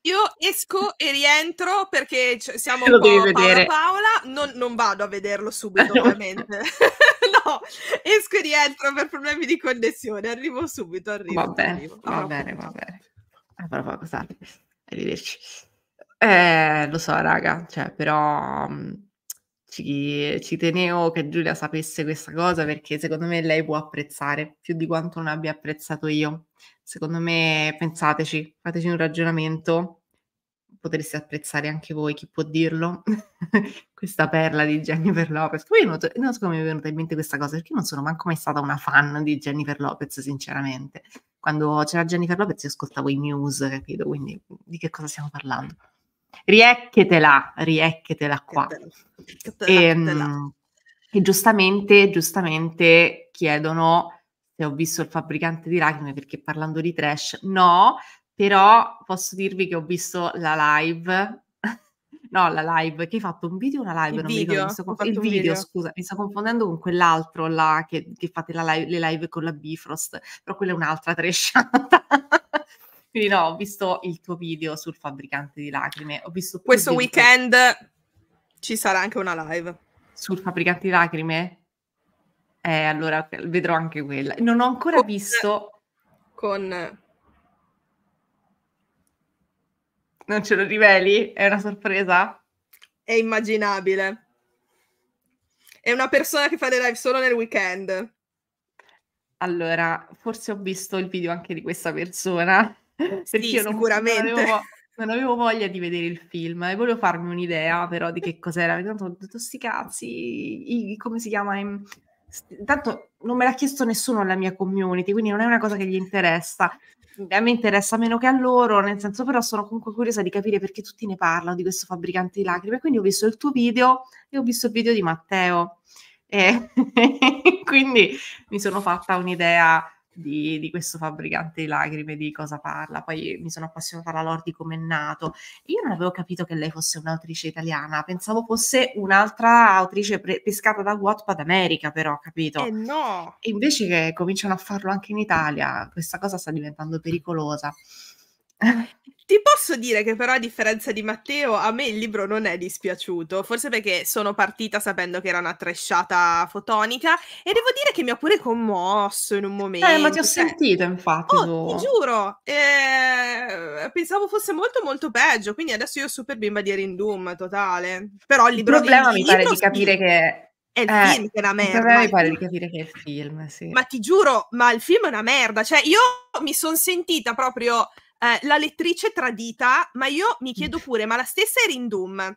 Io esco e rientro perché siamo Lo un po' Paola, Paola. Non, non, vado a vederlo subito ovviamente. no, esco e rientro per problemi di connessione, arrivo subito, arrivo. Va bene, arrivo. va bene, va bene. Allora, ah, scusate, arrivederci. Eh, lo so raga, cioè, però... Mh mhmm, ci, ci, tenevo che Giulia sapesse questa cosa perché secondo me lei può apprezzare più di quanto non abbia apprezzato io. Secondo me pensateci, fateci un ragionamento, potreste apprezzare anche voi, chi può dirlo, questa perla di Jennifer Lopez. Poi non, non so come mi è venuta in mente questa cosa, perché non sono manco mai stata una fan di Jennifer Lopez, sinceramente. Quando c'era Jennifer Lopez io ascoltavo i news, capito? Quindi di che cosa stiamo parlando? riecchietela, riecchietela qua. Ehm, e, e, giustamente, giustamente chiedono se ho visto il fabbricante di lacrime perché parlando di trash, no, però posso dirvi che ho visto la live, no la live, che hai fatto un video o una live? Il non video, mi ricordo, il video, video, scusa, mi sto confondendo con quell'altro là che, che fate live, le live con la Bifrost, però quella è un'altra tresciata. Quindi no, ho visto il tuo video sul fabbricante di lacrime, ho visto... Questo video... weekend ci sarà anche una live. Sul fabbricante di lacrime? Eh, allora vedrò anche quella. Non ho ancora con... visto... Con... Non ce lo riveli? È una sorpresa? È immaginabile. È una persona che fa le live solo nel weekend. Allora, forse ho visto il video anche di questa persona. Perché sì, io non, sicuramente. Non avevo, non avevo, voglia di vedere il film e volevo farmi un'idea però di che cos'era. Tanto ho detto, sti cazzi, i, come si chiama? In... Tanto non me l'ha chiesto nessuno nella mia community, quindi non è una cosa che gli interessa. Mhmm, a me interessa meno che a loro, nel senso però sono comunque curiosa di capire perché tutti ne parlano di questo fabbricante di lacrime. Quindi ho visto il tuo video e ho visto il video di Matteo. E quindi mi sono fatta un'idea di, di, questo fabbricante di lacrime, di cosa parla. Poi mi sono appassionata alla Lordi come è nato. Io non avevo capito che lei fosse un'autrice italiana, pensavo fosse un'altra autrice pre- pescata da Wattpad America, però, capito? Eh no! E invece che cominciano a farlo anche in Italia, questa cosa sta diventando pericolosa. Ti posso dire che però a differenza di Matteo, a me il libro non è dispiaciuto, forse perché sono partita sapendo che era una tresciata fotonica e devo dire che mi ha pure commosso in un momento. Eh, ma ti ho cioè sentito sentita infatti. Oh, tu. ti giuro, eh, pensavo fosse molto molto peggio, quindi adesso io super bimba di Erin Doom totale. Però il libro... Il problema mi pare di capire che è il eh, film che è una merda. Mi pare di capire che è il film, sì. Ma ti giuro, ma il film è una merda. Cioè, io mi sono sentita proprio eh, la lettrice tradita, ma io mi mm. chiedo pure, ma la stessa era in Doom?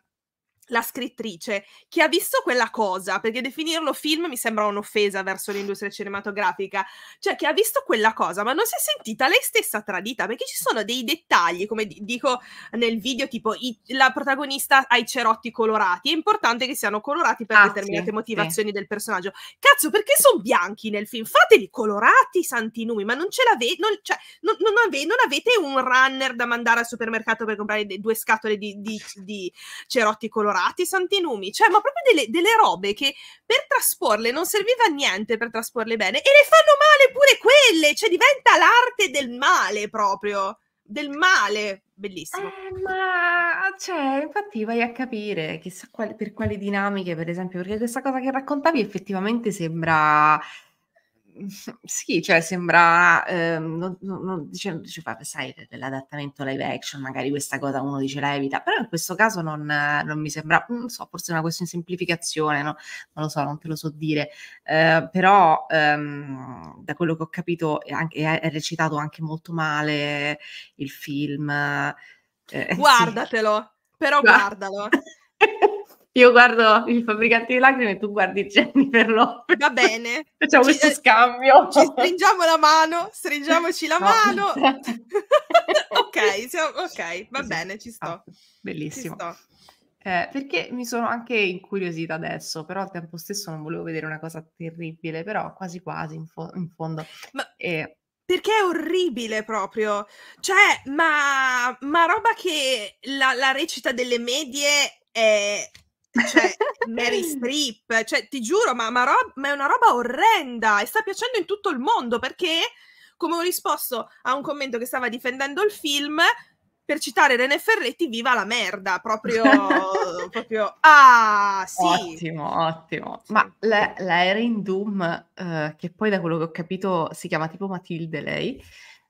la scrittrice che ha visto quella cosa, perché definirlo film mi sembra un'offesa verso l'industria cinematografica, cioè che ha visto quella cosa, ma non si è sentita lei stessa tradita, perché ci sono dei dettagli, come dico nel video, tipo i, la protagonista ha i cerotti colorati, è importante che siano colorati per ah, determinate sì, motivazioni sì. del personaggio. Cazzo, perché sono bianchi nel film? Fateli colorati, santi numi, ma non ce l'avete, non, cioè, non, non, ave, non, avete un runner da mandare al supermercato per comprare due scatole di, di, di cerotti colorati Dorati, numi, cioè ma proprio delle, delle robe che per trasporle non serviva a niente per trasporle bene e le fanno male pure quelle, cioè diventa l'arte del male proprio, del male, bellissimo. Eh, ma cioè, infatti vai a capire chissà quali, per quali dinamiche, per esempio, perché questa cosa che raccontavi effettivamente sembra sì, cioè sembra, ehm, non, non, dice, dice sai, dell'adattamento live action, magari questa cosa uno dice la evita, però in questo caso non, non mi sembra, non so, forse è una questione di semplificazione, no? non lo so, non te lo so dire, eh, però ehm, da quello che ho capito è, anche, è, recitato anche molto male il film. Eh, Guardatelo, sì. però guardalo. Io guardo il fabbricante di lacrime e tu guardi Jennifer Lopez. Va bene. Facciamo ci, questo scambio. Ci stringiamo la mano, stringiamoci la no. mano. ok, siamo, ok, va esatto. bene, ci sto. Ah, bellissimo. Ci sto. Eh, perché mi sono anche incuriosita adesso, però al tempo stesso non volevo vedere una cosa terribile, però quasi quasi in, fo- in fondo. Ma... E eh, perché è orribile proprio. Cioè, ma, ma roba che la, la recita delle medie è, cioè Mary Streep, cioè ti giuro, ma, ma, rob- ma, è una roba orrenda e sta piacendo in tutto il mondo perché, come ho risposto a un commento che stava difendendo il film, per citare René Ferretti, viva la merda, proprio, proprio ah sì. Ottimo, ottimo. Ma la, la Erin Doom, eh, che poi da quello che ho capito si chiama tipo Matilde lei,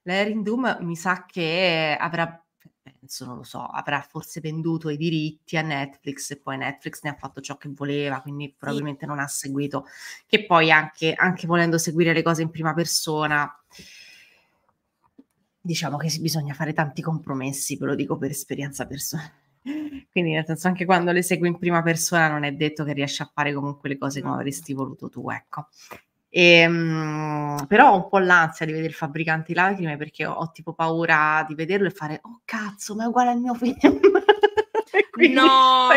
la Erin Doom mi sa che avrà penso, non lo so, avrà forse venduto i diritti a Netflix e poi Netflix ne ha fatto ciò che voleva, quindi probabilmente non ha seguito, che poi anche, anche, volendo seguire le cose in prima persona, diciamo che bisogna fare tanti compromessi, ve lo dico per esperienza personale. Quindi nel senso anche quando le segui in prima persona non è detto che riesci a fare comunque le cose come avresti voluto tu, ecco. E, ehm, però ho un po' l'ansia di vedere il fabbricante lacrime perché ho, ho, tipo paura di vederlo e fare oh cazzo, ma è uguale al mio film. Quindi, no,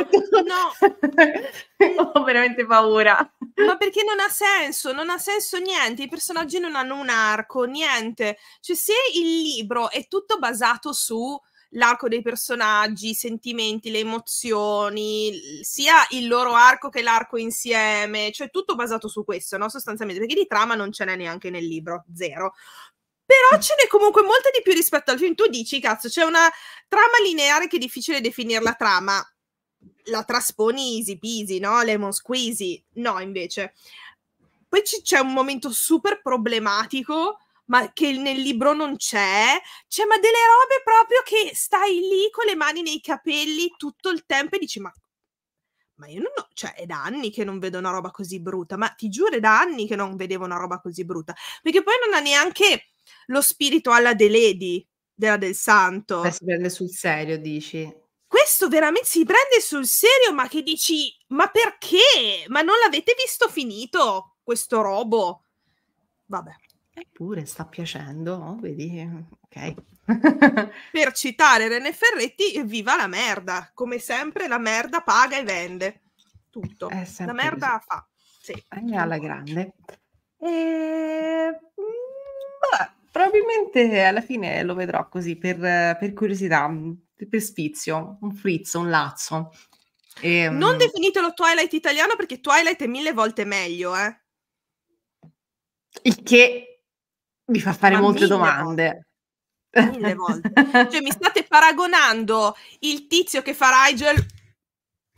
no. ho veramente paura. Ma perché non ha senso, non ha senso niente, i personaggi non hanno un arco, niente. Cioè se il libro è tutto basato su l'arco dei personaggi, i sentimenti, le emozioni, sia il loro arco che l'arco insieme, cioè tutto basato su questo, no? Sostanzialmente, perché di trama non ce n'è neanche nel libro, zero. Però mm. ce n'è comunque molto di più rispetto al film. Tu dici, cazzo, c'è una trama lineare che è difficile definirla trama. La trasponi easy peasy, no? Lemon squeezy. No, invece. Poi c- c'è un momento super problematico ma che nel libro non c'è, cioè ma delle robe proprio che stai lì con le mani nei capelli tutto il tempo e dici ma ma io non ho, cioè è da anni che non vedo una roba così brutta, ma ti giuro è da anni che non vedevo una roba così brutta, perché poi non ha neanche lo spirito alla De Lady, della Del Santo. Ma si prende sul serio, dici? Questo veramente si prende sul serio, ma che dici, ma perché? Ma non l'avete visto finito questo robo? Vabbè. Eppure sta piacendo, vedi, ok. per citare René Ferretti, viva la merda! Come sempre, la merda paga e vende tutto. La merda così. fa. Sì. È alla grande. E... Mm, vabbè, probabilmente alla fine lo vedrò così, per, per curiosità, per sfizio, un frizzo, un lazzo. E, mm, non definitelo Twilight italiano perché Twilight è mille volte meglio, eh. Il che mi fa fare Ma molte domande. Mille volte. cioè, mi state paragonando il tizio che fa Rigel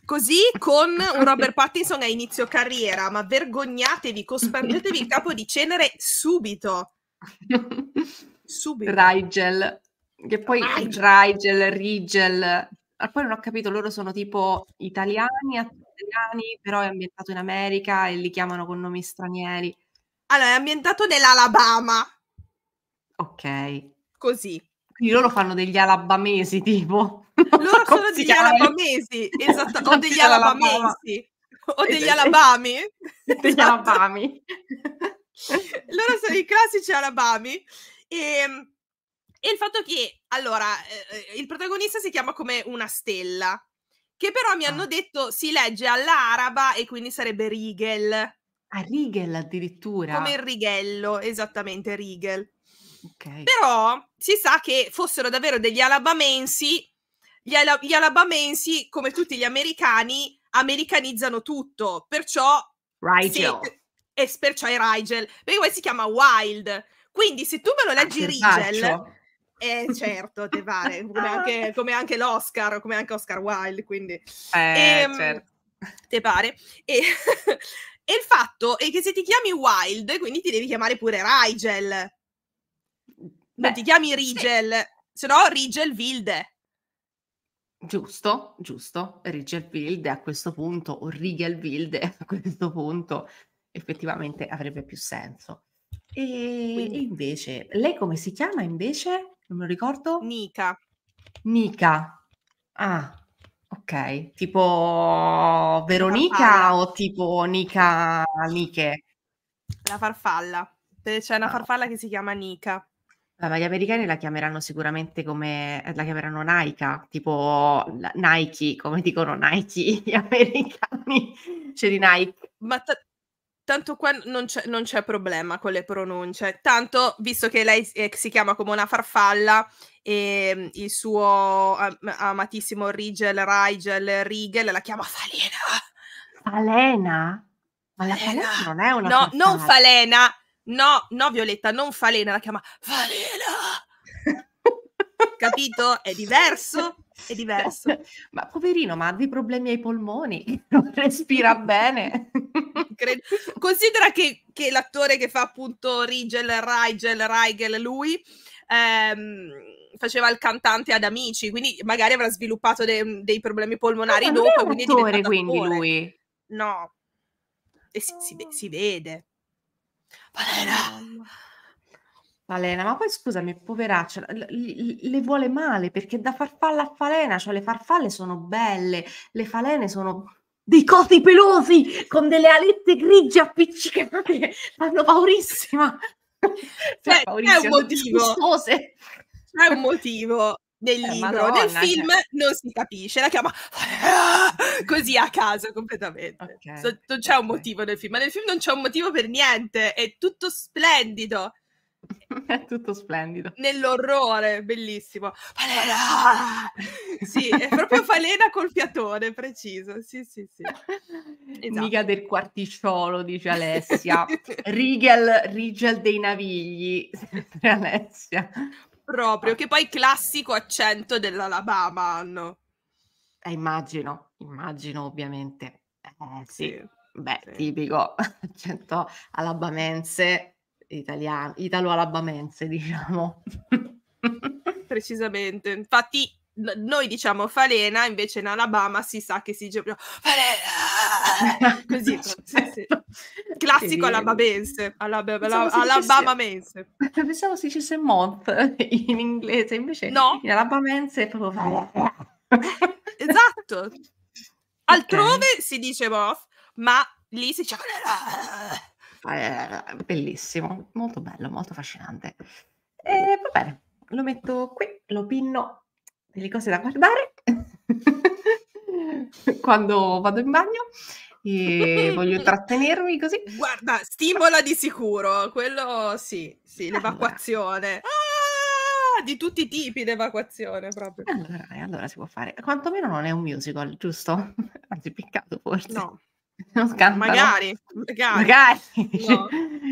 così con un Robert Pattinson a inizio carriera, ma vergognatevi, cospargetevi il capo di cenere subito. Subito. Rigel, che poi Rigel, Rigel Rigel, ah, poi non ho capito, loro sono tipo italiani, italiani, però è ambientato in America e li chiamano con nomi stranieri. Allora, è ambientato nell'Alabama. Ok. Così. Quindi loro fanno degli alabamesi tipo. loro so sono degli alabamesi, esatto, o degli alabamesi. O degli alabami. Degli esatto. alabami. loro sono i classici alabami. E... Ehm, e il fatto che, allora, eh, eh, il protagonista si chiama come una stella, che però mi ah. hanno detto si legge all'araba e quindi sarebbe Rigel. A ah, Rigel addirittura? Come il righello, esattamente, Rigel. Okay. Però si sa che fossero davvero degli alabamensi, gli, ala- gli alabamensi, come tutti gli americani, americanizzano tutto, perciò... Rigel. Se, e perciò è Rigel, perché poi si chiama Wild. Quindi se tu me lo ah, leggi Rigel... Eh certo, te pare, come anche, come anche l'Oscar, come anche Oscar Wilde, quindi... Eh, e, ehm, certo. Te pare? E, e il fatto è che se ti chiami Wild, quindi ti devi chiamare pure Rigel non ti chiami Rigel, sì. se no Rigel Wilde. Giusto, giusto, Rigel Wilde a questo punto, o Rigel Wilde a questo punto, effettivamente avrebbe più senso. E Quindi. invece, lei come si chiama invece? Non me lo ricordo. Nika. Nika. Ah, ok. Tipo Veronica o tipo Nika Nike? La farfalla. C'è una ah. farfalla che si chiama Nika. Eh, ma gli americani la chiameranno sicuramente come eh, la chiameranno Nike, tipo la- Nike, come dicono Nike gli americani, c'è cioè di Nike. Ma t- tanto qua non c'è, non c'è, problema con le pronunce. Tanto, visto che lei eh, si chiama come una farfalla e ehm, il suo am- amatissimo Rigel, Rigel, Rigel la chiama Falena. Falena? Ma la Falena non è una No, farfalla. non Falena, No, no, Violetta, non Falena, la chiama Falena! Capito? È diverso, è diverso. ma poverino, ma ha dei problemi ai polmoni, non respira bene. Cred- Considera che, che, l'attore che fa appunto Rigel, Rigel, Rigel, lui... Ehm, faceva il cantante ad amici, quindi magari avrà sviluppato de- dei problemi polmonari no, dopo. È un quindi, quindi lui. No, e si, si, si vede. Valena. Falena, ma poi scusami, poveraccia, le vuole male perché da farfalla a falena, cioè le farfalle sono belle, le falene sono dei cosi pelosi con delle alette grigie appiccicate, fanno paurissima. Cioè, è un motivo. È un motivo nel eh, libro, Madonna, nel cioè film cioè... non si capisce, la chiama così a caso completamente. Okay, so, non c'è okay. un motivo nel film, ma nel film non c'è un motivo per niente, è tutto splendido. È tutto splendido. Nell'orrore, bellissimo. Falena! Sì, è proprio Falena col fiatone, preciso. Sì, sì, sì. Esatto. Mica del quarticciolo, dice Alessia. Rigel, Rigel dei navigli, sempre Alessia proprio, che poi classico accento dell'Alabama hanno. Eh, immagino, immagino ovviamente. Eh, sì. sì. beh, sì. tipico accento alabamense, italiano, italo-alabamense diciamo. Precisamente, infatti noi diciamo falena, invece in Alabama si sa che si dice proprio falena, così, sì, sì. Certo. classico alababense, alabamense. Pensavo si dicesse month in inglese, invece no. in alabamense è proprio falena. esatto. Altrove okay. si dice moth, ma lì si dice falena. Bellissimo, molto bello, molto affascinante. E eh, va bene, lo metto qui, lo pinno delle cose da guardare quando vado in bagno e voglio trattenermi così. Guarda, stimola di sicuro, quello sì, sì, l'evacuazione. Ah, di tutti i tipi l'evacuazione proprio. Allora, allora si può fare. Quantomeno non è un musical, giusto? Anzi, piccato forse. No. Non scantano. Magari, magari. magari. No.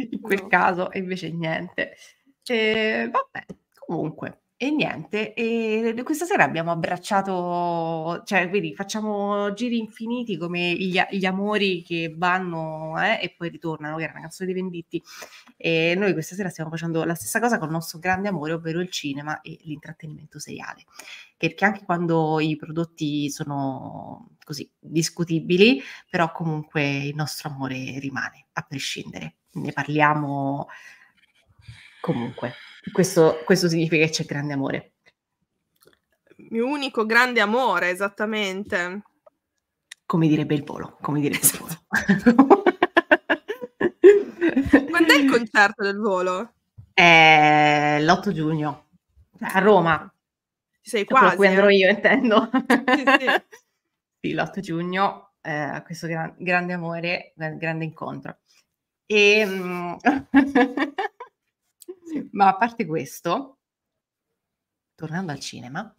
In quel no. caso, invece niente. E, eh, vabbè, comunque, e niente, e questa sera abbiamo abbracciato, cioè, vedi, facciamo giri infiniti come gli, gli amori che vanno eh, e poi ritornano, che era una canzone di Venditti. E noi questa sera stiamo facendo la stessa cosa con il nostro grande amore, ovvero il cinema e l'intrattenimento seriale. Perché anche quando i prodotti sono così discutibili, però comunque il nostro amore rimane, a prescindere. Ne parliamo comunque. Questo, questo significa che c'è grande amore. Il mio unico grande amore, esattamente. Come direbbe il volo, come direbbe il polo. Quando è il concerto del volo? È eh, l'8 giugno a Roma. Ci sei Dopo quasi. Qui andrò eh? io, intendo. Sì, sì. sì l'8 giugno, eh, questo gran- grande amore, grande incontro. E... Mm, Ma a parte questo, tornando al cinema,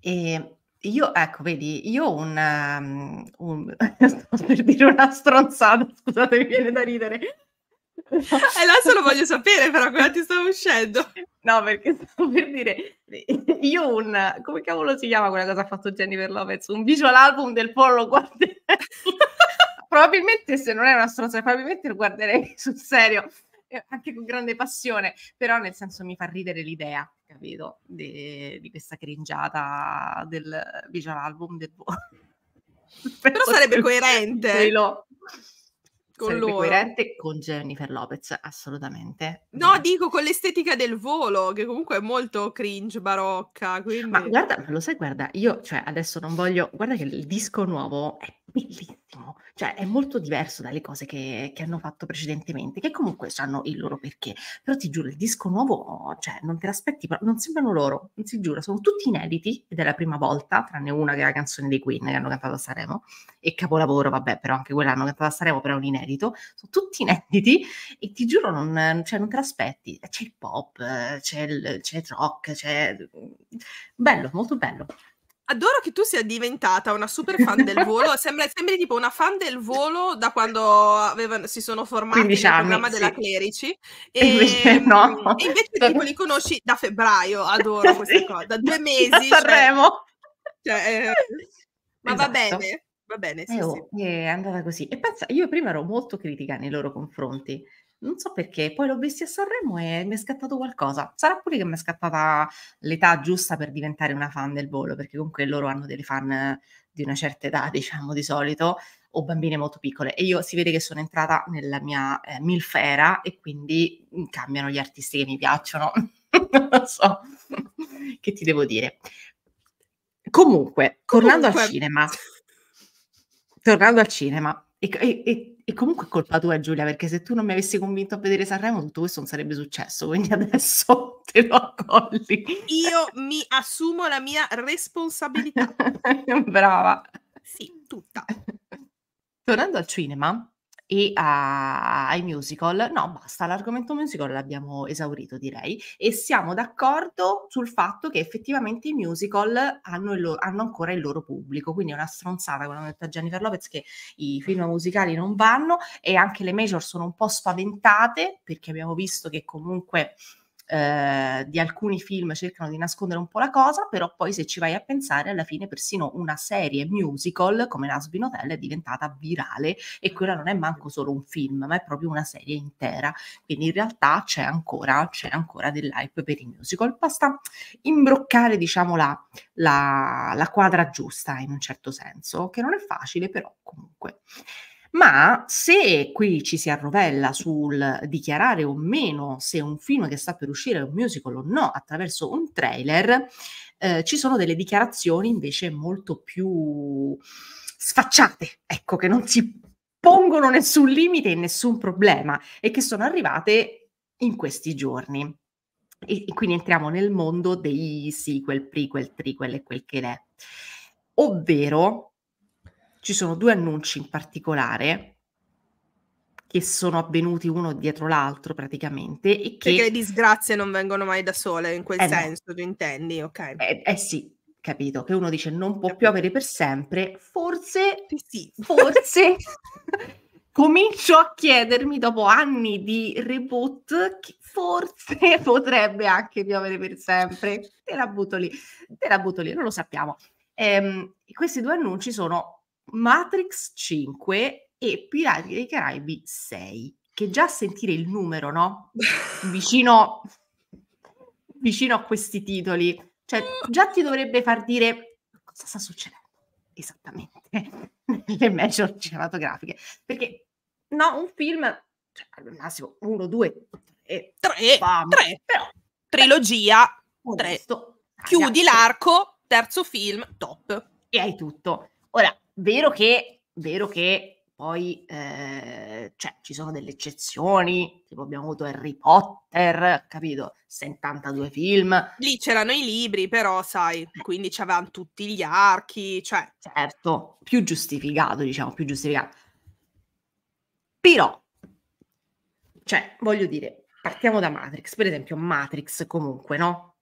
eh, io, ecco, vedi, io un, um, un sto per dire una stronzata, scusate, mi viene da ridere. E eh, adesso lo voglio sapere, però cosa ti sta uscendo? No, perché stavo per dire, io un, come cavolo si chiama quella cosa ha fatto Jennifer Lopez? Un visual album del pollo Guarderei. probabilmente se non è una stronzata, probabilmente lo guarderei sul serio. Eh, anche con grande passione, però nel senso mi fa ridere l'idea, capito, di, di questa cringiata del visual album del Però sarebbe coerente. Lo... Con sarebbe loro. coerente con Jennifer Lopez, assolutamente. No, eh. dico con l'estetica del volo, che comunque è molto cringe, barocca. Quindi... Ma guarda, lo sai, guarda, io cioè, adesso non voglio... Guarda che il disco nuovo è bellissimo ottimo, cioè è molto diverso dalle cose che, che hanno fatto precedentemente, che comunque hanno il loro perché, però ti giuro il disco nuovo, cioè non te l'aspetti, non sembrano loro, non si giura, sono tutti inediti ed è la prima volta, tranne una che è la canzone dei Queen che hanno cantato a Saremo e capolavoro, vabbè, però anche quella hanno cantato a Saremo, però è un inedito, sono tutti inediti e ti giuro non, cioè, non te l'aspetti, c'è il pop, c'è il, c'è il rock, c'è... bello, molto bello. Adoro che tu sia diventata una super fan del volo, sembra, sembri tipo una fan del volo da quando avevano, si sono formati nel anni, programma sì. della Clerici e, invece, ehm, no. e invece tipo, li conosci da febbraio, adoro questa sì. cosa, da due mesi. Da cioè Sanremo. Cioè, cioè, eh, ma esatto. va bene, va bene. Sì, eh, oh, sì. Eh, è andata così. E pensa, io prima ero molto critica nei loro confronti non so perché, poi l'ho visti a Sanremo e mi è scattato qualcosa. Sarà pure che mi è scattata l'età giusta per diventare una fan del volo, perché comunque loro hanno delle fan di una certa età, diciamo di solito, o bambine molto piccole. E io si vede che sono entrata nella mia eh, milfera e quindi mm, cambiano gli artisti che mi piacciono. non so che ti devo dire. Comunque, tornando comunque... al cinema, tornando al cinema, e, e, e, comunque è colpa tua, Giulia, perché se tu non mi avessi convinto a vedere Sanremo, tutto questo non sarebbe successo. Quindi adesso te lo accolli. Io mi assumo la mia responsabilità. Brava. Sì, tutta. Tornando al cinema, e a, ai musical. No, basta, l'argomento musical l'abbiamo esaurito, direi, e siamo d'accordo sul fatto che effettivamente i musical hanno, il loro, hanno ancora il loro pubblico, quindi è una stronzata, come ha detto Jennifer Lopez, che i film musicali non vanno e anche le major sono un po' spaventate perché abbiamo visto che comunque... Eh, di alcuni film cercano di nascondere un po' la cosa, però poi se ci vai a pensare alla fine persino una serie musical come Nasbin Hotel è diventata virale e quella non è manco solo un film, ma è proprio una serie intera. Quindi in realtà c'è ancora, c'è ancora dell'hype per i musical, basta imbroccare diciamo la, la, la quadra giusta in un certo senso, che non è facile però comunque. Ma se qui ci si arrovella sul dichiarare o meno se un film che sta per uscire è un musical o no attraverso un trailer, eh, ci sono delle dichiarazioni invece molto più sfacciate, ecco, che non si pongono nessun limite e nessun problema e che sono arrivate in questi giorni. E, e quindi entriamo nel mondo dei sequel, prequel, triquel e quel che ne è. Ovvero ci sono due annunci in particolare che sono avvenuti uno dietro l'altro praticamente. E che... Perché le disgrazie non vengono mai da sole, in quel eh senso, no. tu intendi, ok? Eh, eh, sì, capito, che uno dice non può piovere per sempre, forse, sì, forse comincio a chiedermi dopo anni di reboot che forse potrebbe anche piovere per sempre. Te la butto lì, te la butto lì, non lo sappiamo. Ehm, questi due annunci sono Matrix 5 e Pirati dei Caraibi 6. Che già sentire il numero, no? Vicino, vicino a questi titoli, cioè già ti dovrebbe far dire cosa sta succedendo esattamente nelle major cinematografiche. Perché no, un film, cioè, al massimo uno, due, tre, tre, tre però trilogia, tre. Chiudi l'arco, terzo film, top. E hai tutto. Ora, Vero che, vero che poi eh, cioè, ci sono delle eccezioni, tipo abbiamo avuto Harry Potter, capito? 72 film. Lì c'erano i libri, però sai, eh. quindi c'avevano tutti gli archi, cioè... Certo, più giustificato, diciamo, più giustificato. Però, cioè, voglio dire, partiamo da Matrix, per esempio Matrix comunque, no?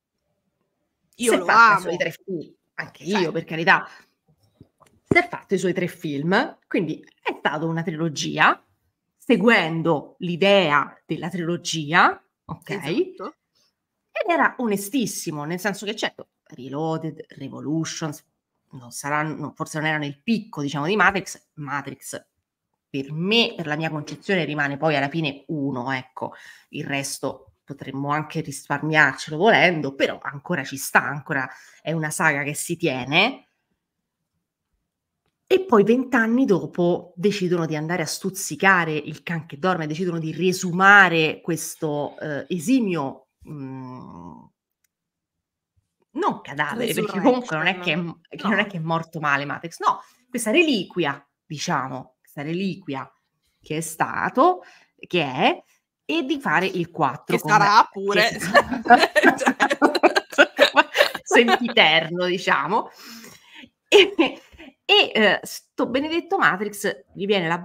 Io Se lo amo. I tre film, anche cioè. io, per carità, quando ha fatto i suoi tre film, quindi è stata una trilogia, seguendo l'idea della trilogia, ok? Esatto. Ed era onestissimo, nel senso che certo, Reloaded, Revolutions, non saranno, forse non erano il picco, diciamo, di Matrix, Matrix per me, per la mia concezione, rimane poi alla fine uno, ecco, il resto potremmo anche risparmiarcelo volendo, però ancora ci sta, ancora è una saga che si tiene, e poi vent'anni dopo decidono di andare a stuzzicare il can che dorme, decidono di riesumare questo eh, esimio, mh, mm, non cadavere, perché comunque non è, che, no. che non è che è morto male Matex, no, questa reliquia, diciamo, questa reliquia che è stato, che è, e di fare il 4. Che con... sarà pure... Che... sempiterno, diciamo. E e eh, sto benedetto Matrix gli viene la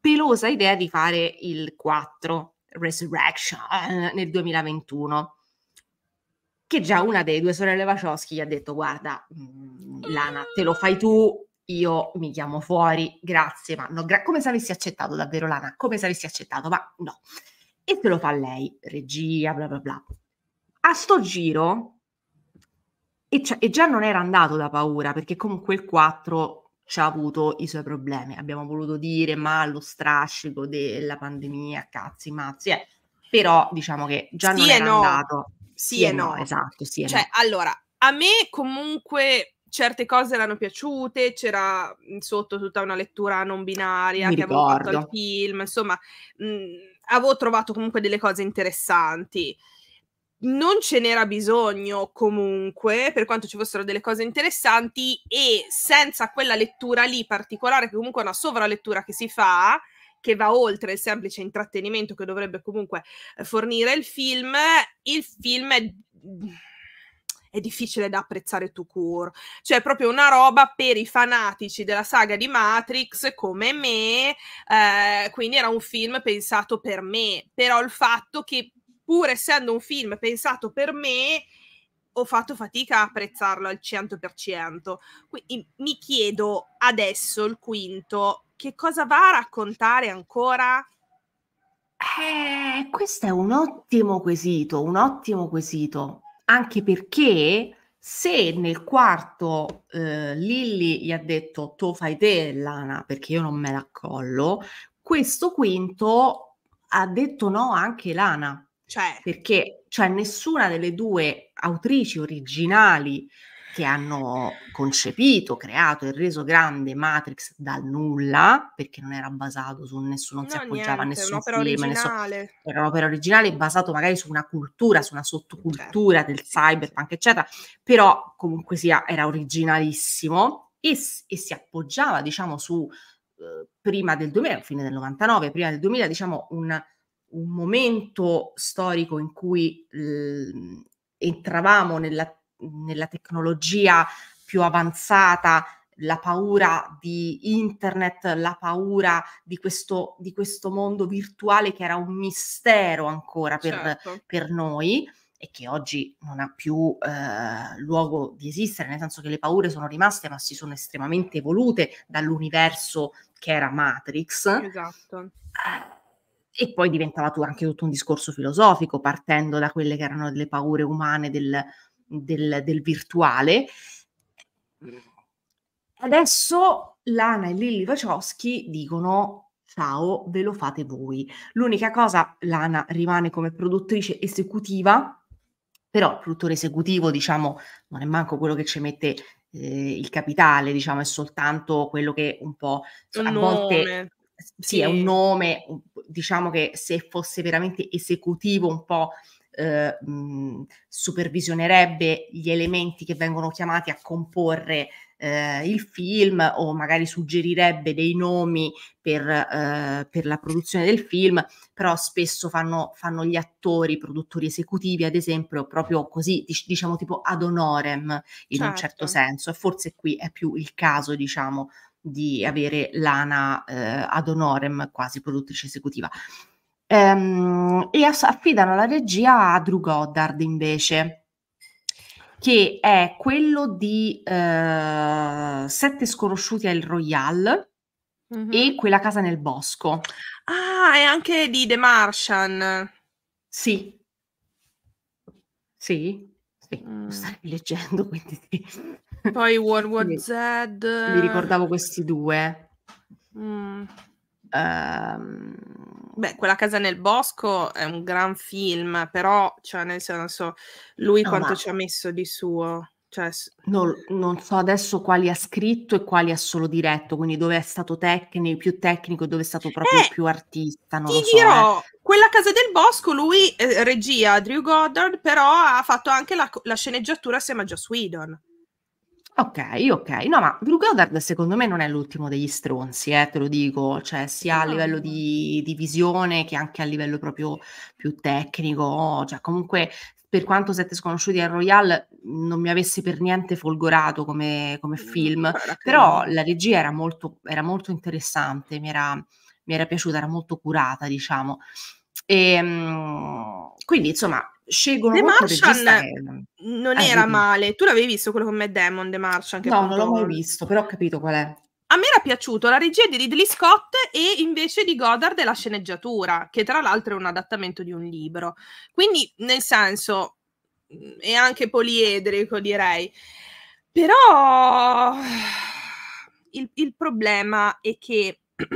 pelosa idea di fare il 4 Resurrection nel 2021 che già una delle due sorelle Wachowski gli ha detto guarda mm, Lana te lo fai tu io mi chiamo fuori grazie ma no, gra- come se avessi accettato davvero Lana come se avessi accettato ma no e te lo fa lei regia bla bla bla a sto giro e, e, già non era andato da paura perché comunque il 4 ci ha avuto i suoi problemi. Abbiamo voluto dire ma lo strascico della pandemia, cazzi, mazzi, eh. però diciamo che già sì non era no. andato. Sì, sì e no. no. Esatto, sì cioè, no. Allora, a me comunque certe cose erano piaciute, c'era sotto tutta una lettura non binaria Mi che ricordo. avevo fatto al film, insomma, mh, avevo trovato comunque delle cose interessanti non ce n'era bisogno comunque, per quanto ci fossero delle cose interessanti, e senza quella lettura lì particolare, che comunque è una sovralettura che si fa, che va oltre il semplice intrattenimento che dovrebbe comunque eh, fornire il film, il film è, è difficile da apprezzare tu cur. Cioè, è proprio una roba per i fanatici della saga di Matrix come me, eh, quindi era un film pensato per me, però il fatto che pur essendo un film pensato per me, ho fatto fatica a apprezzarlo al 100%. Quindi mi chiedo adesso, il quinto, che cosa va a raccontare ancora? Eh, questo è un ottimo quesito, un ottimo quesito, anche perché se nel quarto eh, Lilly gli ha detto tu fai te Lana perché io non me la collo, questo quinto ha detto no anche Lana, cioè. Perché cioè, nessuna delle due autrici originali che hanno concepito, creato e reso grande Matrix dal nulla, perché non era basato su nessuno, non no, si appoggiava niente, a nessun un'opera film, Nessun, era un'opera originale basato magari su una cultura, su una sottocultura certo. del cyberpunk, eccetera, però comunque sia, era originalissimo e, e si appoggiava, diciamo, su eh, prima del 2000, fine del 99, prima del 2000, diciamo, un un momento storico in cui eh, entravamo nella, nella tecnologia più avanzata, la paura di internet, la paura di questo, di questo mondo virtuale che era un mistero ancora per, certo. per noi e che oggi non ha più eh, luogo di esistere, nel senso che le paure sono rimaste ma si sono estremamente evolute dall'universo che era Matrix. Esatto. Eh, e poi diventava tu anche tutto un discorso filosofico, partendo da quelle che erano le paure umane del, del, del virtuale. Adesso Lana e Lilli Wachowski dicono ciao, ve lo fate voi. L'unica cosa, Lana rimane come produttrice esecutiva, però il produttore esecutivo, diciamo, non è manco quello che ci mette eh, il capitale, diciamo, è soltanto quello che un po' a volte sì, sì, è un nome, diciamo che se fosse veramente esecutivo un po' eh, mh, mhmm, supervisionerebbe gli elementi che vengono chiamati a comporre eh, il film o magari suggerirebbe dei nomi per, eh, per la produzione del film, però spesso fanno, fanno, gli attori, i produttori esecutivi, ad esempio, proprio così, diciamo tipo ad honorem in certo. un certo, certo. senso, e forse qui è più il caso, diciamo, di avere l'ANA eh, ad honorem quasi produttrice esecutiva. Ehm, e affidano la regia a Drew Goddard invece, che è quello di eh, Sette sconosciuti al Royal mm-hmm. e Quella casa nel bosco. Ah, è anche di The Martian. Sì. Sì, sì, mm. lo stai leggendo, quindi... Sì. Poi World War Z. Mi ricordavo eh. questi due. Mm. Um... Beh, quella casa nel bosco è un gran film, però, cioè, nel senso, lui no, quanto ma... ci ha messo di suo. Cioè... Non, non, so adesso quali ha scritto e quali ha solo diretto, quindi dove è stato tecnico, più tecnico e dove è stato proprio eh, più artista. Non ti so, dirò, eh. quella Casa del Bosco, lui eh, regia Drew Goddard, però ha fatto anche la, la sceneggiatura assieme a Joss Whedon. Ok, ok. No, ma Drew Goddard secondo me non è l'ultimo degli stronzi, eh, te lo dico, cioè sia a livello di, di visione che anche a livello proprio più tecnico, cioè comunque per quanto siete Sconosciuti a Royal non mi avesse per niente folgorato come, come film, Guarda, però la regia era molto, era molto interessante, mi era, mi era piaciuta, era molto curata, diciamo. E, ehm, quindi insomma scegliono The Martian non eh, era male. Tu l'avevi visto quello con Matt Damon, The Martian? no, non l'ho mai visto, però ho capito qual è. A me era piaciuto la regia di Ridley Scott e invece di Goddard e la sceneggiatura, che tra l'altro è un adattamento di un libro. Quindi, nel senso, mm, è anche poliedrico, direi. Però il, il problema è che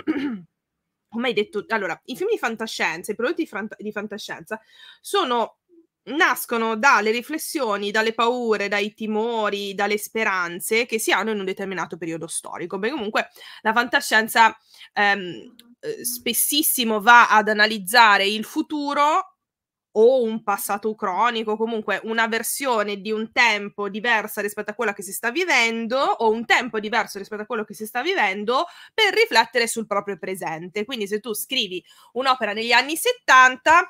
come hai detto, allora, i film di fantascienza, i prodotti di, fanta- di, fantascienza sono nascono dalle riflessioni, dalle paure, dai timori, dalle speranze che si hanno in un determinato periodo storico. Beh, comunque la fantascienza ehm, eh, spessissimo va ad analizzare il futuro o un passato cronico, comunque una versione di un tempo diversa rispetto a quella che si sta vivendo o un tempo diverso rispetto a quello che si sta vivendo per riflettere sul proprio presente. Quindi se tu scrivi un'opera negli anni 70,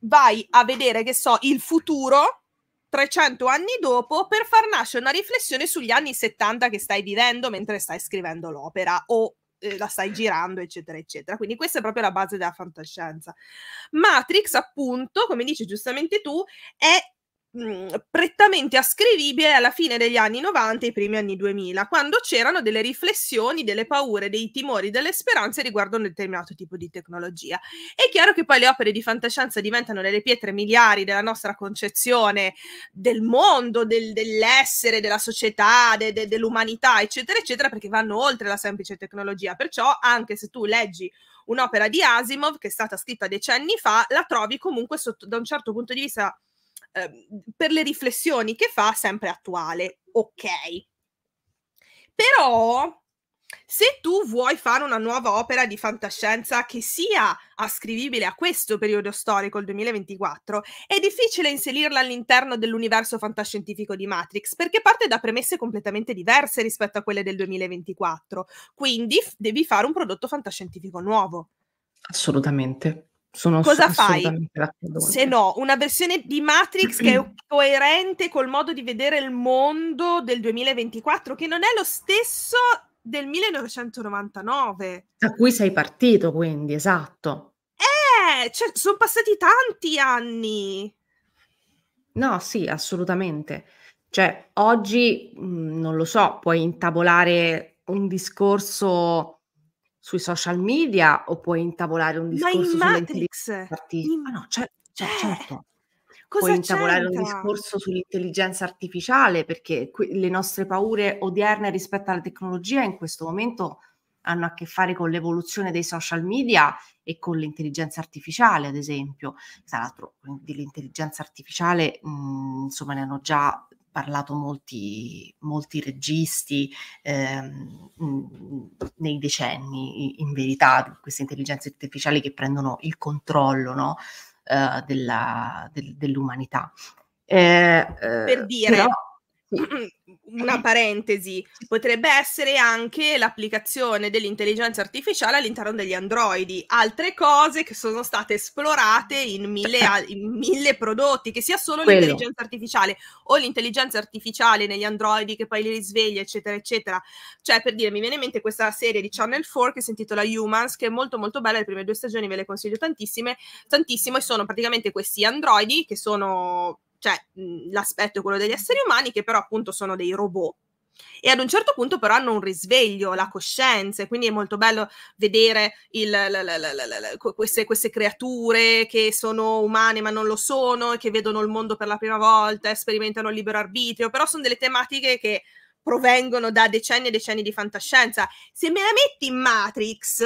vai a vedere, che so, il futuro 300 anni dopo per far nascere una riflessione sugli anni 70 che stai vivendo mentre stai scrivendo l'opera o eh, la stai girando, eccetera, eccetera. Quindi questa è proprio la base della fantascienza. Matrix, appunto, come dici giustamente tu, è prettamente ascrivibile alla fine degli anni 90 e i primi anni 2000, quando c'erano delle riflessioni, delle paure, dei timori, delle speranze riguardo a un determinato tipo di tecnologia. È chiaro che poi le opere di fantascienza diventano delle pietre miliari della nostra concezione del mondo, del, dell'essere, della società, de, de, dell'umanità, eccetera, eccetera, perché vanno oltre la semplice tecnologia. Perciò, anche se tu leggi un'opera di Asimov che è stata scritta decenni fa, la trovi comunque sotto, da un certo punto di vista Ehm, per le riflessioni che fa sempre attuale. Ok. Però se tu vuoi fare una nuova opera di fantascienza che sia ascrivibile a questo periodo storico, il 2024, è difficile inserirla all'interno dell'universo fantascientifico di Matrix, perché parte da premesse completamente diverse rispetto a quelle del 2024. Quindi devi fare un prodotto fantascientifico nuovo. Assolutamente. Sono Cosa fai se no una versione di Matrix che è coerente col modo di vedere il mondo del 2024, che non è lo stesso del 1999? Da cui sei partito, quindi, esatto. Eh, cioè, sono passati tanti anni. No, sì, assolutamente. Cioè, oggi, mh, mm, non lo so, puoi intavolare un discorso sui social media o puoi intavolare un discorso Ma sull'intelligenza artificiale. Ah, no, c'è, c'è, c'è. certo. Cosa puoi intavolare un discorso sull'intelligenza artificiale perché que- le nostre paure odierne rispetto alla tecnologia in questo momento hanno a che fare con l'evoluzione dei social media e con l'intelligenza artificiale, ad esempio. Tra l'altro, di l'intelligenza artificiale, mh, mhmm, insomma, ne hanno già parlato molti, molti registi ehm, nei decenni, in verità, di queste intelligenze artificiali che prendono il controllo no? eh, della, del, dell'umanità. Eh, eh per dire, però, una parentesi, potrebbe essere anche l'applicazione dell'intelligenza artificiale all'interno degli androidi, altre cose che sono state esplorate in mille, in mille prodotti, che sia solo Quello. l'intelligenza artificiale o l'intelligenza artificiale negli androidi che poi li risveglia, eccetera, eccetera. Cioè, per dire, mi viene in mente questa serie di Channel 4 che si intitola Humans, che è molto molto bella, le prime due stagioni ve le consiglio tantissime, tantissimo, e sono praticamente questi androidi che sono cioè mhmm, l'aspetto è quello degli esseri umani che però appunto sono dei robot e ad un certo punto però hanno un risveglio, la coscienza, e quindi è molto bello vedere il, la, la, la, queste, queste, creature che sono umane ma non lo sono, e che vedono il mondo per la prima volta, sperimentano il libero arbitrio, però sono delle tematiche che provengono da decenni e decenni di fantascienza. Se me la metti in Matrix,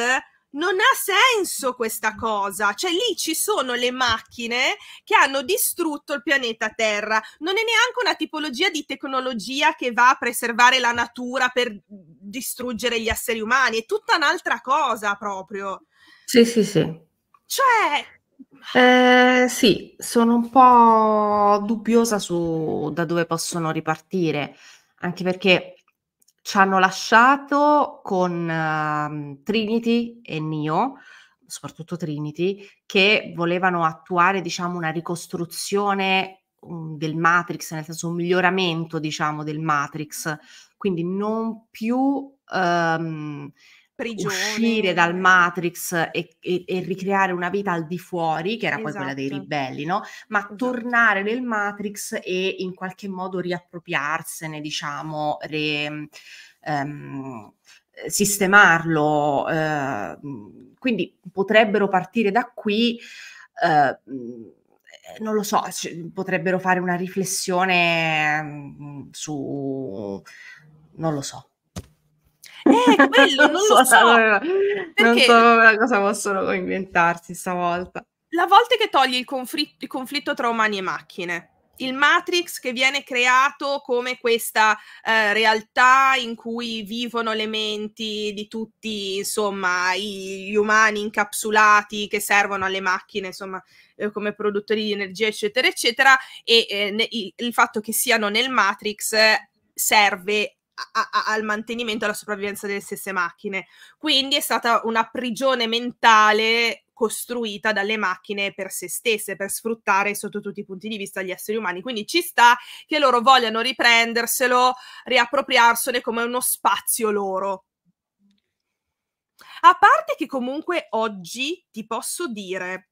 non ha senso questa cosa. Cioè, lì ci sono le macchine che hanno distrutto il pianeta Terra. Non è neanche una tipologia di tecnologia che va a preservare la natura per distruggere gli esseri umani, è tutta un'altra cosa proprio. Sì, sì, sì. Cioè. Eh, sì, sono un po' dubbiosa su da dove possono ripartire, anche perché ci hanno lasciato con uh, Trinity e Nio, soprattutto Trinity, che volevano attuare diciamo, una ricostruzione um, del Matrix, nel senso un miglioramento diciamo, del Matrix, quindi non più um, Prigione. uscire dal eh. Matrix e, e, e, ricreare una vita al di fuori, che era esatto. poi quella dei esatto. ribelli, no? Ma esatto. tornare nel Matrix e in qualche modo riappropriarsene, diciamo, re, um, sistemarlo. Uh, quindi potrebbero partire da qui. Uh, non lo so, potrebbero fare una riflessione mm, su, non lo so, eh, quello, non, lo so. non so cosa possono inventarsi stavolta. La volta che togli il conflitto, il conflitto tra umani e macchine, il Matrix che viene creato come questa eh, realtà in cui vivono le menti di tutti, insomma, i, gli umani incapsulati che servono alle macchine, insomma, eh, come produttori di energia, eccetera, eccetera, e eh, ne, il, il fatto che siano nel Matrix eh, serve a, a, al mantenimento e alla sopravvivenza delle stesse macchine. Quindi è stata una prigione mentale costruita dalle macchine per se stesse, per sfruttare sotto tutti i punti di vista gli esseri umani. Quindi ci sta che loro vogliano riprenderselo, riappropriarsene come uno spazio loro. A parte che comunque oggi ti posso dire,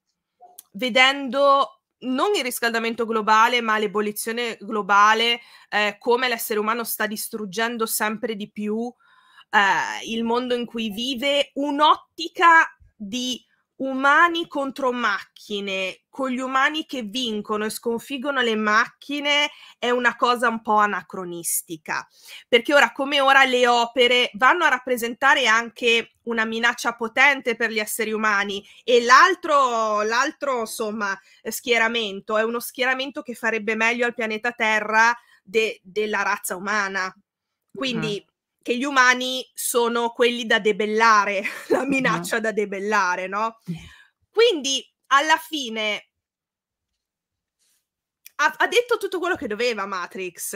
vedendo non il riscaldamento globale, ma l'ebollizione globale, eh, come l'essere umano sta distruggendo sempre di più eh, il mondo in cui vive, un'ottica di umani contro macchine, con gli umani che vincono e sconfiggono le macchine, è una cosa un po' anacronistica, perché ora come ora le opere vanno a rappresentare anche una minaccia potente per gli esseri umani e l'altro, l'altro insomma, schieramento è uno schieramento che farebbe meglio al pianeta Terra de- della razza umana. Quindi... Mm-hmm che gli umani sono quelli da debellare, la minaccia da debellare, no? Quindi alla fine ha, ha detto tutto quello che doveva Matrix.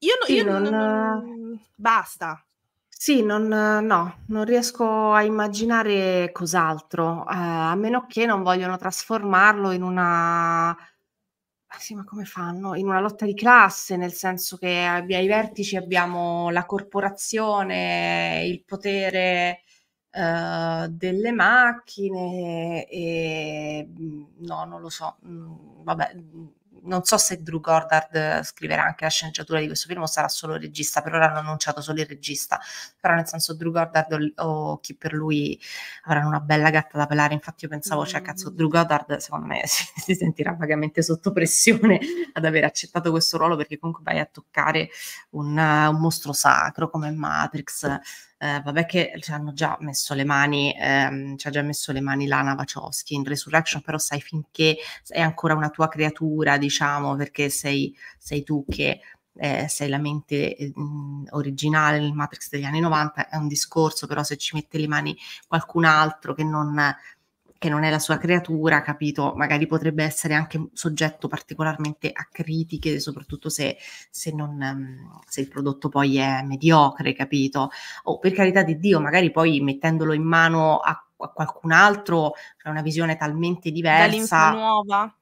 Io, no, sì, io non, non, Basta. Sì, non, no, non riesco a immaginare cos'altro, eh, a meno che non vogliono trasformarlo in una Ah, sì, ma come fanno? In una lotta di classe, nel senso che ai vertici abbiamo la corporazione, il potere uh, delle macchine e mm, no, non lo so, mm, vabbè, mm, non so se Drew Goddard scriverà anche la sceneggiatura di questo film o sarà solo regista, per ora hanno annunciato solo il regista, però nel senso Drew Goddard o, chi per lui avranno una bella gatta da pelare, infatti io pensavo, cioè cazzo, mm. Drew Goddard secondo me si, si sentirà vagamente sotto pressione ad aver accettato questo ruolo perché comunque vai a toccare un, uh, un mostro sacro come Matrix. Eh, vabbè che ci hanno già messo le mani, ehm, ci ha già messo le mani Lana Wachowski in Resurrection, però sai finché è ancora una tua creatura, diciamo, perché sei, sei tu che eh, sei la mente eh, originale nel Matrix degli anni 90 è un discorso, però se ci mette le mani qualcun altro che non, che non è la sua creatura, capito, magari potrebbe essere anche soggetto particolarmente a critiche, soprattutto se, se, non, mm, se il prodotto poi è mediocre, capito? O per carità di Dio, magari poi mettendolo in mano a, a qualcun altro c'è una visione talmente diversa. Dall'info nuova.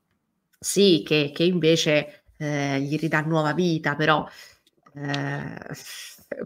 Sì, che, che invece eh, gli ridà nuova vita, però eh,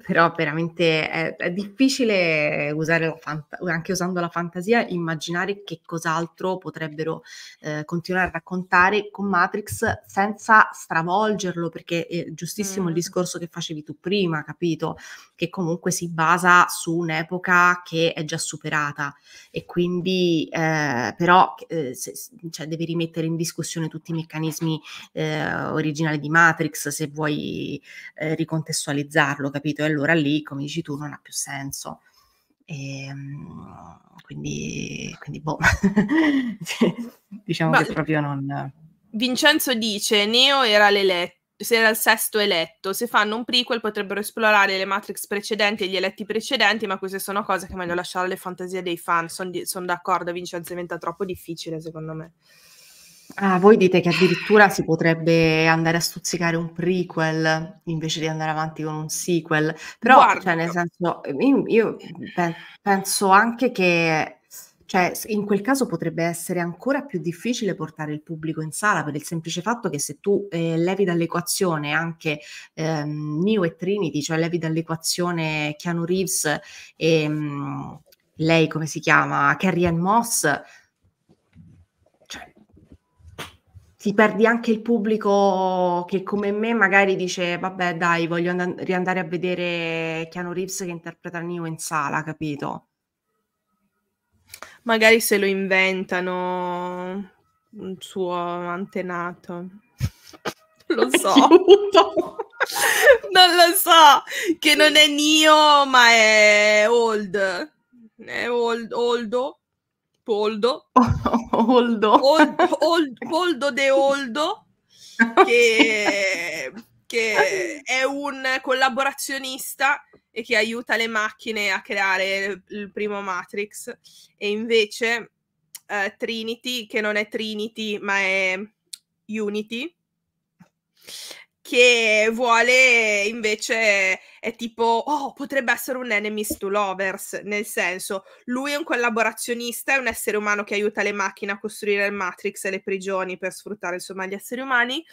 però veramente è, è difficile fant- anche usando la fantasia, immaginare che cos'altro potrebbero eh, continuare a raccontare con Matrix senza stravolgerlo, perché è giustissimo mm. il discorso che facevi tu prima, capito? Che comunque si basa su un'epoca che è già superata e quindi eh, però eh, se, cioè, devi rimettere in discussione tutti i meccanismi eh, originali di Matrix se vuoi eh, ricontestualizzarlo, capito? capito? E allora lì, come dici tu, non ha più senso. E, ehm, quindi, quindi boh, cioè, diciamo Ma, che proprio non... Vincenzo dice, Neo era l'eletto se era il sesto eletto. Se fanno un prequel potrebbero esplorare le Matrix precedenti e gli eletti precedenti, ma queste sono cose che è meglio lasciare alle fantasie dei fan. Sono son d'accordo, Vincenzo diventa troppo difficile secondo me. Ah, voi dite che addirittura si potrebbe andare a stuzzicare un prequel invece di andare avanti con un sequel, però cioè, nel senso, io, io penso anche che cioè, in quel caso potrebbe essere ancora più difficile portare il pubblico in sala per il semplice fatto che se tu eh, levi dall'equazione anche ehm, Neo e Trinity, cioè levi dall'equazione Keanu Reeves e... Mh, mm, lei come si chiama? Carrie Ann Moss, ti perdi anche il pubblico che come me magari dice vabbè dai voglio and- riandare a vedere Keanu Reeves che interpreta Neo in sala, capito? Magari se lo inventano un suo antenato. Non lo so. non lo so, che non è Nio ma è Old. È old, Oldo Poldo. Oldo. Old, old, Poldo De Oldo, che, che è un collaborazionista e che aiuta le macchine a creare il primo Matrix. E invece eh, Trinity, che non è Trinity ma è Unity, che vuole invece è tipo oh potrebbe essere un enemies to lovers nel senso lui è un collaborazionista è un essere umano che aiuta le macchine a costruire il matrix e le prigioni per sfruttare insomma gli esseri umani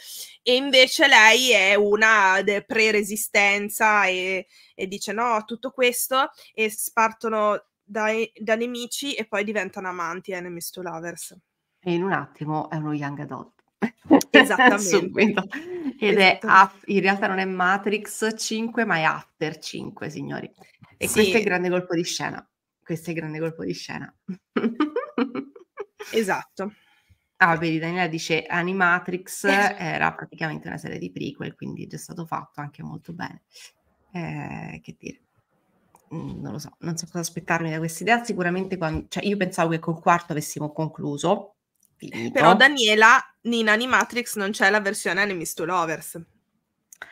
e invece lei è una pre-resistenza e, e dice no a tutto questo e spartono da, da nemici e poi diventano amanti enemies to lovers e in un attimo è uno young adult Esattamente. Ed Esattamente. è esatto. in realtà non è Matrix 5, ma è After 5, signori. E sì. questo è il grande colpo di scena. Questo è il grande colpo di scena. esatto. Ah, vedi, Daniela dice Animatrix eh. era praticamente una serie di prequel, quindi è già stato fatto anche molto bene. Eh, che dire mm, non lo so, non so cosa aspettarmi da questa idea. Sicuramente, quando, cioè io pensavo che col quarto avessimo concluso, Finito. Però Daniela, in Animatrix non c'è la versione Enemies to Lovers.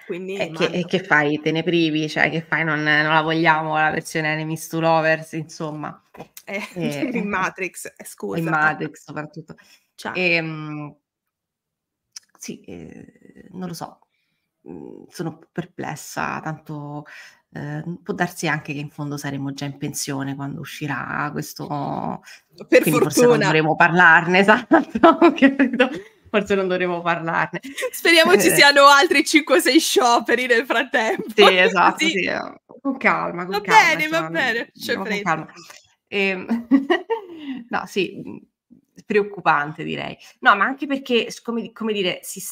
Quindi e, che, e che, fai? Te ne privi? Cioè, che fai? Non, non la vogliamo la versione Enemies to Lovers, insomma. Eh, eh, in eh. Matrix, eh, scusa. In Matrix soprattutto. E, ehm, sì, eh, non lo so, mm, sono perplessa, tanto eh, può darsi anche che in fondo saremo già in pensione quando uscirà questo... Per Quindi fortuna. forse non dovremo parlarne, esatto. forse non dovremo parlarne. Speriamo ci eh. siano altri 5-6 scioperi nel frattempo. Sì, esatto, sì. Sì. Eh, con calma. Con va calma, bene, insomma, va bene, c'è presa. E... Ehm, no, sì, preoccupante direi. No, ma anche perché, come, come dire, si,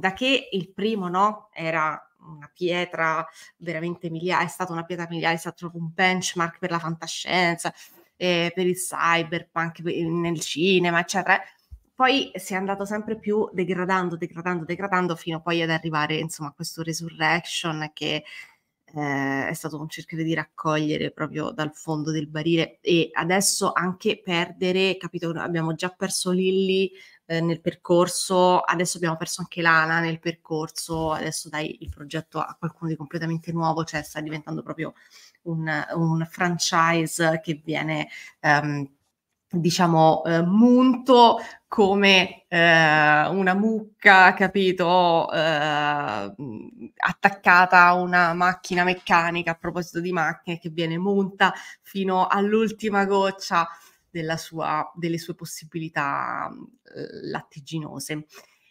da che il primo no era una pietra veramente miliare, è stata una pietra miliare, è stato proprio un benchmark per la fantascienza, eh, per il cyberpunk, per, nel cinema, eccetera. Poi si è andato sempre più degradando, degradando, degradando, fino poi ad arrivare insomma a questo resurrection che eh, è stato un cercare di raccogliere proprio dal fondo del barile e adesso anche perdere, capito, abbiamo già perso Lilly eh, nel percorso, adesso abbiamo perso anche l'ANA nel percorso, adesso dai il progetto a qualcuno di completamente nuovo, cioè sta diventando proprio un, un franchise che viene... Um, diciamo, eh, munto come eh, una mucca, capito, eh, mm, attaccata a una macchina meccanica, a proposito di macchine, che viene munta fino all'ultima goccia della sua, delle sue possibilità lattiginose.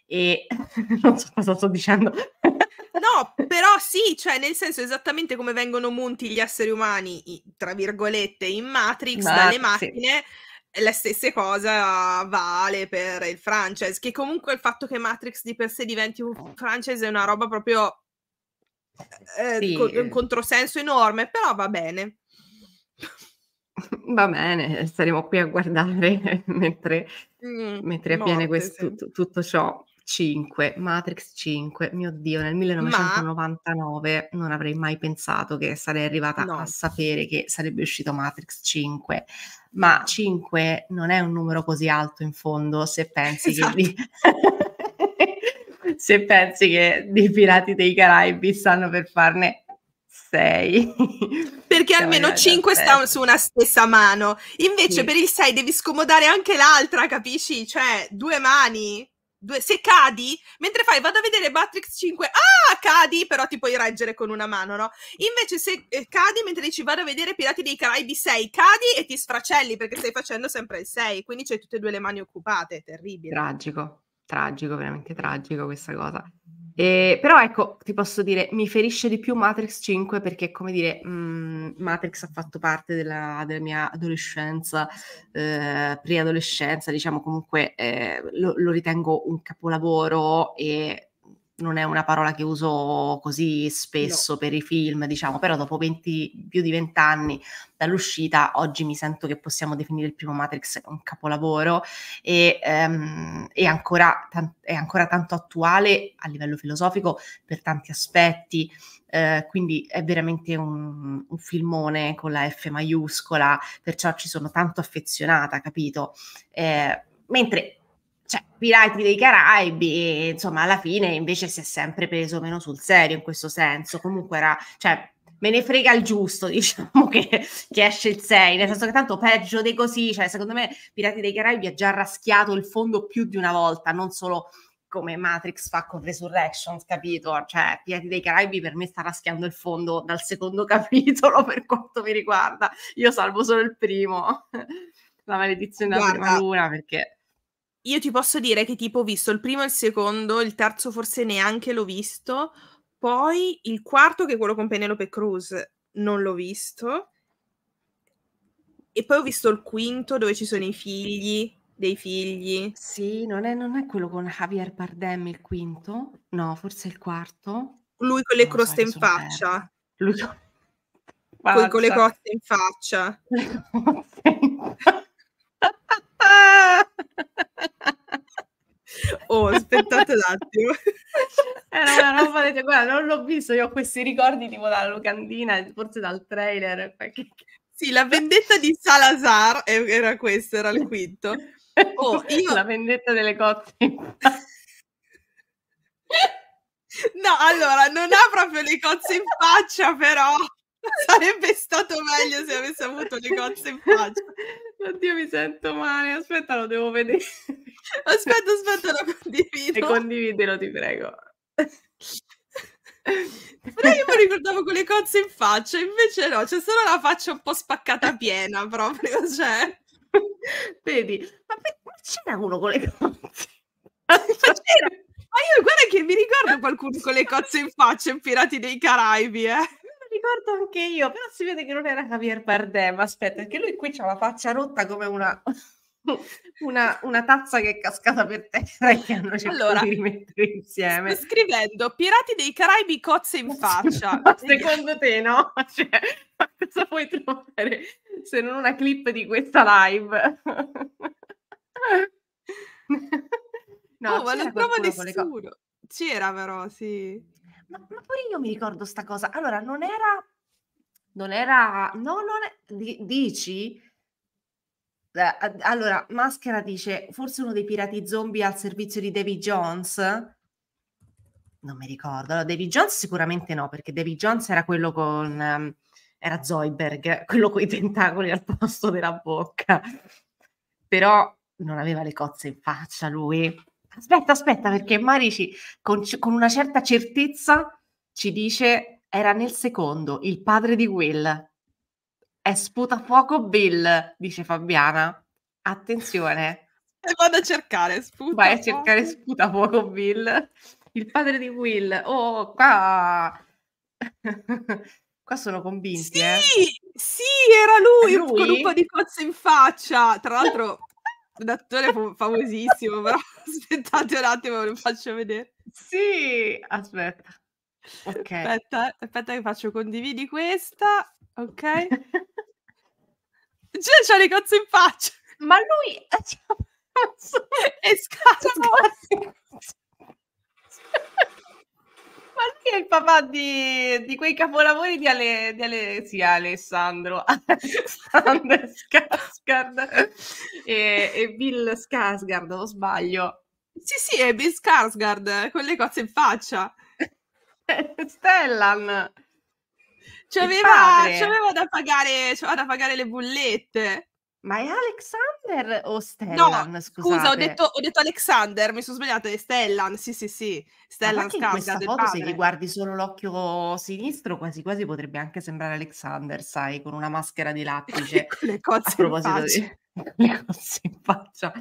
E non so cosa sto dicendo. No, però sì, cioè nel senso esattamente come vengono munti gli esseri umani, tra virgolette, in Matrix Ma, dalle macchine, sì. la stessa cosa vale per il franchise, che comunque il fatto che Matrix di per sé diventi un franchise è una roba proprio eh, sì. con, un controsenso enorme, però va bene. Va bene, saremo qui a guardare mentre, mm, mentre morte, questo, sì. tutto ciò. 5, Matrix 5, mio Dio, nel 1999 Ma... non avrei mai pensato che sarei arrivata no. a sapere che sarebbe uscito Matrix 5. Ma 5 non è un numero così alto in fondo se pensi esatto. che... Di... Esatto. se pensi che dei Pirati dei Caraibi stanno per farne 6. Perché Siamo cioè, almeno 5 stanno su una stessa mano. Invece sì. per il 6 devi scomodare anche l'altra, capisci? Cioè, due mani. Due, se cadi, mentre fai vado a vedere Matrix 5, ah cadi, però ti puoi reggere con una mano, no? Invece se eh, cadi mentre dici vado a vedere Pirati dei Caraibi 6, cadi e ti sfracelli perché stai facendo sempre il 6, quindi c'hai tutte e due le mani occupate, terribile. Tragico, tragico, veramente tragico questa cosa. E, però ecco, ti posso dire, mi ferisce di più Matrix 5 perché, come dire, mh, mhmm, Matrix ha fatto parte della, della mia adolescenza, eh, preadolescenza, diciamo comunque eh, lo, lo, ritengo un capolavoro e non è una parola che uso così spesso no. per i film, diciamo, però dopo 20, più di vent'anni dall'uscita, oggi mi sento che possiamo definire il primo Matrix un capolavoro e um, è, ancora, è, ancora tanto attuale a livello filosofico per tanti aspetti, eh, quindi è veramente un, un, filmone con la F maiuscola, perciò ci sono tanto affezionata, capito? Eh, mentre cioè, Pirati dei Caraibi, insomma, alla fine invece si è sempre preso meno sul serio in questo senso. Comunque era, cioè, me ne frega il giusto, diciamo che, che, esce il 6, nel senso che tanto peggio di così, cioè, secondo me Pirati dei Caraibi ha già raschiato il fondo più di una volta, non solo come Matrix fa con Resurrections, capito? Cioè, Pirati dei Caraibi per me sta raschiando il fondo dal secondo capitolo per quanto mi riguarda. Io salvo solo il primo, la maledizione della prima luna perché io ti posso dire che tipo ho visto il primo e il secondo, il terzo forse neanche l'ho visto, poi il quarto che è quello con Penelope Cruz non l'ho visto e poi ho visto il quinto dove ci sono i figli dei figli. Sì, non è, non è quello con Javier Bardem il quinto, no, forse il quarto. Lui con le non croste in faccia. Lui con... con le croste in faccia. Oh, aspettate un attimo. Era una roba, dite, guarda, non l'ho visto, io ho questi ricordi tipo dalla locandina, forse dal trailer. Perché... Sì, la vendetta di Salazar era questo, era il quinto. Oh, io... La vendetta delle cotte. no, allora, non ha proprio le cozze in faccia, però... Sarebbe stato meglio se avesse avuto le cozze in faccia. Oddio, mi sento male. Aspetta, lo devo vedere. Aspetta, aspetta, lo condivido. E condividelo, ti prego. Però io mi ricordavo con le cozze in faccia, invece no, c'è solo la faccia un po' spaccata piena proprio, cioè. Vedi, ma, ma c'era uno con le cozze? ma Ma io guarda che mi ricordo qualcuno con le cozze in faccia in Pirati dei Caraibi, eh ricordo anche io, però si vede che non era Javier Bardem. Aspetta, perché lui qui ha la faccia rotta come una, una, una, tazza che è cascata per terra e che hanno cercato allora, di rimettere insieme. Sto scrivendo Pirati dei Caraibi cozze in faccia. Secondo te, no? Cioè, cosa puoi trovare se non una clip di questa live? no, oh, ma non trovo nessuno. Co- C'era però, sì ma, ma pure io mi ricordo sta cosa. Allora, non era... Non era... No, non è... D- dici? Eh, allora, Maschera dice, forse uno dei pirati zombie al servizio di Davy Jones? Non mi ricordo. Allora, Davy Jones sicuramente no, perché Davy Jones era quello con... Um, era Zoidberg, quello con i tentacoli al posto della bocca. Però non aveva le cozze in faccia lui aspetta, aspetta, perché Mari ci, con, con, una certa certezza ci dice era nel secondo, il padre di Will. È sputafuoco Bill, dice Fabiana. Attenzione. E vado a cercare sputa. Vai a cercare sputafuoco Bill. Il padre di Will. Oh, qua... Qua sono convinti. Sì, eh. sì, era lui, lui, con un po' di cozze in faccia. Tra l'altro, un attore famosissimo, però aspettate un attimo, ve lo faccio vedere. Sì, aspetta. Okay. Aspetta, aspetta che faccio condividi questa, ok? Cioè, c'ha le cazzo in faccia. Ma lui... Eh, è scappato. Ma lui è il papà di, di quei capolavori di, Ale, di Ale, sì, Alessandro, Alessandro Skarsgård e, e Bill Skarsgård, o sbaglio. Sì, sì, è Bill Skarsgård, con le cose in faccia. Eh, Stellan. C'aveva, c'aveva, da pagare, c'aveva da pagare le bullette. Ma è Alexander o Stellan? No, scusa, ho detto, ho detto Alexander, mi sono sbagliata, è Stellan, sì sì sì, Stellan Skarsgård. questa foto padre. se gli guardi solo l'occhio sinistro quasi quasi potrebbe anche sembrare Alexander, sai, con una maschera di lattice. le cose A proposito di... le cose in faccia.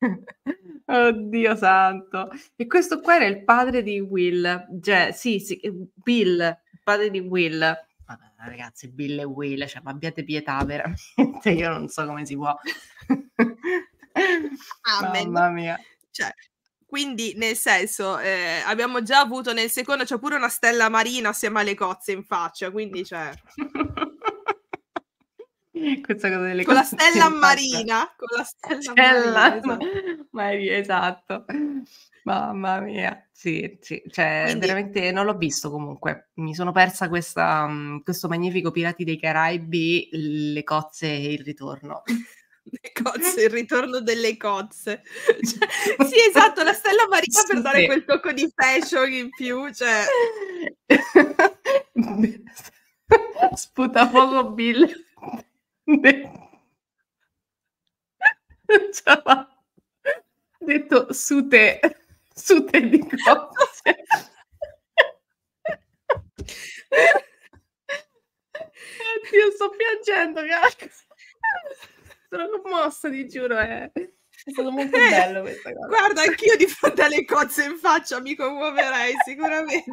Oddio santo. E questo qua era il padre di Will, cioè sì, sì Bill, il padre di Will Vabbè, ragazzi, Bill e Will, cioè, ma abbiate pietà veramente, io non so come si può. Amen. Mamma mia. Cioè, quindi, nel senso, eh, abbiamo già avuto nel secondo, c'è cioè pure una stella marina assieme alle cozze in faccia, quindi cioè... Questa cosa delle con la stella marina, con la stella, stella marina, esatto. Maria, esatto. Mamma mia, sì, sì. Cioè, Quindi- veramente non l'ho visto comunque. Mi sono persa questa, mhmm, questo magnifico Pirati dei Caraibi, le cozze e il ritorno. Le cozze, il ritorno delle cozze. Cioè, sì, esatto, la stella marina per dare quel tocco di fashion in più, cioè... Sputafuoco Bill. Cioè, ha detto su te battute di cose. Io sto piangendo, ragazzi. Sono commossa, ti giuro, eh. È stato molto bello questa cosa. Guarda, anch'io di fronte alle cozze in faccia mi commuoverei sicuramente.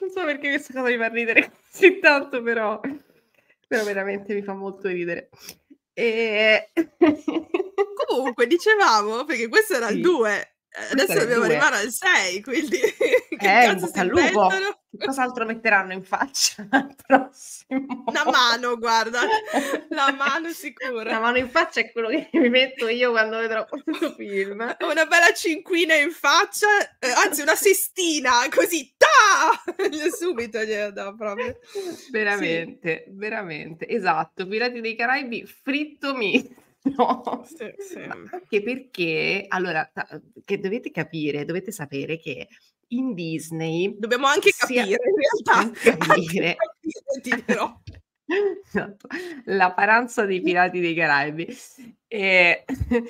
non so perché questa cosa mi fa ridere così tanto, però, però veramente mi fa molto ridere. E... Comunque, dicevamo, perché questo era sì. il 2, eh, adesso dobbiamo due. arrivare al 6, quindi... che eh, bocca al lupo! Cos'altro metteranno in faccia al prossimo? La mano, guarda, la mano sicura. La mano in faccia è quello che mi metto io quando vedrò questo film. Una bella cinquina in faccia, eh, anzi una sestina, così, ta! Subito gliela do proprio. Veramente, sì. veramente, esatto. Pirati dei Caraibi, fritto mi. No, sì, sì. anche perché, allora, uhm, che dovete capire, dovete sapere che in Disney... Dobbiamo anche capire, in realtà. Capire. Ti dirò. esatto. La paranza dei pirati dei Caraibi. è eh,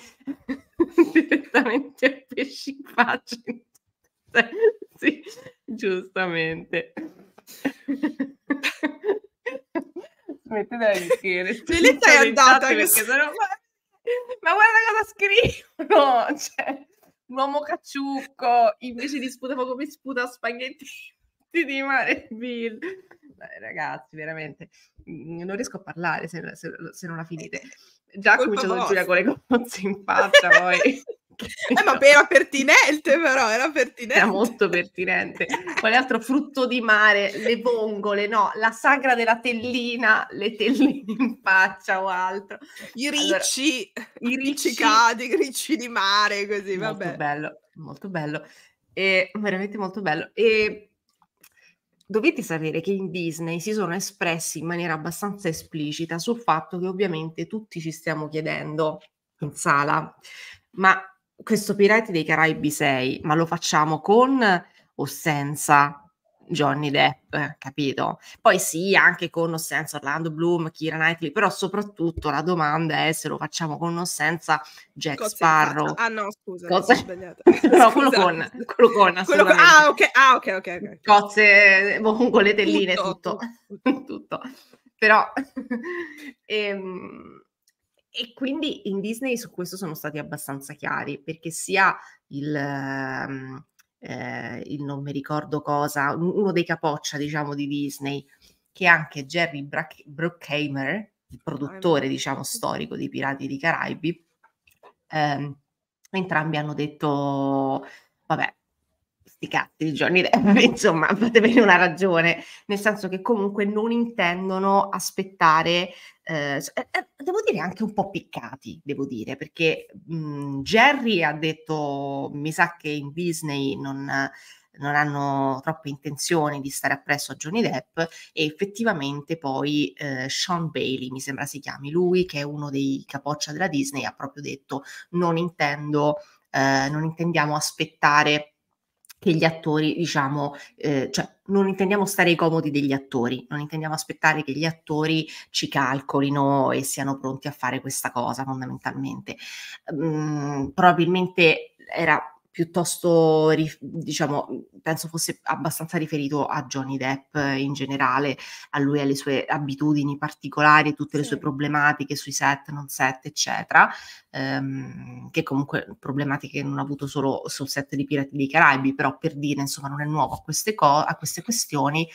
Direttamente a pesci in faccia. sì, giustamente. Smettete di scrivere. Ce li stai andata che... perché sennò ma guarda cosa scrivono! Cioè, un uomo cacciucco invece di sputare poco mi sputa spaghetti di mare Bill. Dai, ragazzi, veramente mm, non riesco a parlare se, se, se non la finite. Già Colpa cominciato Giulia con le cozze in faccia poi. Eh, ma era pertinente, però era pertinente. Era molto pertinente. Quale altro frutto di mare? Le vongole, no, la sagra della tellina, le telline in faccia o altro. I ricci, allora, i ricci cadi, i ricci di mare, così, molto vabbè. bello, molto bello. E, veramente molto bello. E dovete sapere che in Disney si sono espressi in maniera abbastanza esplicita sul fatto che ovviamente tutti ci stiamo chiedendo in sala, ma questo Pirati dei Caraibi 6, ma lo facciamo con o senza Johnny Depp, capito? Poi sì, anche con o senza Orlando Bloom, Kira Knightley, però soprattutto la domanda è se lo facciamo con o senza Jack Cozzi Sparrow. Ah no, scusa, Cozzi... sbagliato. no, quello con, quello con, quello con... Ah, ok, ah, ok, ok. Cozze, con le telline, tutto. tutto. tutto. tutto. Però... ehm e quindi in Disney su questo sono stati abbastanza chiari, perché sia il, ehm, eh, il non mi ricordo cosa, uno dei capoccia, diciamo, di Disney, che anche Jerry Bruck- Bruckheimer, il produttore, diciamo, storico di Pirati dei Caraibi, eh, entrambi hanno detto, vabbè, sti di Johnny Depp, insomma, fatevene una ragione, nel senso che comunque non intendono aspettare, eh, eh, eh devo dire anche un po' piccati, devo dire, perché mh, mm, Jerry ha detto, mi sa che in Disney non, non hanno troppe intenzioni di stare appresso a Johnny Depp e effettivamente poi eh, Sean Bailey, mi sembra si chiami lui, che è uno dei capoccia della Disney, ha proprio detto non intendo, eh, non intendiamo aspettare che gli attori, diciamo, eh, cioè non intendiamo stare ai comodi degli attori, non intendiamo aspettare che gli attori ci calcolino e siano pronti a fare questa cosa fondamentalmente. Mm, probabilmente era piuttosto, diciamo, penso fosse abbastanza riferito a Johnny Depp in generale, a lui e alle sue abitudini particolari, tutte le sì. sue problematiche sui set, non set, eccetera, ehm, che comunque problematiche non ha avuto solo sul set di Pirati dei Caraibi, però per dire, insomma, non è nuovo a queste, co- a queste questioni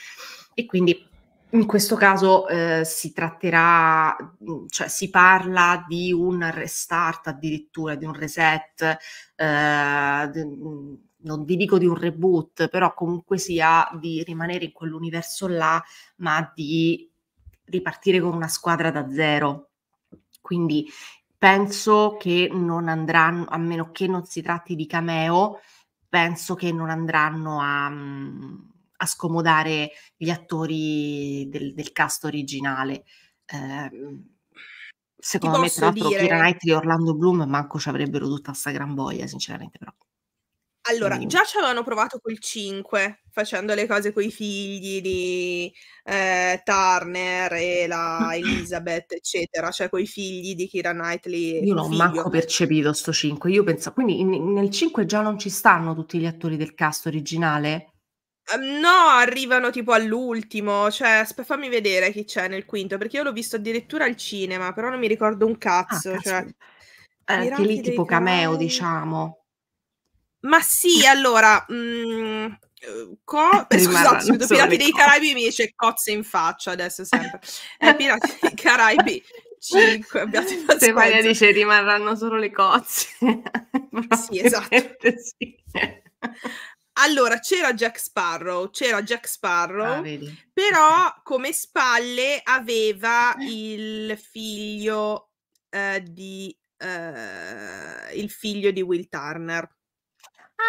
e quindi in questo caso eh, si tratterà, mm, cioè si parla di un restart addirittura, di un reset, eh, mm, non vi dico di un reboot, però comunque sia di rimanere in quell'universo là, ma di ripartire con una squadra da zero. Quindi penso che non andranno, a meno che non si tratti di cameo, penso che non andranno a... Mm, a scomodare gli attori del, del cast originale. Eh, secondo me, tra l'altro, Kira Knightley e Orlando Bloom manco ci avrebbero tutta questa gran voglia, sinceramente, però. Allora, già ci avevano provato col 5, facendo le cose con i figli di eh, Turner e la Elizabeth, eccetera, cioè con i figli di Kira Knightley. Io non ho manco percepito sto 5, io penso... Quindi in, nel 5 già non ci stanno tutti gli attori del cast originale? Ehm, no, arrivano tipo all'ultimo, cioè aspe fammi vedere chi c'è nel quinto, perché io l'ho visto addirittura al cinema, però non mi ricordo un Ah, cazzo, cioè Eh, anche lì tipo cameo, Caraibi diciamo. Ma sì, allora, mhmm, ehm, co scusate, Pirati dei Caraibi mi dice cozze in faccia adesso sempre. Eh, Pirati dei Caraibi 5, Se Maria dice: "Rimarranno solo le cozze." Sì, esatto. Allora, c'era Jack Sparrow, c'era Jack Sparrow, ah, però come spalle aveva eh. il figlio eh, di eh, il figlio di Will Turner.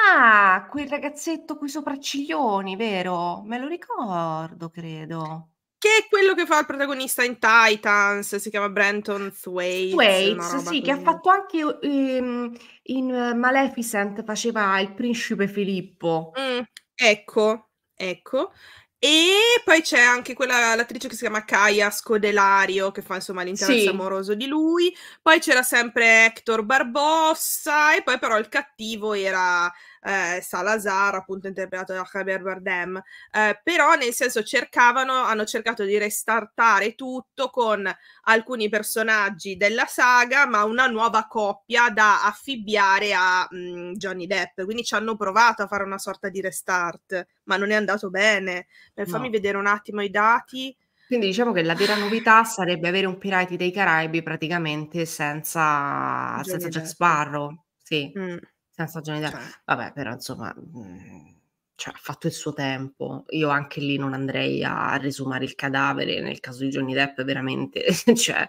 Ah, quel ragazzetto coi sopracciglioni, vero? Me lo ricordo, credo che è quello che fa il protagonista in Titans, si chiama Brenton Thwaites. Thwaites, sì, così. che ha fatto anche ehm, in eh, Maleficent, faceva il principe Filippo. Mm, ecco, ecco. E poi c'è anche quella, l'attrice che si chiama Kaya Scodelario, che fa insomma l'interesse sì. amoroso di lui. Poi c'era sempre Hector Barbossa, e poi però il cattivo era eh, Salazar, appunto interpretato da Javier Bardem, eh, però nel senso cercavano, hanno cercato di restartare tutto con alcuni personaggi della saga, ma una nuova coppia da affibbiare a mh, mm, Johnny Depp, quindi ci hanno provato a fare una sorta di restart, ma non è andato bene. Eh, fammi no. vedere un attimo i dati. Quindi diciamo che la vera novità sarebbe avere un Pirati dei Caraibi praticamente senza, senza Jack Sparrow. Sì. Mm senza Johnny Depp. Cioè. Vabbè, però insomma, mhmm, cioè, ha fatto il suo tempo. Io anche lì non andrei a resumare il cadavere nel caso di Johnny Depp, veramente. cioè,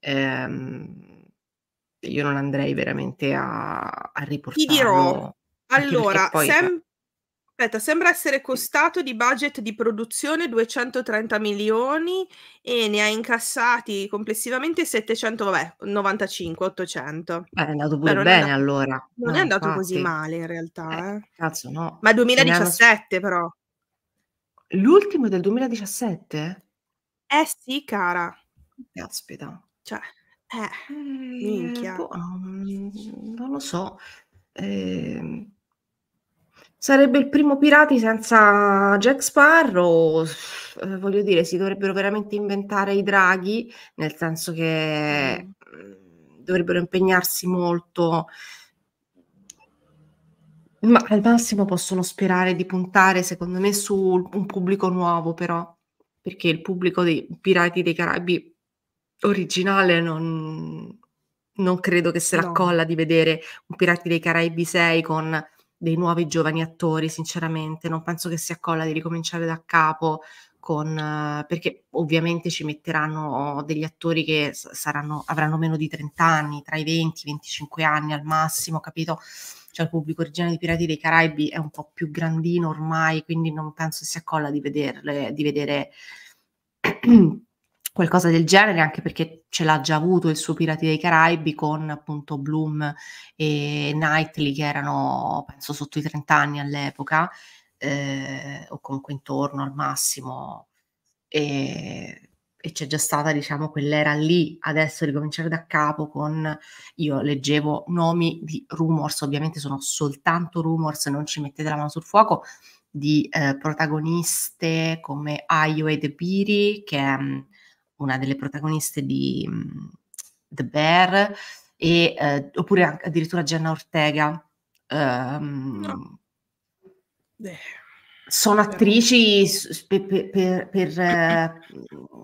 ehm, io non andrei veramente a, a riportarlo. Ti dirò. Allora, poi, sem- Aspetta, sembra essere costato di budget di produzione 230 milioni e ne ha incassati complessivamente 795, 800. Beh, è andato pure bene andato, allora. Non no, è eh, andato infatti. così male in realtà. Eh, eh. Cazzo, no. Ma 2017 però. L'ultimo del 2017? Eh sì, cara. Aspetta. Cioè, eh, eh minchia. Eh, boh, mm, non lo so. Eh, Sarebbe il primo Pirati senza Jack Sparrow, eh, voglio dire, si dovrebbero veramente inventare i draghi, nel senso che mm. Mm, dovrebbero impegnarsi molto, ma al massimo possono sperare di puntare, secondo me, su un pubblico nuovo, però, perché il pubblico dei Pirati dei Caraibi originale non, non credo che se la no. colla di vedere un Pirati dei Caraibi 6 con dei nuovi giovani attori, sinceramente, non penso che sia colla di ricominciare da capo con, eh, perché ovviamente ci metteranno degli attori che saranno, avranno meno di 30 anni, tra i 20 e i 25 anni al massimo, capito? Cioè il pubblico originale di Pirati dei Caraibi è un po' più grandino ormai, quindi non penso sia colla di, vederle, di vedere qualcosa del genere, anche perché ce l'ha già avuto il suo Pirati dei Caraibi con appunto Bloom e Knightley che erano penso sotto i 30 anni all'epoca eh, o comunque intorno al massimo e, e, c'è già stata diciamo quell'era lì adesso ricominciare da capo con io leggevo nomi di rumors ovviamente sono soltanto rumors non ci mettete la mano sul fuoco di eh, protagoniste come Ayo e Debiri che è mm, una delle protagoniste di mm, The Bear, e, eh, oppure addirittura Jenna Ortega. Um, no. Eh sono attrici per, per, per, mhmm, eh,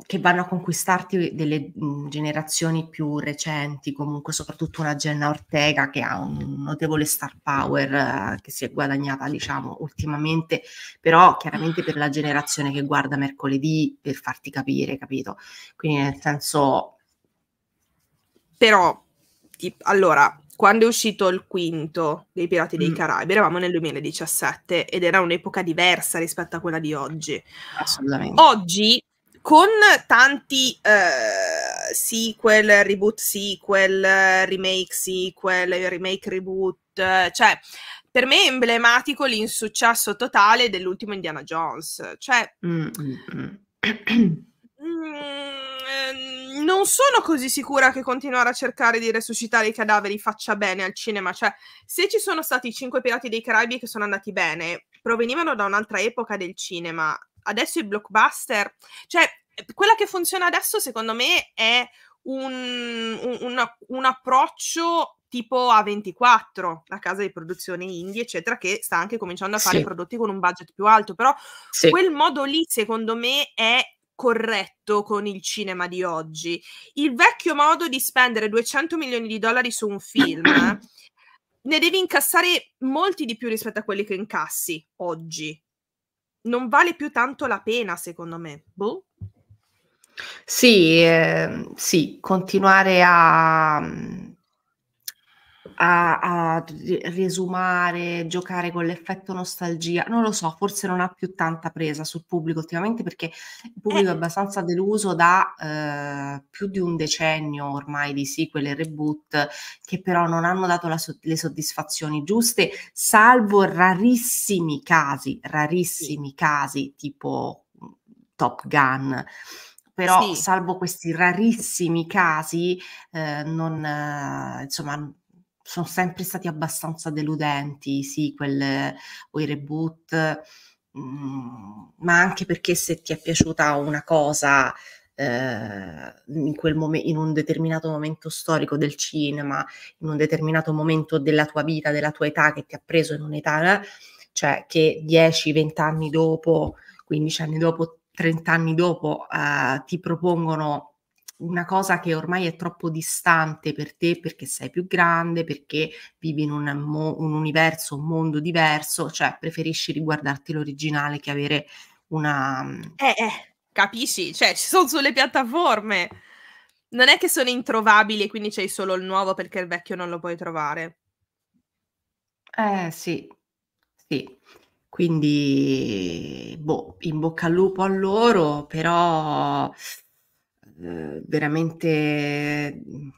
che vanno a conquistarti delle mhmm, generazioni più recenti, comunque soprattutto una Jenna Ortega che ha un notevole star power eh, che si è guadagnata diciamo ultimamente, però chiaramente per la generazione che guarda mercoledì per farti capire, capito? Quindi nel senso... Però, tipo, allora, quando è uscito il quinto dei Pirati dei mm. Caraibi, eravamo nel 2017 ed era un'epoca diversa rispetto a quella di oggi. Assolutamente. Oggi, con tanti eh, sequel, reboot sequel, remake sequel, remake reboot, cioè per me è emblematico l'insuccesso totale dell'ultimo Indiana Jones. Cioè... Mm, mm, mm. mm ehm, non sono così sicura che continuare a cercare di resuscitare i cadaveri faccia bene al cinema. Cioè, se ci sono stati i cinque pirati dei Caraibi che sono andati bene, provenivano da un'altra epoca del cinema. Adesso i blockbuster, cioè, quella che funziona adesso, secondo me, è un, un, un, approccio tipo A24, la casa di produzione indie, eccetera, che sta anche cominciando a fare sì. prodotti con un budget più alto, però sì. quel modo lì, secondo me, è corretto con il cinema di oggi. Il vecchio modo di spendere 200 milioni di dollari su un film ne devi incassare molti di più rispetto a quelli che incassi oggi. Non vale più tanto la pena, secondo me. Boh. Sì, eh, sì, continuare a, a, a riesumare, giocare con l'effetto nostalgia, non lo so, forse non ha più tanta presa sul pubblico ultimamente perché il pubblico eh. è abbastanza deluso da eh, più di un decennio ormai di sequel e reboot che però non hanno dato la, le soddisfazioni giuste, salvo rarissimi casi, rarissimi sì. casi tipo Top Gun però sì. salvo questi rarissimi casi eh, non, eh, insomma, sono sempre stati abbastanza deludenti, sì, quel, o reboot, mh, mm, ma anche perché se ti è piaciuta una cosa eh, in, quel mom- in un determinato momento storico del cinema, in un determinato momento della tua vita, della tua età, che ti ha preso in un'età, cioè che 10-20 anni dopo, 15 anni dopo, 30 anni dopo eh, ti propongono una cosa che ormai è troppo distante per te perché sei più grande, perché vivi in un, un universo, un mondo diverso, cioè preferisci riguardarti l'originale che avere una... Mm, eh, eh, capisci? Cioè, ci sono sulle piattaforme. Non è che sono introvabili e quindi c'hai solo il nuovo perché il vecchio non lo puoi trovare. Eh, sì, sì. Quindi, boh, in bocca al lupo a loro, però... Eh, veramente mhmm,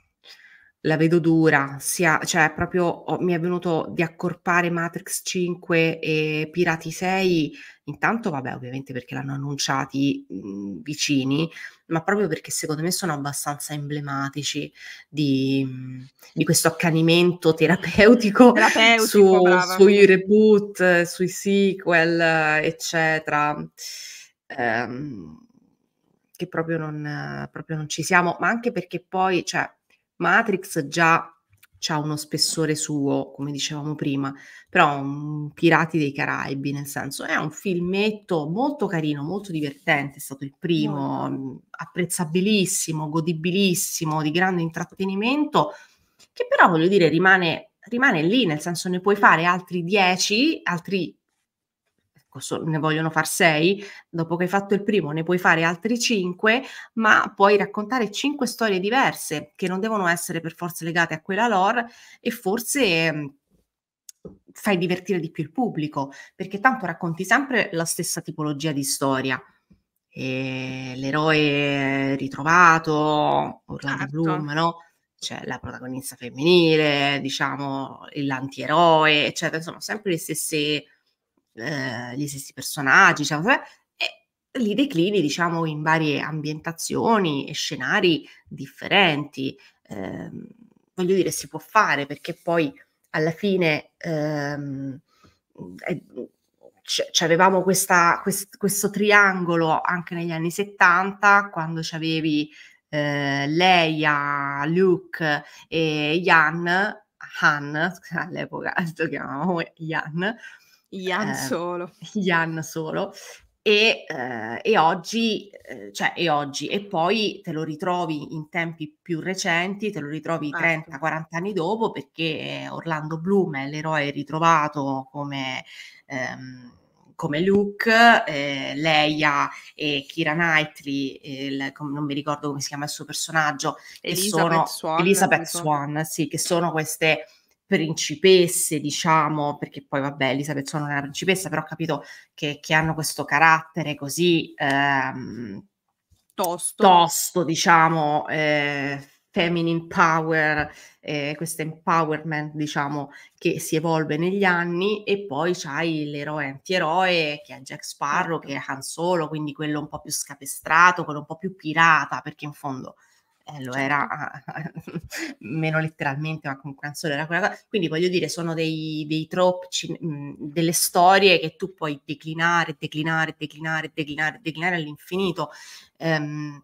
la vedo dura, sia, cioè proprio ho, mi è venuto di accorpare Matrix 5 e Pirati 6, intanto vabbè ovviamente perché l'hanno annunciati mh, mhmm, vicini, ma proprio perché secondo me sono abbastanza emblematici di, mhmm, di questo accanimento terapeutico, terapeutico su, sui reboot, sui sequel, eccetera. Um, che proprio non, proprio non ci siamo, ma anche perché poi, cioè, Matrix già ha uno spessore suo, come dicevamo prima, però um, Pirati dei Caraibi, nel senso è un filmetto molto carino, molto divertente, è stato il primo, mm. apprezzabilissimo, godibilissimo, di grande intrattenimento, che però voglio dire rimane, rimane lì, nel senso ne puoi fare altri dieci, altri Ecco, ne vogliono far sei, dopo che hai fatto il primo ne puoi fare altri cinque, ma puoi raccontare cinque storie diverse che non devono essere per forza legate a quella lore e forse ehm, fai divertire di più il pubblico, perché tanto racconti sempre la stessa tipologia di storia. E ehm, l'eroe ritrovato, Orlando certo. Bloom, no? Cioè, la protagonista femminile, diciamo, l'antieroe, eccetera, insomma, sempre le stesse eh, gli stessi personaggi, diciamo, e li declini, diciamo, in varie ambientazioni e scenari differenti. Eh, voglio dire, si può fare perché poi alla fine ehm, eh, avevamo quest, questo triangolo anche negli anni 70 quando c'avevi eh, Leia, Luke e Jan, Han, all'epoca lo chiamavamo Jan, Ian eh, solo. Ian solo. E, eh, e, oggi, eh, cioè, e, oggi, e poi te lo ritrovi in tempi più recenti, te lo ritrovi 30-40 certo. anni dopo perché Orlando Bloom è l'eroe ritrovato come, ehm, come Luke, eh, Leia e Kira Knightley, il, non mi ricordo come si chiama il suo personaggio, Elizabeth sono, Swan, Elizabeth Swan, sì, che sono queste principesse, diciamo, perché poi vabbè, Elisabeth Swan è una principessa, però ho capito che, che hanno questo carattere così ehm, tosto. tosto. diciamo, eh, feminine power, eh, questo empowerment, diciamo, che si evolve negli anni e poi c'hai l'eroe antieroe che è Jack Sparrow, certo. che è Han Solo, quindi quello un po' più scapestrato, quello un po' più pirata, perché in fondo eh, lo era certo. meno letteralmente, ma comunque non solo era quella cosa. Quindi voglio dire, sono dei, dei trope, mhmm, delle storie che tu puoi declinare, declinare, declinare, declinare, declinare all'infinito. Um,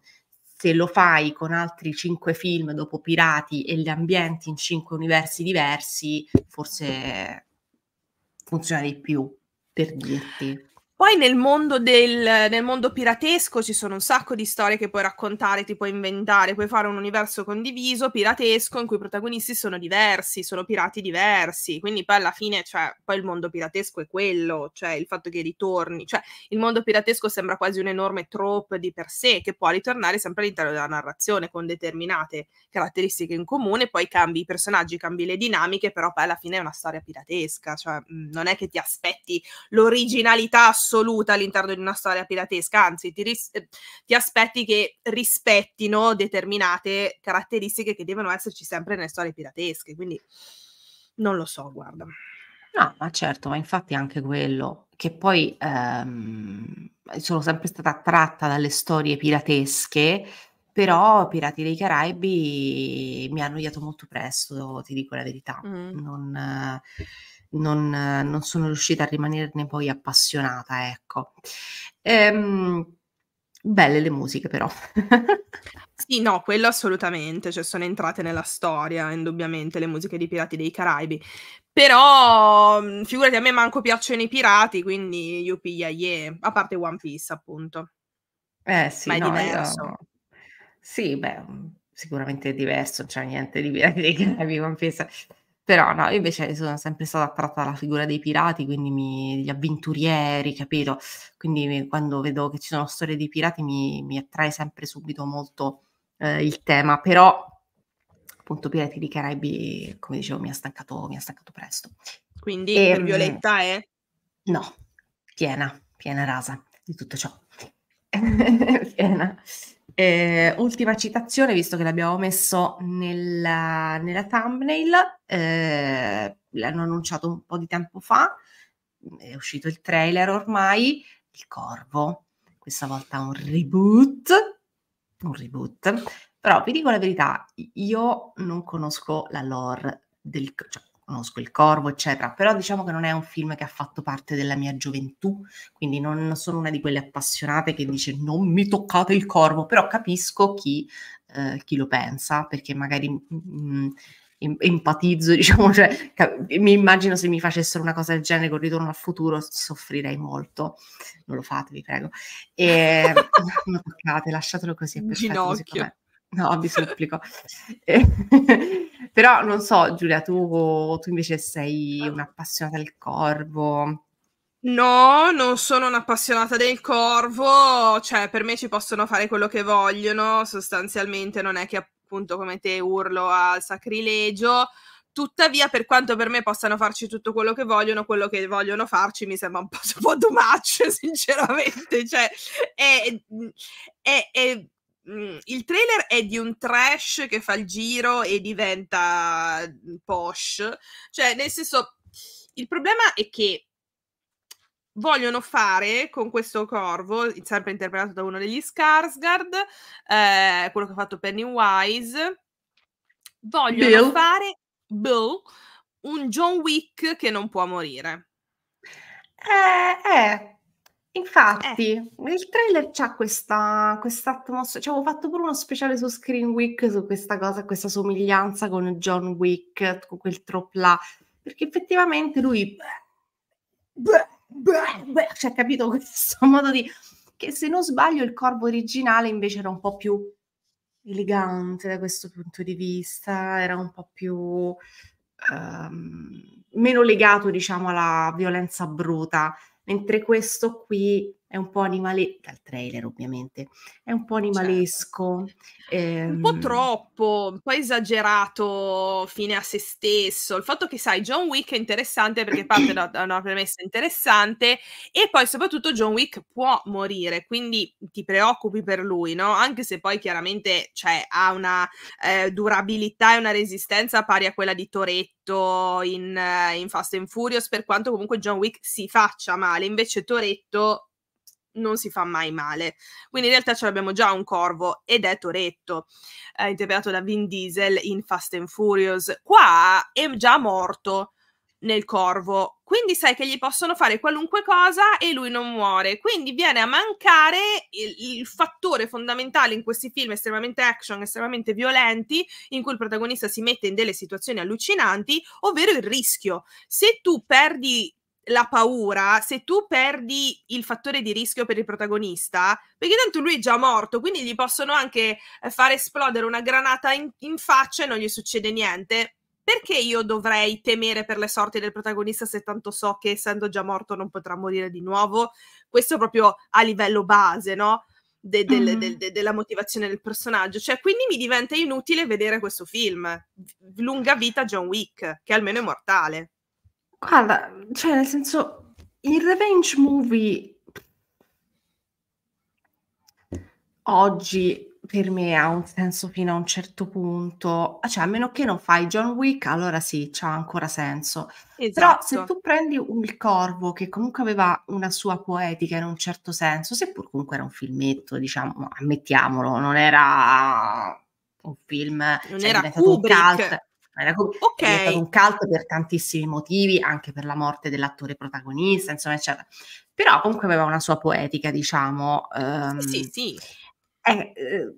se lo fai con altri cinque film dopo Pirati e gli ambienti in cinque universi diversi, forse funziona di più, per dirti. Poi nel mondo, del, nel mondo piratesco ci sono un sacco di storie che puoi raccontare, ti puoi inventare, puoi fare un universo condiviso, piratesco, in cui i protagonisti sono diversi, sono pirati diversi. Quindi poi alla fine, cioè, poi il mondo piratesco è quello, cioè il fatto che ritorni. Cioè, il mondo piratesco sembra quasi un enorme trope di per sé, che può ritornare sempre all'interno della narrazione con determinate caratteristiche in comune, poi cambi i personaggi, cambi le dinamiche, però poi alla fine è una storia piratesca. Cioè, non è che ti aspetti l'originalità assoluta all'interno di una storia piratesca, anzi ti, eh, ti aspetti che rispettino determinate caratteristiche che devono esserci sempre nelle storie piratesche, quindi non lo so, guarda. No, ma certo, ma infatti anche quello che poi ehm, sono sempre stata attratta dalle storie piratesche, però Pirati dei Caraibi mi ha annoiato molto presto, ti dico la verità. Mm. Non, eh, non, non sono riuscita a rimanerne poi appassionata, ecco. Ehm, belle le musiche però. sì, no, quello assolutamente, cioè sono entrate nella storia, indubbiamente, le musiche di Pirati dei Caraibi. Però, mm, figurati, a me manco piacciono i pirati, quindi yuppie, piglia yeah, a parte One Piece, appunto. Eh sì, Ma è no, diverso. Io... Sì, beh, sicuramente è diverso, non c'è niente di Pirati dei Caraibi, One Piece però no, io invece sono sempre stata attratta alla figura dei pirati, quindi mi, gli avventurieri, capito? Quindi mi, quando vedo che ci sono storie di pirati mi, mi attrae sempre subito molto eh, il tema, però appunto Pirati di Caraibi, come dicevo, mi ha stancato, mi ha stancato presto. Quindi e, ehm, per Violetta è? No, piena, piena rasa di tutto ciò. piena. Eh, ultima citazione, visto che l'abbiamo messo nella, nella thumbnail, eh, l'hanno annunciato un po' di tempo fa, mm, è uscito il trailer ormai, Il Corvo, questa volta un reboot, un reboot, però vi dico la verità, io non conosco la lore del... Cioè, conosco il corvo, eccetera, però diciamo che non è un film che ha fatto parte della mia gioventù, quindi non sono una di quelle appassionate che dice non mi toccate il corvo, però capisco chi, eh, chi lo pensa, perché magari mh, mm, mm, empatizzo, diciamo, cioè, mi immagino se mi facessero una cosa del genere con ritorno al futuro soffrirei molto. Non lo fate, vi prego. E ehm, non toccate, lasciatelo così, è perfetto. Ginocchio. No, vi supplico. Eh, però non so, Giulia, tu, tu invece sei un'appassionata del corvo. No, non sono un'appassionata del corvo, cioè per me ci possono fare quello che vogliono, sostanzialmente non è che appunto come te urlo al sacrilegio, tuttavia per quanto per me possano farci tutto quello che vogliono, quello che vogliono farci mi sembra un po', un too much, sinceramente, cioè è, è, è Mhmm, il trailer è di un trash che fa il giro e diventa mhmm, posh. Cioè, nel senso, il problema è che vogliono fare con questo corvo, sempre interpretato da uno degli Skarsgård, eh, quello che ha fatto Pennywise, vogliono Bill. fare Bill, un John Wick che non può morire. Eh, eh Infatti, eh. il trailer c'ha questa, atmosfera. Ci cioè, avevo fatto pure uno speciale su Screen Week su questa cosa, questa somiglianza con John Wick, con quel trop là. Perché effettivamente lui. Cioè, capito questo modo di. Che se non sbaglio, il corvo originale invece era un po' più elegante da questo punto di vista, era un po' più. Um, meno legato, diciamo, alla violenza bruta mentre questo qui è un po' animalesco, dal trailer ovviamente, è un po' certo. animalesco. Certo. Ehm... Un po' ehm troppo, un po' esagerato fine a se stesso. Il fatto che, sai, John Wick è interessante perché parte da, da una premessa interessante e poi soprattutto John Wick può morire, quindi ti preoccupi per lui, no? Anche se poi chiaramente cioè, ha una eh, durabilità e una resistenza pari a quella di Toretto in, eh, in Fast and Furious, per quanto comunque John Wick si faccia male, invece Toretto non si fa mai male. Quindi in realtà ce l'abbiamo già un corvo ed è Toretto, eh, interpretato da Vin Diesel in Fast and Furious. Qua è già morto nel corvo, quindi sai che gli possono fare qualunque cosa e lui non muore. Quindi viene a mancare il, il fattore fondamentale in questi film estremamente action, estremamente violenti, in cui il protagonista si mette in delle situazioni allucinanti, ovvero il rischio. Se tu perdi la paura, se tu perdi il fattore di rischio per il protagonista, perché tanto lui è già morto, quindi gli possono anche eh, far esplodere una granata in, in faccia e non gli succede niente. Perché io dovrei temere per le sorti del protagonista se tanto so che essendo già morto non potrà morire di nuovo? Questo proprio a livello base, no? De, de, de, della motivazione del personaggio. Cioè, quindi mi diventa inutile vedere questo film. Lunga vita John Wick, che almeno è mortale. Guarda, cioè nel senso, il revenge movie oggi per me ha un senso fino a un certo punto, ah, cioè a meno che non fai John Wick, allora sì, c'ha ancora senso. Esatto. Però se esatto. tu prendi un, il Corvo che comunque aveva una sua poetica in un certo senso, seppur comunque era un filmetto, diciamo, ammettiamolo, non era un film, non cioè, era Kubrick. Era okay. stato un cult per tantissimi motivi, anche per la morte dell'attore protagonista, insomma, eccetera. Però comunque aveva una sua poetica, diciamo. Um, sì, sì. È, eh, eh,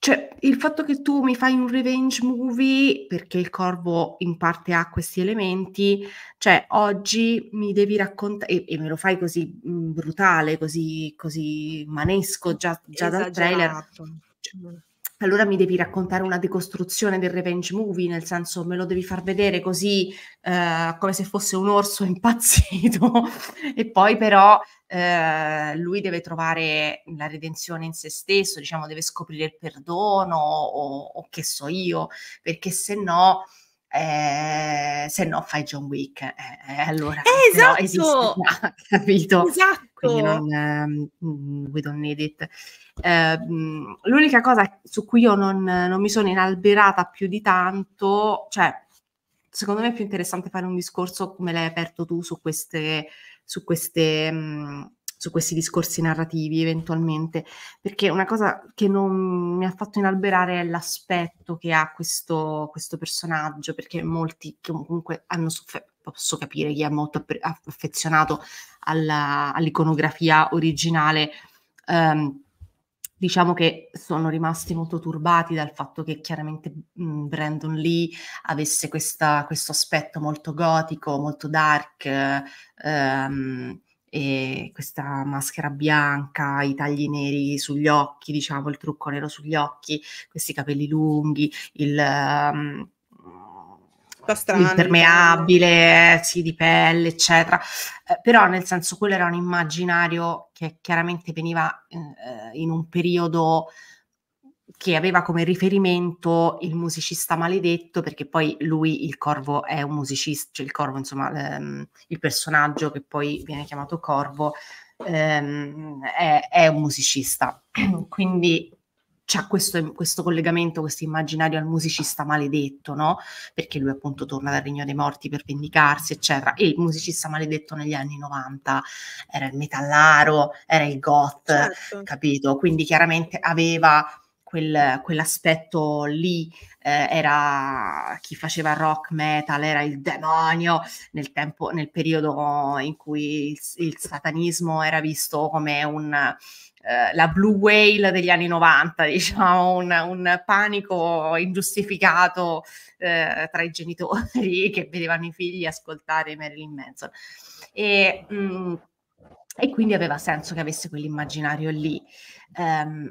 cioè, il fatto che tu mi fai un revenge movie, perché il corvo in parte ha questi elementi, cioè oggi mi devi raccontare, e, me lo fai così brutale, così, così manesco già, già dal trailer allora mi devi raccontare una decostruzione del revenge movie, nel senso me lo devi far vedere così eh, come se fosse un orso impazzito e poi però eh, lui deve trovare la redenzione in se stesso, diciamo deve scoprire il perdono o, o che so io, perché se no eh, se no fai John Wick, eh, eh allora esatto. esiste già, capito? Esatto. Quindi non, um, we don't need it. Uh, l'unica cosa su cui io non, non mi sono inalberata più di tanto, cioè secondo me è più interessante fare un discorso come l'hai aperto tu su queste, su queste mh, mm, su questi discorsi narrativi eventualmente, perché una cosa che non mi ha fatto inalberare è l'aspetto che ha questo, questo personaggio, perché molti comunque hanno sofferto, posso capire chi è molto affezionato alla, all'iconografia originale, ehm, diciamo che sono rimasti molto turbati dal fatto che chiaramente mh, mhmm, Brandon Lee avesse questa, questo aspetto molto gotico, molto dark. Ehm, e questa maschera bianca, i tagli neri sugli occhi, diciamo il trucco nero sugli occhi, questi capelli lunghi, il... Um, ehm, impermeabile, sì, di pelle, eccetera. Eh, però, nel senso, quello era un immaginario che chiaramente veniva eh, in un periodo che aveva come riferimento il musicista maledetto, perché poi lui, il corvo, è un musicista, cioè il corvo, insomma, ehm, il personaggio che poi viene chiamato corvo, ehm, è, è, un musicista. Quindi c'è questo, questo collegamento, questo immaginario al musicista maledetto, no? Perché lui appunto torna dal regno dei morti per vendicarsi, eccetera. E il musicista maledetto negli anni 90 era il metallaro, era il goth, certo. capito? Quindi chiaramente aveva quel, quell'aspetto lì eh, era chi faceva rock metal, era il demonio nel, tempo, nel periodo in cui il, il satanismo era visto come un, eh, la blue whale degli anni 90, diciamo, un, un panico ingiustificato eh, tra i genitori che vedevano i figli ascoltare Marilyn Manson. E, mh, mm, e quindi aveva senso che avesse quell'immaginario lì. Um,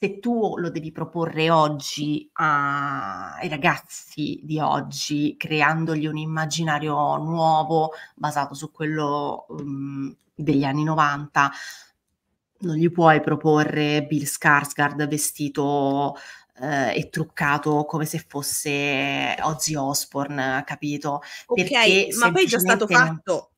se tu lo devi proporre oggi ai ragazzi di oggi, creandogli un immaginario nuovo basato su quello um, degli anni 90, non gli puoi proporre Bill Skarsgård vestito eh, e truccato come se fosse Ozzy Osbourne, capito? Ok, Perché ma poi è già stato fatto.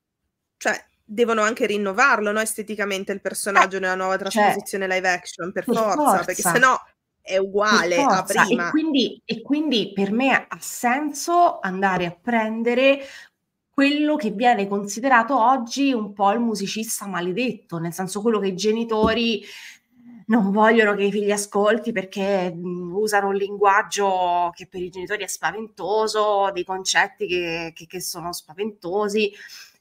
Cioè, devono anche rinnovarlo no? esteticamente il personaggio eh, nella nuova cioè, trasposizione cioè, live action per, per forza, forza, perché sennò è uguale a prima. E quindi, e quindi per me ha senso andare a prendere quello che viene considerato oggi un po' il musicista maledetto, nel senso quello che i genitori non vogliono che i figli ascolti perché usano un linguaggio che per i genitori è spaventoso, dei concetti che, che, che sono spaventosi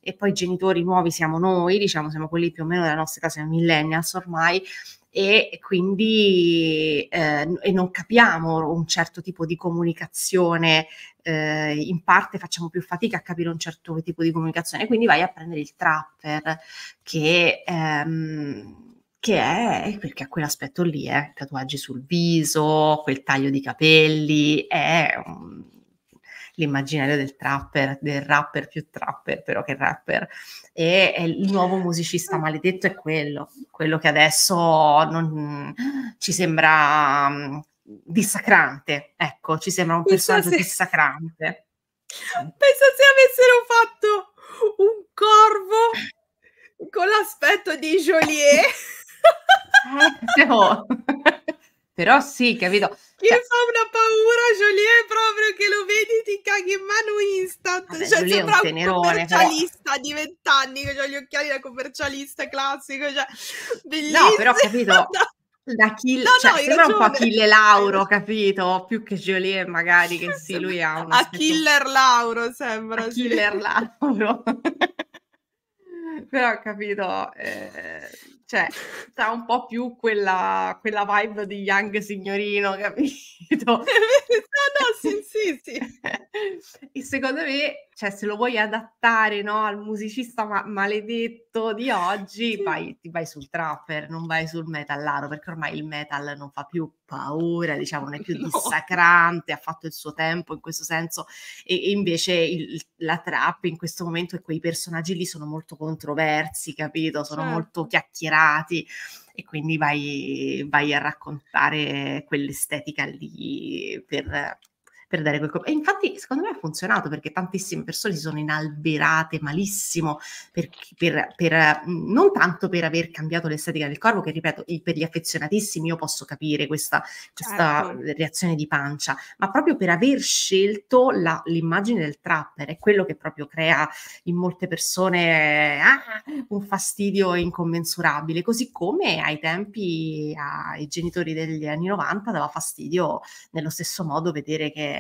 e poi genitori nuovi siamo noi, diciamo siamo quelli più o meno della nostra casa millennials ormai, e quindi eh, e non capiamo un certo tipo di comunicazione, eh, in parte facciamo più fatica a capire un certo tipo di comunicazione, quindi vai a prendere il trapper che, ehm, che è perché ha quell'aspetto lì, eh, tatuaggi sul viso, quel taglio di capelli, è un l'immaginario del trapper, del rapper più trapper però che rapper, e, il nuovo musicista maledetto è quello, quello che adesso non, ci sembra um, dissacrante, ecco, ci sembra un Penso personaggio se... dissacrante. Pensa se avessero fatto un corvo con l'aspetto di Joliet. eh, però sì, capito? Io cioè... fa una paura, Julie, proprio che lo vedi, ti caghi in mano instant. Vabbè, cioè, sembra un tenerone, un commercialista però... di vent'anni, che ha gli occhiali da commercialista classico, cioè, bellissimo. No, però capito, no. la kill, no, cioè, no, sembra ragione. un po' Achille Lauro, capito? Più che Julie, magari, che sì, lui ha un aspetto... A Killer Lauro sembra, A sì. Killer Lauro. però, capito... Eh cioè, c'è un po' più quella, quella vibe di Young Signorino, capito? no, no, sì, sì, sì. e secondo me, cioè, se lo vuoi adattare no, al musicista ma- maledetto di oggi, sì. vai, ti vai sul trapper, non vai sul metallaro, perché ormai il metal non fa più paura, diciamo, non è più dissacrante, ha fatto il suo tempo in questo senso, e, e invece il, la trap in questo momento e quei personaggi lì sono molto controversi, capito? Sono certo. molto chiacchierati superati e quindi vai, vai a raccontare quell'estetica lì per, per dare quel colpo. E infatti, secondo me ha funzionato perché tantissime persone si sono inalberate malissimo per, per, per, mhmm, non tanto per aver cambiato l'estetica del corpo, che ripeto, per gli affezionatissimi io posso capire questa, questa certo. reazione di pancia, ma proprio per aver scelto la, l'immagine del trapper, è quello che proprio crea in molte persone ah, un fastidio incommensurabile, così come ai tempi ai genitori degli anni 90 dava fastidio nello stesso modo vedere che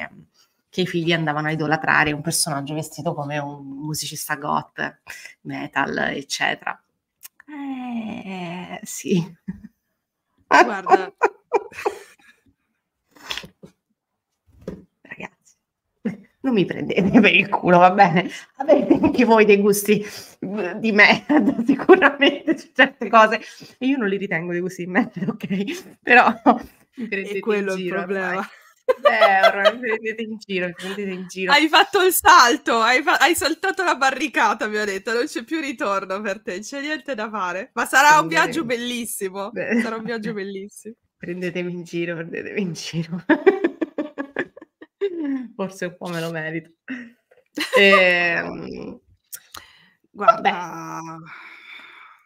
che, i figli andavano a idolatrare un personaggio vestito come un musicista goth, metal, eccetera. Eh, sì. Guarda. Ragazzi, non mi prendete per il culo, va bene? Avete anche voi dei gusti di me, sicuramente su certe cose. Io non li ritengo dei gusti di me, ok? Però... Mi prendete è quello il problema. Ormai. Eh, ormai mi prendete in giro, mi prendete in giro. Hai fatto il salto, hai, fa- hai, saltato la barricata, mi ha detto, non c'è più ritorno per te, non c'è niente da fare. Ma sarà un viaggio bellissimo, Beh. sarà un viaggio bellissimo. Prendetemi in giro, prendetemi in giro. Forse un po' me lo merito. E... Ehm, Guarda,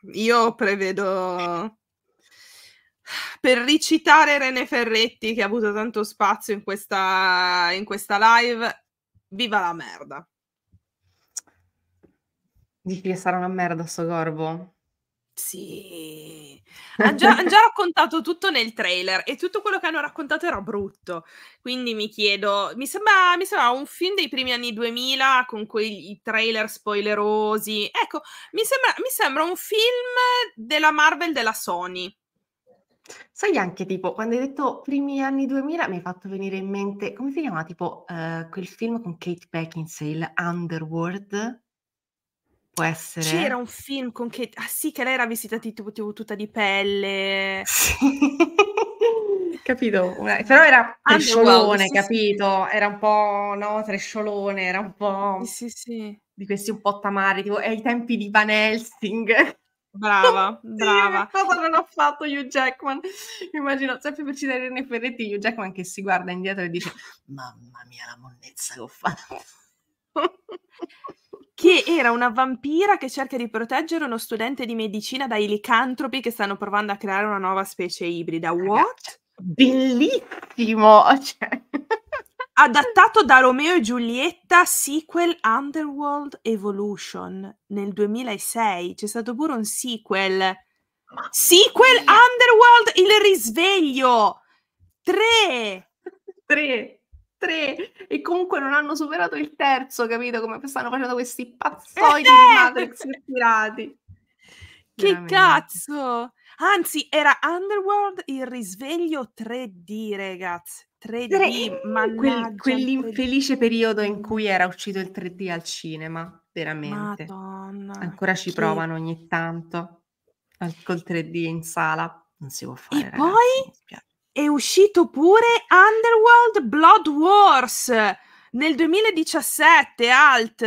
Vabbè. io prevedo per ricitare Rene Ferretti che ha avuto tanto spazio in questa, in questa live, viva la merda. Dici che sarà una merda sto corvo? Sì, ha già, ha già raccontato tutto nel trailer e tutto quello che hanno raccontato era brutto. Quindi mi chiedo, mi sembra, mi sembra un film dei primi anni 2000 con quei trailer spoilerosi. Ecco, mi sembra, mi sembra un film della Marvel della Sony Sai anche tipo, quando hai detto primi anni 2000 mi hai fatto venire in mente, come si chiama tipo eh, quel film con Kate Beckinsale, Underworld? Può essere... C'era un film con Kate, Ah sì, che lei era vestita tipo, tipo tutta di pelle. Sì. Capito? Una- Però mm. era Underworld, tresciolone, sì, sì. capito? Era un po', no, tresciolone, era un Sì, po' sì, sì. di questi un po' tamari, tipo ai tempi di Van Helsing. Brava, brava. Sì, cosa non ha fatto Hugh Jackman? Immagino sempre cioè, per citare nei Ferretti Hugh Jackman che si guarda indietro e dice mamma mia la monnezza che ho fatto. che era una vampira che cerca di proteggere uno studente di medicina dai licantropi che stanno provando a creare una nuova specie ibrida. What? bellissimo! Cioè... Adattato da Romeo e Giulietta, sequel Underworld Evolution nel 2006. C'è stato pure un sequel. sequel Underworld Il risveglio. Tre. Tre. Tre. E comunque non hanno superato il terzo, capito? Come stanno facendo questi eh, pazzoidi di eh! Matrix tirati. Che Veramente. cazzo! Anzi, era Underworld il risveglio 3D, ragazzi. 3D, ma Quel, quell'infelice 3D. periodo in cui era uscito il 3D al cinema, veramente. Madonna, Ancora ci che... provano ogni tanto al, col 3D in sala, non si può fare. E ragazzi, poi è uscito pure Underworld Blood Wars nel 2017, Alt.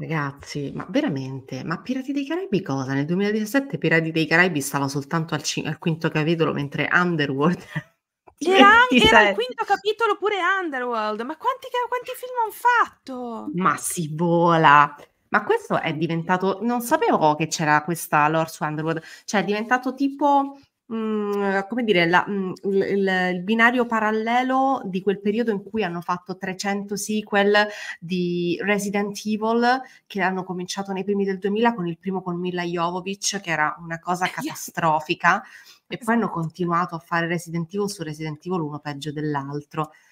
Ragazzi, ma veramente, ma Pirati dei Caraibi cosa? Nel 2017 Pirati dei Caraibi stava soltanto al, cin- al quinto capitolo, mentre Underworld... Era, era il quinto capitolo pure Underworld, ma quanti, quanti film hanno fatto? Ma si vola! Ma questo è diventato, non sapevo che c'era questa lore su Underworld, cioè è diventato tipo Mhmm, come dire, la, mh, mhmm, il, il, binario parallelo di quel periodo in cui hanno fatto 300 sequel di Resident Evil che hanno cominciato nei primi del 2000 con il primo con Mila Jovovic che era una cosa catastrofica e poi hanno esatto. continuato a fare Resident Evil su Resident Evil uno peggio dell'altro.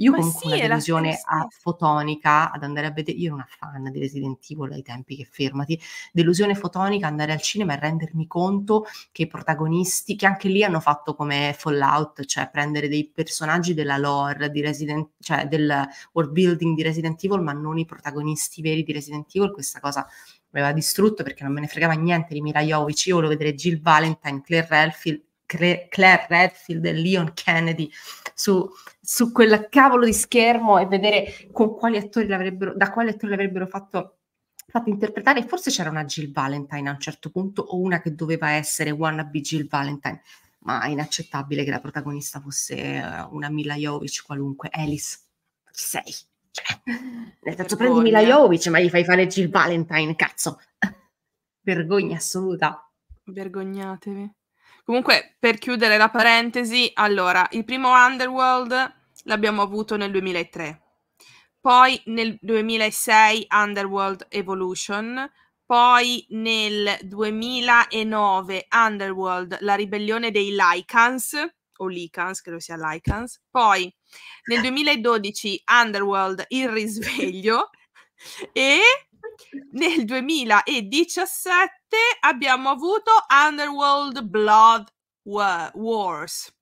Io Ma comunque sì, una delusione a fotonica ad andare a vedere, io ero una fan di Resident Evil ai tempi che fermati, delusione fotonica andare al cinema e rendermi conto che i protagonisti, che anche lì hanno fatto come Fallout, cioè prendere dei personaggi della lore, di Resident, cioè del world building di Resident Evil, ma non i protagonisti veri di Resident Evil, questa cosa mi aveva distrutto perché non me ne fregava niente di Mira Jovic, io volevo vedere Jill Valentine, Claire Relfield Claire Redfield e Leon Kennedy su, su quel cavolo di schermo e vedere con quali attori l'avrebbero, da quali attori l'avrebbero fatto fatto interpretare, forse c'era una Jill Valentine a un certo punto o una che doveva essere Wanna Be Jill Valentine, ma è inaccettabile che la protagonista fosse eh, una Mila Jovic qualunque, Alice, chi sei? Cioè, nel senso prendi Mila Jovic ma gli fai fare Jill Valentine, cazzo! Vergogna assoluta. Vergognatevi. Comunque, per chiudere la parentesi, allora, il primo Underworld l'abbiamo avuto nel 2003, poi nel 2006 Underworld Evolution, poi nel 2009 Underworld La ribellione dei Lycans, o Lycans, credo sia Lycans, poi nel 2012 Underworld Il risveglio e nel 2017 abbiamo avuto Underworld Blood Wars.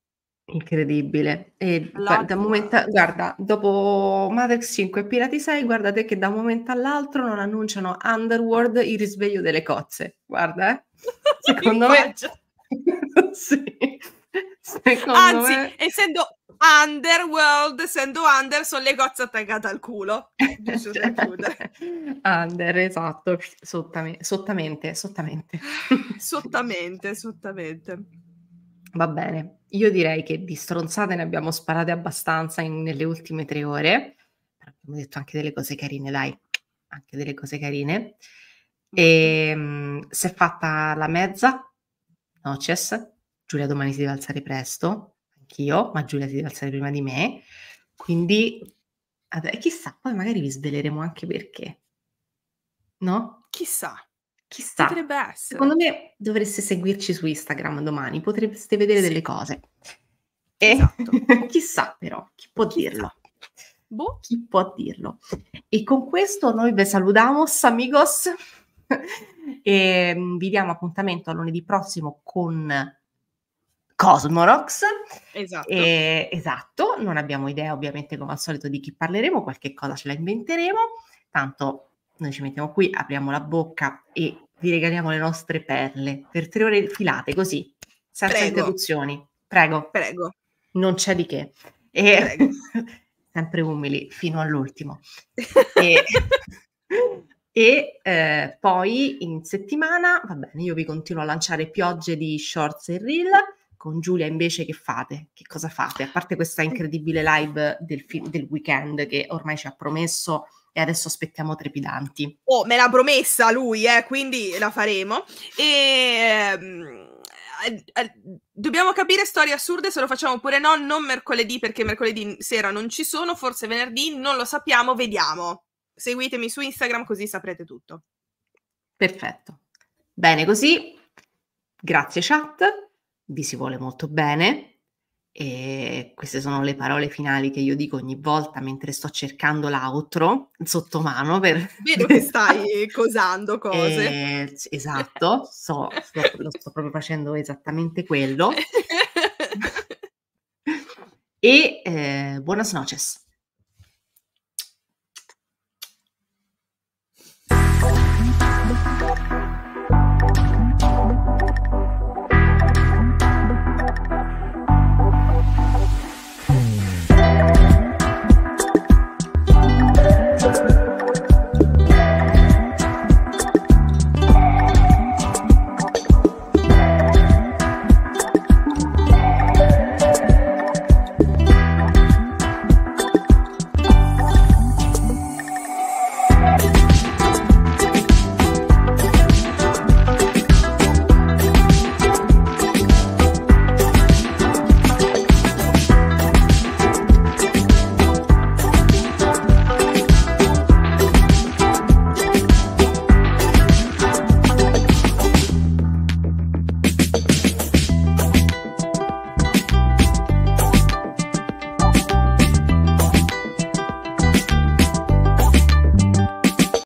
Incredibile. E da momento, guarda, dopo Matrix 5 e Pirati 6, guardate che da un momento all'altro non annunciano Underworld il risveglio delle cozze. Guarda, eh. secondo me... sì. Secondo Anzi, me... essendo Underworld, essendo Under, sono le cozze attaccate al culo. Cioè, under, esatto, Sottame- sottamente, sottamente. sottamente, sottamente. Va bene, io direi che di stronzate ne abbiamo sparate abbastanza in, nelle ultime tre ore. Abbiamo detto anche delle cose carine, dai, anche delle cose carine. E, ehm, mh, si è fatta la mezza, noces, Giulia domani si deve alzare presto, anch'io, ma Giulia si deve alzare prima di me. Quindi, e chissà, poi magari vi sveleremo anche perché. No? Chissà. Chissà. Potrebbe essere. Secondo me dovreste seguirci su Instagram domani, potreste vedere sì. delle cose. E esatto. chissà però, chi può chissà. dirlo? Boh. Chi può dirlo? E con questo noi vi salutamos, amigos, e vi diamo appuntamento a lunedì prossimo con Cosmorox. Esatto. Eh, esatto, non abbiamo idea ovviamente come al solito di chi parleremo, qualche cosa ce la inventeremo, tanto noi ci mettiamo qui, apriamo la bocca e vi regaliamo le nostre perle per tre ore filate così, senza Prego. interruzioni. Prego. Prego. Non c'è di che. E... sempre umili fino all'ultimo. e... E eh, poi in settimana, va bene, io vi continuo a lanciare piogge di shorts e reel, con Giulia invece che fate? Che cosa fate? A parte questa incredibile live del, film, del weekend che ormai ci ha promesso e adesso aspettiamo trepidanti. Oh, me l'ha promessa lui, eh, quindi la faremo. E ehm, dobbiamo capire storie assurde se lo facciamo oppure no, non mercoledì perché mercoledì sera non ci sono, forse venerdì, non lo sappiamo, vediamo. Seguitemi su Instagram così saprete tutto. Perfetto. Bene così. Grazie chat vi si vuole molto bene e queste sono le parole finali che io dico ogni volta mentre sto cercando l'altro sotto mano per... Vedo che stai cosando cose. Eh, esatto, so, sto, lo sto proprio facendo esattamente quello. e eh, buonas noches.